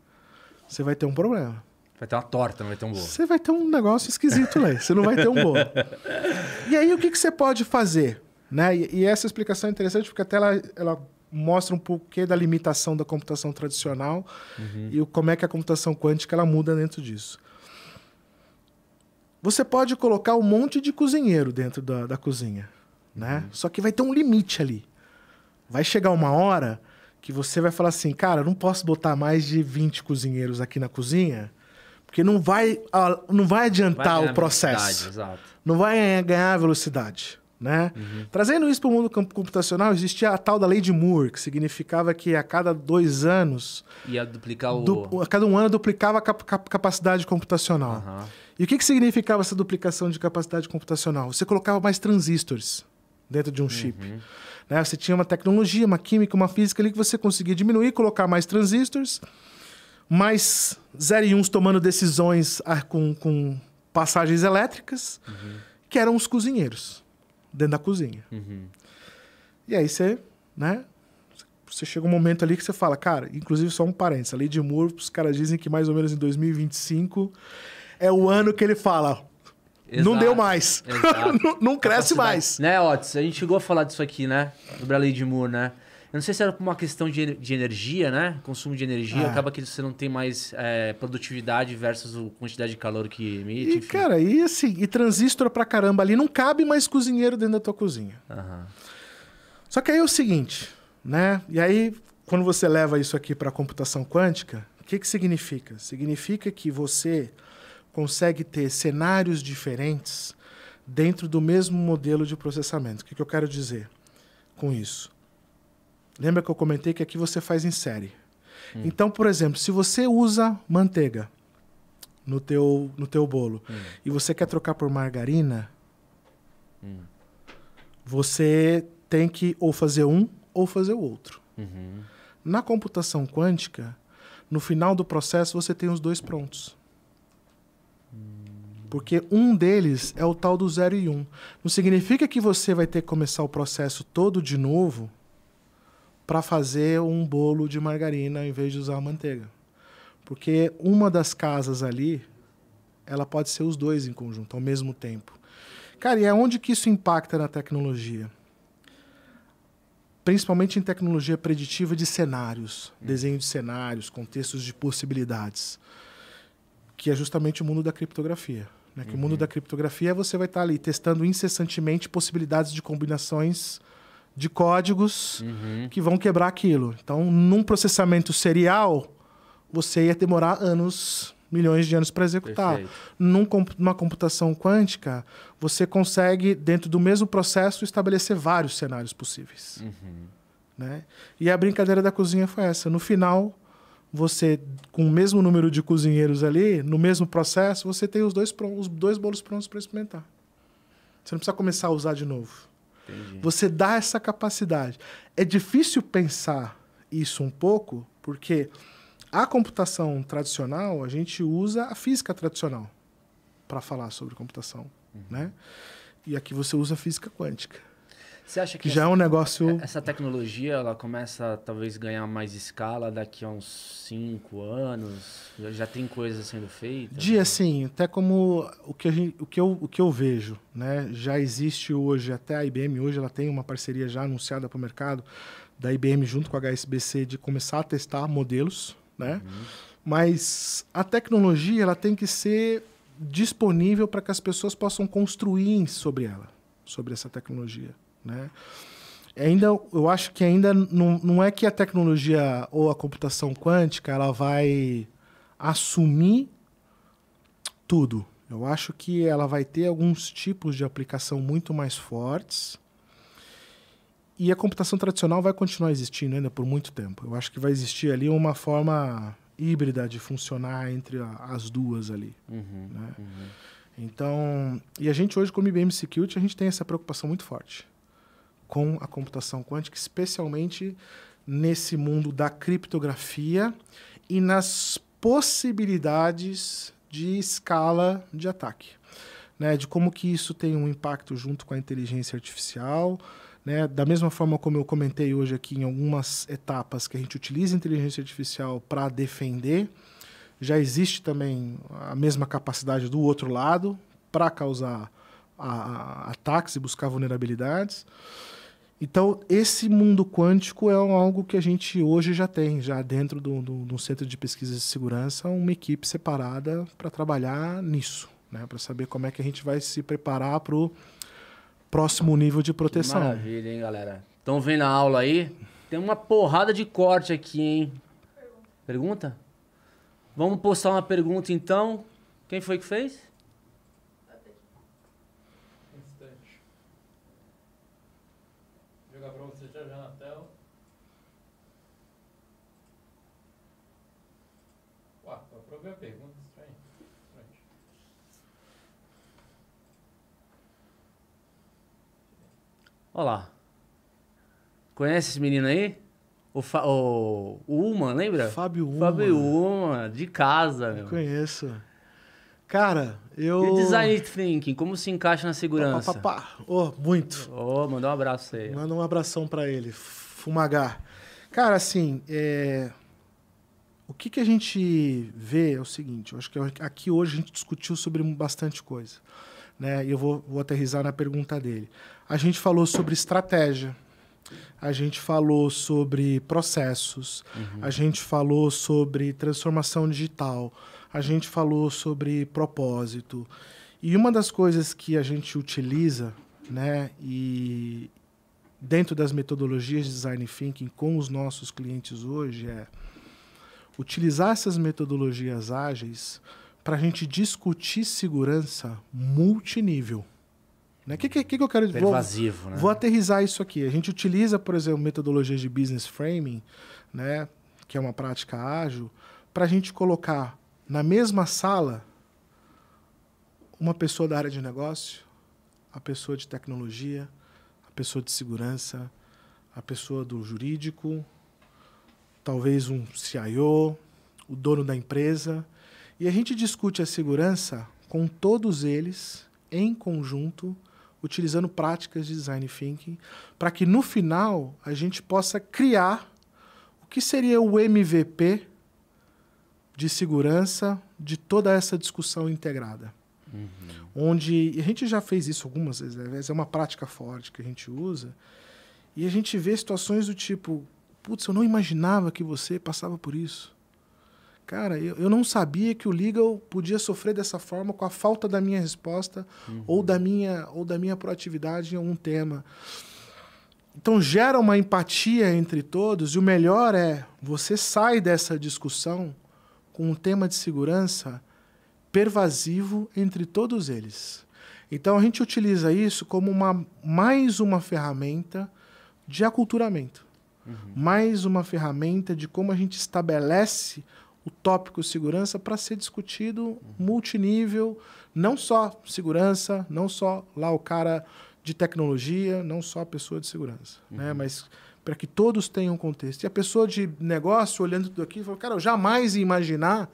você vai ter um problema. Vai ter uma torta, não vai ter um bolo. Você vai ter um negócio esquisito lá, né? você não vai ter um bolo. E aí o que, que você pode fazer? Né? E, e, essa explicação é interessante porque até ela, ela mostra um pouquinho da limitação da computação tradicional uhum. e como é que a computação quântica ela muda dentro disso. Você pode colocar um monte de cozinheiro dentro da, da cozinha, né? Uhum. Só que vai ter um limite ali. Vai chegar uma hora que você vai falar assim, cara, não posso botar mais de 20 cozinheiros aqui na cozinha, porque não vai, não vai adiantar vai o processo. Não vai eh, ganhar velocidade. Né? Uhum. Trazendo isso para o mundo computacional, existia a tal da lei de Moore, que significava que a cada dois anos. Ia duplicar o. Du... a cada um ano duplicava a capacidade computacional. Uhum. E o que, que significava essa duplicação de capacidade computacional? Você colocava mais transistores dentro de um chip. Uhum. Né? Você tinha uma tecnologia, uma química, uma física ali que você conseguia diminuir, colocar mais transistores, mais zero e uns tomando decisões ah, com, com passagens elétricas, uhum. que eram os cozinheiros dentro da cozinha. Uhum. E aí você, né? Você chega um momento ali que você fala, cara, inclusive só um parênteses, a lei de Moore, os caras dizem que mais ou menos em 2025 é o ano que ele fala. <laughs> Exato, não deu tá mais. não, não, cresce mais. Né, Otis? A gente chegou a falar disso aqui, né? Sobre a lei de Moore, né? Eu não sei se era por uma questão de, de energia, né? Consumo de energia, é. acaba que você não tem mais é, produtividade versus a quantidade de calor que emite. E, enfim. cara, e assim, e transistor pra caramba ali, não cabe mais cozinheiro dentro da tua cozinha. Só que aí é o seguinte, né? E aí, quando você leva isso aqui pra computação quântica, o que, que significa? Significa que você consegue ter cenários diferentes dentro do mesmo modelo de processamento. O que, que eu quero dizer com isso? Lembra que eu comentei que aqui você faz em série. Hum. Então, por exemplo, se você usa manteiga no teu, no teu bolo hum. e você quer trocar por margarina, hum. você tem que ou fazer um ou fazer o outro. Uhum. Na computação quântica, no final do processo você tem os dois prontos porque um deles é o tal do 0 e 1. Um. Não significa que você vai ter que começar o processo todo de novo para fazer um bolo de margarina em vez de usar manteiga. Porque uma das casas ali, ela pode ser os dois em conjunto, ao mesmo tempo. Cara, e é onde que isso impacta na tecnologia? Principalmente em tecnologia preditiva de cenários, hum. desenho de cenários, contextos de possibilidades, que é justamente o mundo da criptografia. Né? Que uhum. o mundo da criptografia você vai estar tá ali testando incessantemente possibilidades de combinações de códigos uhum. que vão quebrar aquilo. Então, num processamento serial, você ia demorar anos, milhões de anos para executar. Num, numa computação quântica, você consegue, dentro do mesmo processo, estabelecer vários cenários possíveis. Uhum. Né? E a brincadeira da cozinha foi essa. No final, você, com o mesmo número de cozinheiros ali, no mesmo processo, você tem os dois, os dois bolos prontos para experimentar. Você não precisa começar a usar de novo. Entendi. Você dá essa capacidade. É difícil pensar isso um pouco, porque a computação tradicional, a gente usa a física tradicional para falar sobre computação, uhum. né? E aqui você usa a física quântica. Você acha que, que já é essa, é um negócio. É, essa tecnologia ela começa talvez ganhar mais escala daqui a uns cinco anos? Já, já tem coisas sendo feitas? Dia, sim. Até como o que, gente, o, que eu, o que eu vejo, né? Já existe hoje, até a IBM hoje ela tem uma parceria já anunciada para o mercado da IBM junto com a HSBC de começar a testar modelos, né? Uhum. Mas a tecnologia ela tem que ser disponível para que as pessoas possam construir sobre ela, sobre essa tecnologia né? Ainda, eu acho que ainda não, não é que a tecnologia ou a computação quântica ela vai assumir tudo. Eu acho que ela vai ter alguns tipos de aplicação muito mais fortes. E a computação tradicional vai continuar existindo ainda por muito tempo. Eu acho que vai existir ali uma forma híbrida de funcionar entre as duas ali. Uhum, né? uhum. Então, e a gente hoje como IBM Security, a gente tem essa preocupação muito forte com a computação quântica, especialmente nesse mundo da criptografia e nas possibilidades de escala de ataque, né? De como que isso tem um impacto junto com a inteligência artificial, né? Da mesma forma como eu comentei hoje aqui em algumas etapas que a gente utiliza a inteligência artificial para defender, já existe também a mesma capacidade do outro lado para causar a, a, ataques e buscar vulnerabilidades. Então, esse mundo quântico é algo que a gente hoje já tem, já dentro do, do, do centro de pesquisa de segurança, uma equipe separada para trabalhar nisso, né? para saber como é que a gente vai se preparar para o próximo nível de proteção. Que maravilha, hein, galera? Estão vendo a aula aí? Tem uma porrada de corte aqui, hein? Pergunta? Vamos postar uma pergunta então. Quem foi que fez? Olha lá. Conhece esse menino aí? O, Fa o, Uma, lembra? Fábio Uma. Fábio Uma, de casa. Meu. Conheço. Cara, eu. E design thinking, como se encaixa na segurança? Pá, pá, pá. Oh, muito. Oh, manda um abraço aí. Manda um abração para ele, Fumagar. Cara, assim, é... o que, que a gente vê é o seguinte: eu acho que aqui hoje a gente discutiu sobre bastante coisa né? E eu vou, vou aterrizar na pergunta dele. A gente falou sobre estratégia, a gente falou sobre processos, uhum. a gente falou sobre transformação digital, a gente falou sobre propósito. E uma das coisas que a gente utiliza, né, e dentro das metodologias de design thinking com os nossos clientes hoje é utilizar essas metodologias ágeis para a gente discutir segurança multinível. O né? que, que, que, eu quero dizer? Vou, né? vou aterrizar isso aqui. A gente utiliza, por exemplo, metodologias de business framing, né? que é uma prática ágil, para a gente colocar na mesma sala uma pessoa da área de negócio, a pessoa de tecnologia, a pessoa de segurança, a pessoa do jurídico, talvez um CIO, o dono da empresa. E a gente discute a segurança com todos eles em conjunto, utilizando práticas de design thinking, para que no final a gente possa criar o que seria o MVP de segurança de toda essa discussão integrada. Uhum. Onde a gente já fez isso algumas vezes, né? é uma prática forte que a gente usa, e a gente vê situações do tipo: putz, eu não imaginava que você passava por isso. Cara, eu, eu não sabia que o legal podia sofrer dessa forma com a falta da minha resposta uhum. ou, da minha, ou da minha proatividade em um tema. Então gera uma empatia entre todos e o melhor é você sai dessa discussão com um tema de segurança pervasivo entre todos eles. Então a gente utiliza isso como uma, mais uma ferramenta de aculturamento, uhum. mais uma ferramenta de como a gente estabelece o tópico segurança para ser discutido multinível, não só segurança, não só lá o cara de tecnologia, não só a pessoa de segurança, uhum. né? Mas para que todos tenham contexto. E a pessoa de negócio olhando tudo aqui, falou, cara, eu jamais ia imaginar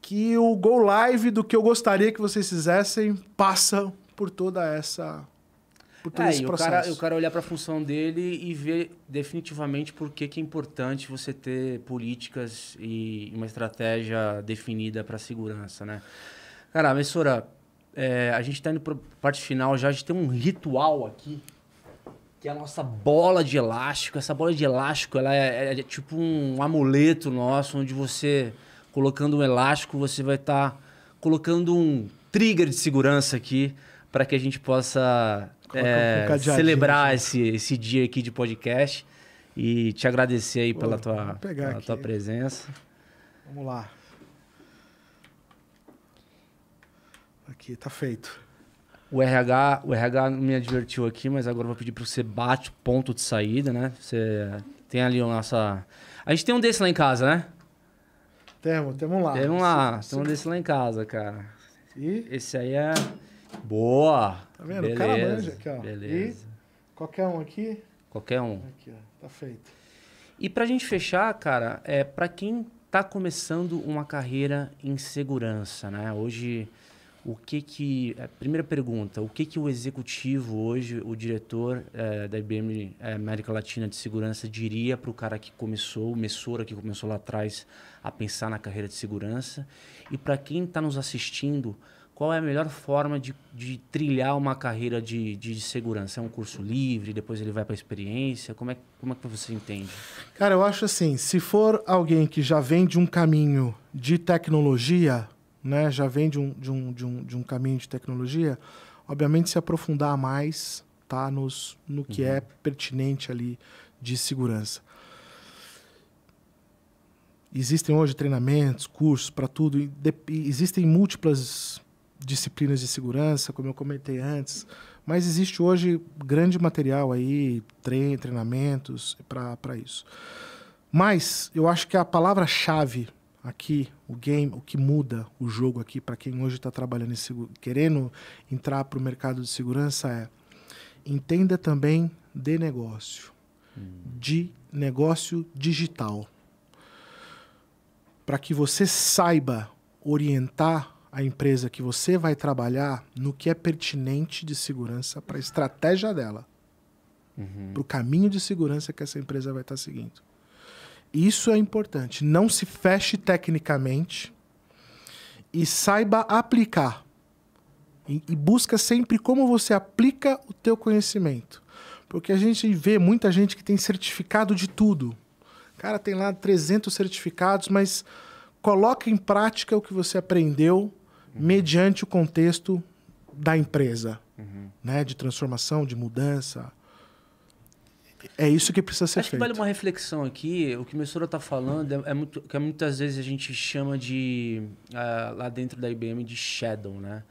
que o go live do que eu gostaria que vocês fizessem passa por toda essa por todo é, esse processo. O cara, o cara olhar para a função dele e ver definitivamente por que, que é importante você ter políticas e uma estratégia definida para segurança, né? Cara, Messora, é, a gente está indo para parte final já, a gente tem um ritual aqui, que é a nossa bola de elástico. Essa bola de elástico ela é, é, é tipo um amuleto nosso, onde você, colocando um elástico, você vai estar tá colocando um trigger de segurança aqui para que a gente possa é, um é é, celebrar assim? esse, esse dia aqui de podcast e te agradecer aí Pô, pela, tua, pela tua presença. Vamos lá. Aqui, tá feito. O RH, o RH me advertiu aqui, mas agora eu vou pedir para você bate ponto de saída, né? Você tem ali a nossa. A gente tem um desse lá em casa, né? Temos, temos lá. Temos lá, temos um desse lá em casa, cara. E? Esse aí é. Boa! Tá vendo? Beleza, o cara manja aqui, ó. Beleza. E qualquer um aqui. Qualquer um. Aqui, ó. Tá feito. E pra gente fechar, cara, é para quem tá começando uma carreira em segurança, né? Hoje, o que que... É, primeira pergunta, o que que o executivo hoje, o diretor é, da IBM é, América Latina de Segurança diria para o cara que começou, o Messora que começou lá atrás a pensar na carreira de segurança? E para quem está nos assistindo qual é a melhor forma de, de trilhar uma carreira de, de, de segurança? É um curso livre, depois ele vai para experiência? Como é, como é que você entende? Cara, eu acho assim, se for alguém que já vem de um caminho de tecnologia, né, já vem de um, de um, de um, de um caminho de tecnologia, obviamente se aprofundar mais tá, nos, no que é uhum. é pertinente ali de segurança. Existem hoje treinamentos, cursos para tudo, e de, existem múltiplas disciplinas de segurança, como eu comentei antes. Mas existe hoje grande material aí, trein, treinamentos para isso. Mas eu acho que a palavra-chave aqui, o game, o que muda o jogo aqui para quem hoje está trabalhando e querendo entrar para o mercado de segurança é entenda também de negócio, hum. de negócio digital, para que você saiba orientar a empresa que você vai trabalhar no que é pertinente de segurança para a estratégia dela, uhum. para o caminho de segurança que essa empresa vai estar tá seguindo. Isso é importante. Não se feche tecnicamente e saiba aplicar. E, e busca sempre como você aplica o teu conhecimento. Porque a gente vê muita gente que tem certificado de tudo. Cara, tem lá 300 certificados, mas coloca em prática o que você aprendeu mediante o contexto da empresa, uhum. né? De transformação, de mudança. É isso que precisa ser Acho feito. Acho que vale uma reflexão aqui. O que o professora está falando é, é, muito, que muitas vezes a gente chama de, uh, lá dentro da IBM, de shadow, né?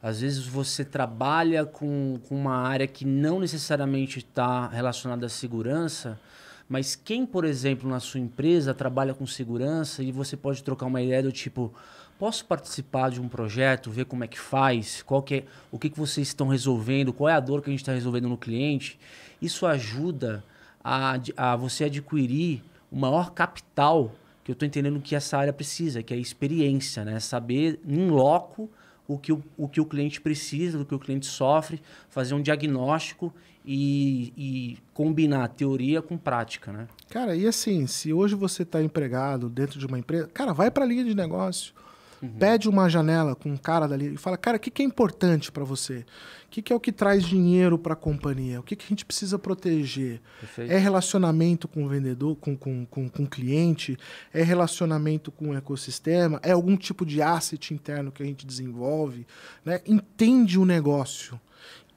Às vezes você trabalha com, com uma área que não necessariamente está relacionada à segurança, mas quem, por exemplo, na sua empresa trabalha com segurança e você pode trocar uma ideia do tipo, posso participar de um projeto, ver como é que faz, qual que é, o que, que vocês estão resolvendo, qual é a dor que a gente está resolvendo no cliente. Isso ajuda a, a você adquirir o maior capital que eu estou entendendo que essa área precisa, que é a experiência, né? Saber em loco o que o, o que o cliente precisa, do que o cliente sofre, fazer um diagnóstico e, e combinar teoria com prática, né? Cara, e assim, se hoje você está empregado dentro de uma empresa, cara, vai para a linha de negócio Uhum. Pede uma janela com um cara dali e fala, cara, o que, que é importante para você? O que, que é o que traz dinheiro para a companhia? O que, que a gente precisa proteger? Perfeito. É relacionamento com o vendedor, com, com, com, com cliente? É relacionamento com o ecossistema? É algum tipo de asset interno que a gente desenvolve? Né? Entende o negócio.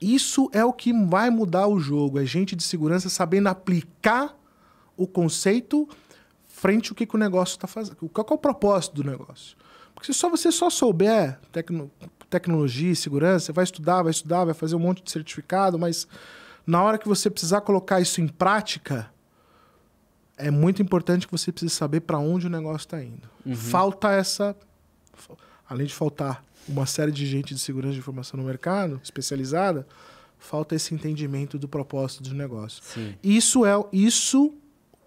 Isso é o que vai mudar o jogo. A é gente de segurança sabendo aplicar o conceito frente ao que, que o negócio está fazendo. Qual é o propósito do negócio? Porque se só você só souber tecno, tecnologia e segurança, vai estudar, vai estudar, vai fazer um monte de certificado, mas na hora que você precisar colocar isso em prática, é muito importante que você precise saber para onde o negócio está indo. Uhum. Falta essa. Além de faltar uma série de gente de segurança de informação no mercado, especializada, falta esse entendimento do propósito do negócio. Sim. Isso é. Isso.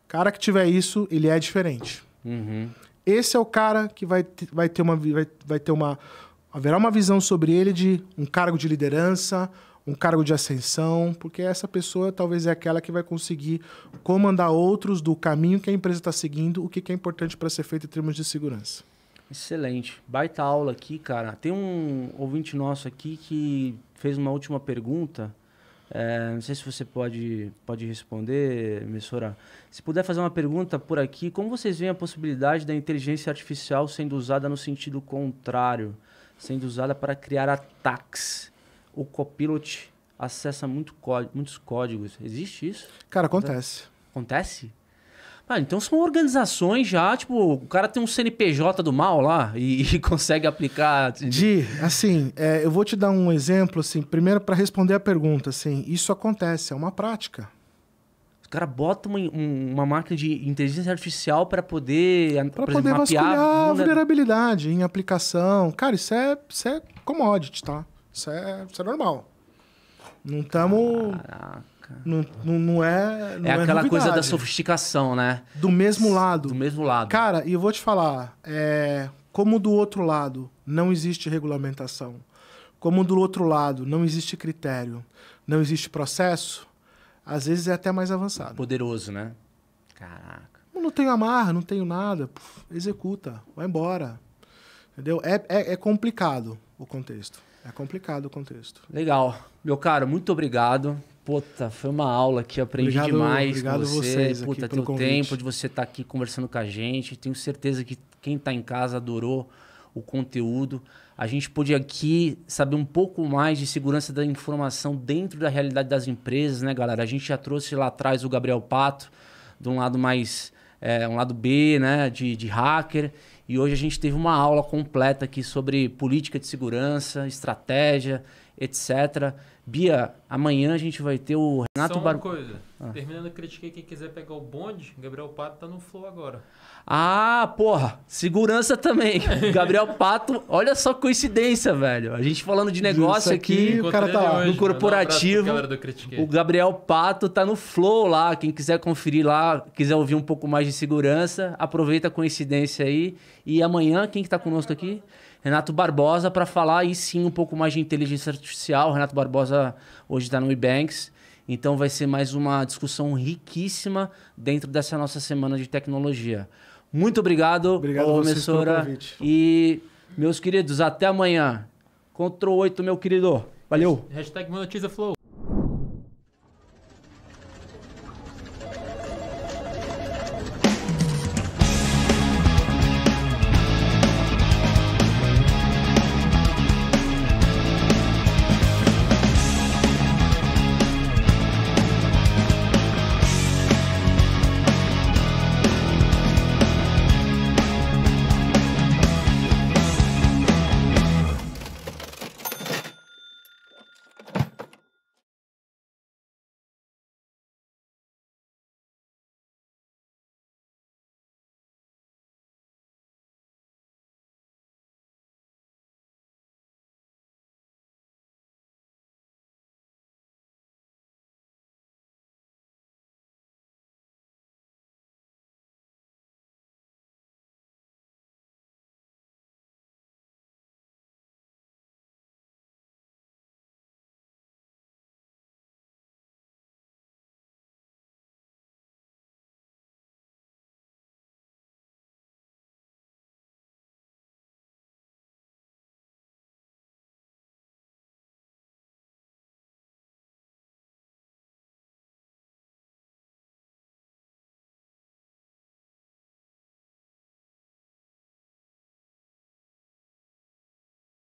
cara que tiver isso, ele é diferente. Uhum esse é o cara que vai, vai ter uma. Vai, vai ter uma haverá uma visão sobre ele de um cargo de liderança, um cargo de ascensão, porque essa pessoa talvez é aquela que vai conseguir comandar outros do caminho que a empresa está seguindo, o que, que é importante para ser feito em termos de segurança. Excelente. Baita aula aqui, cara. Tem um ouvinte nosso aqui que fez uma última pergunta é, não sei se você pode, pode responder, Messora. Se puder fazer uma pergunta por aqui, como vocês veem a possibilidade da inteligência artificial sendo usada no sentido contrário, sendo usada para criar ataques? O copilot acessa muito muitos códigos. Existe isso? Cara, acontece. Acontece? Ah, então são organizações já, tipo, o cara tem um CNPJ do mal lá e, <laughs> e consegue aplicar. Assim. Di, assim, é, eu vou te dar um exemplo, assim, primeiro para responder a pergunta, assim, isso acontece, é uma prática. Os caras botam uma, uma, máquina de inteligência artificial para poder. Para poder exemplo, mapear a né? vulnerabilidade em aplicação. Cara, isso é, isso é commodity, tá? Isso é, isso é normal. Não estamos. Não, não, não, é. Não é, é aquela novidade. coisa da sofisticação, né? Do mesmo lado. Do mesmo lado. Cara, e eu vou te falar, é, como do outro lado não existe regulamentação, como do outro lado não existe critério, não existe processo, às vezes é até mais avançado. Poderoso, né? Caraca. Eu não tenho amarra, não tenho nada. Puf, executa, vai embora. Entendeu? É, é, é complicado o contexto. É complicado o contexto. Legal. Meu caro, muito obrigado. Puta, foi uma aula que aprendi obrigado, demais obrigado com você. Vocês Puta, pelo teu tempo de você estar tá aqui conversando com a gente. Tenho certeza que quem está em casa adorou o conteúdo. A gente pôde aqui saber um pouco mais de segurança da informação dentro da realidade das empresas, né, galera? A gente já trouxe lá atrás o Gabriel Pato, de um lado mais. É, um lado B, né, de, de hacker. E hoje a gente teve uma aula completa aqui sobre política de segurança, estratégia, etc. Bia, amanhã a gente vai ter o Renato Só uma Bar... coisa. Ah. Terminando, critiquei quem quiser pegar o bonde. Gabriel Pato tá no flow agora. Ah, porra. Segurança também. <laughs> Gabriel Pato, olha só coincidência, velho. A gente falando de negócio aqui, aqui, o cara tá hoje, no corporativo. Um o Gabriel Pato tá no flow lá. Quem quiser conferir lá, quiser ouvir um pouco mais de segurança, aproveita a coincidência aí. E amanhã, quem que tá conosco aqui? Renato Barbosa para falar aí sim um pouco mais de inteligência artificial. Renato Barbosa hoje está no Ebanks. Então vai ser mais uma discussão riquíssima dentro dessa nossa semana de tecnologia. Muito obrigado, obrigado professora. E meus queridos, até amanhã. Control 8, meu querido. Valeu. Hashtag Monetiza Flow.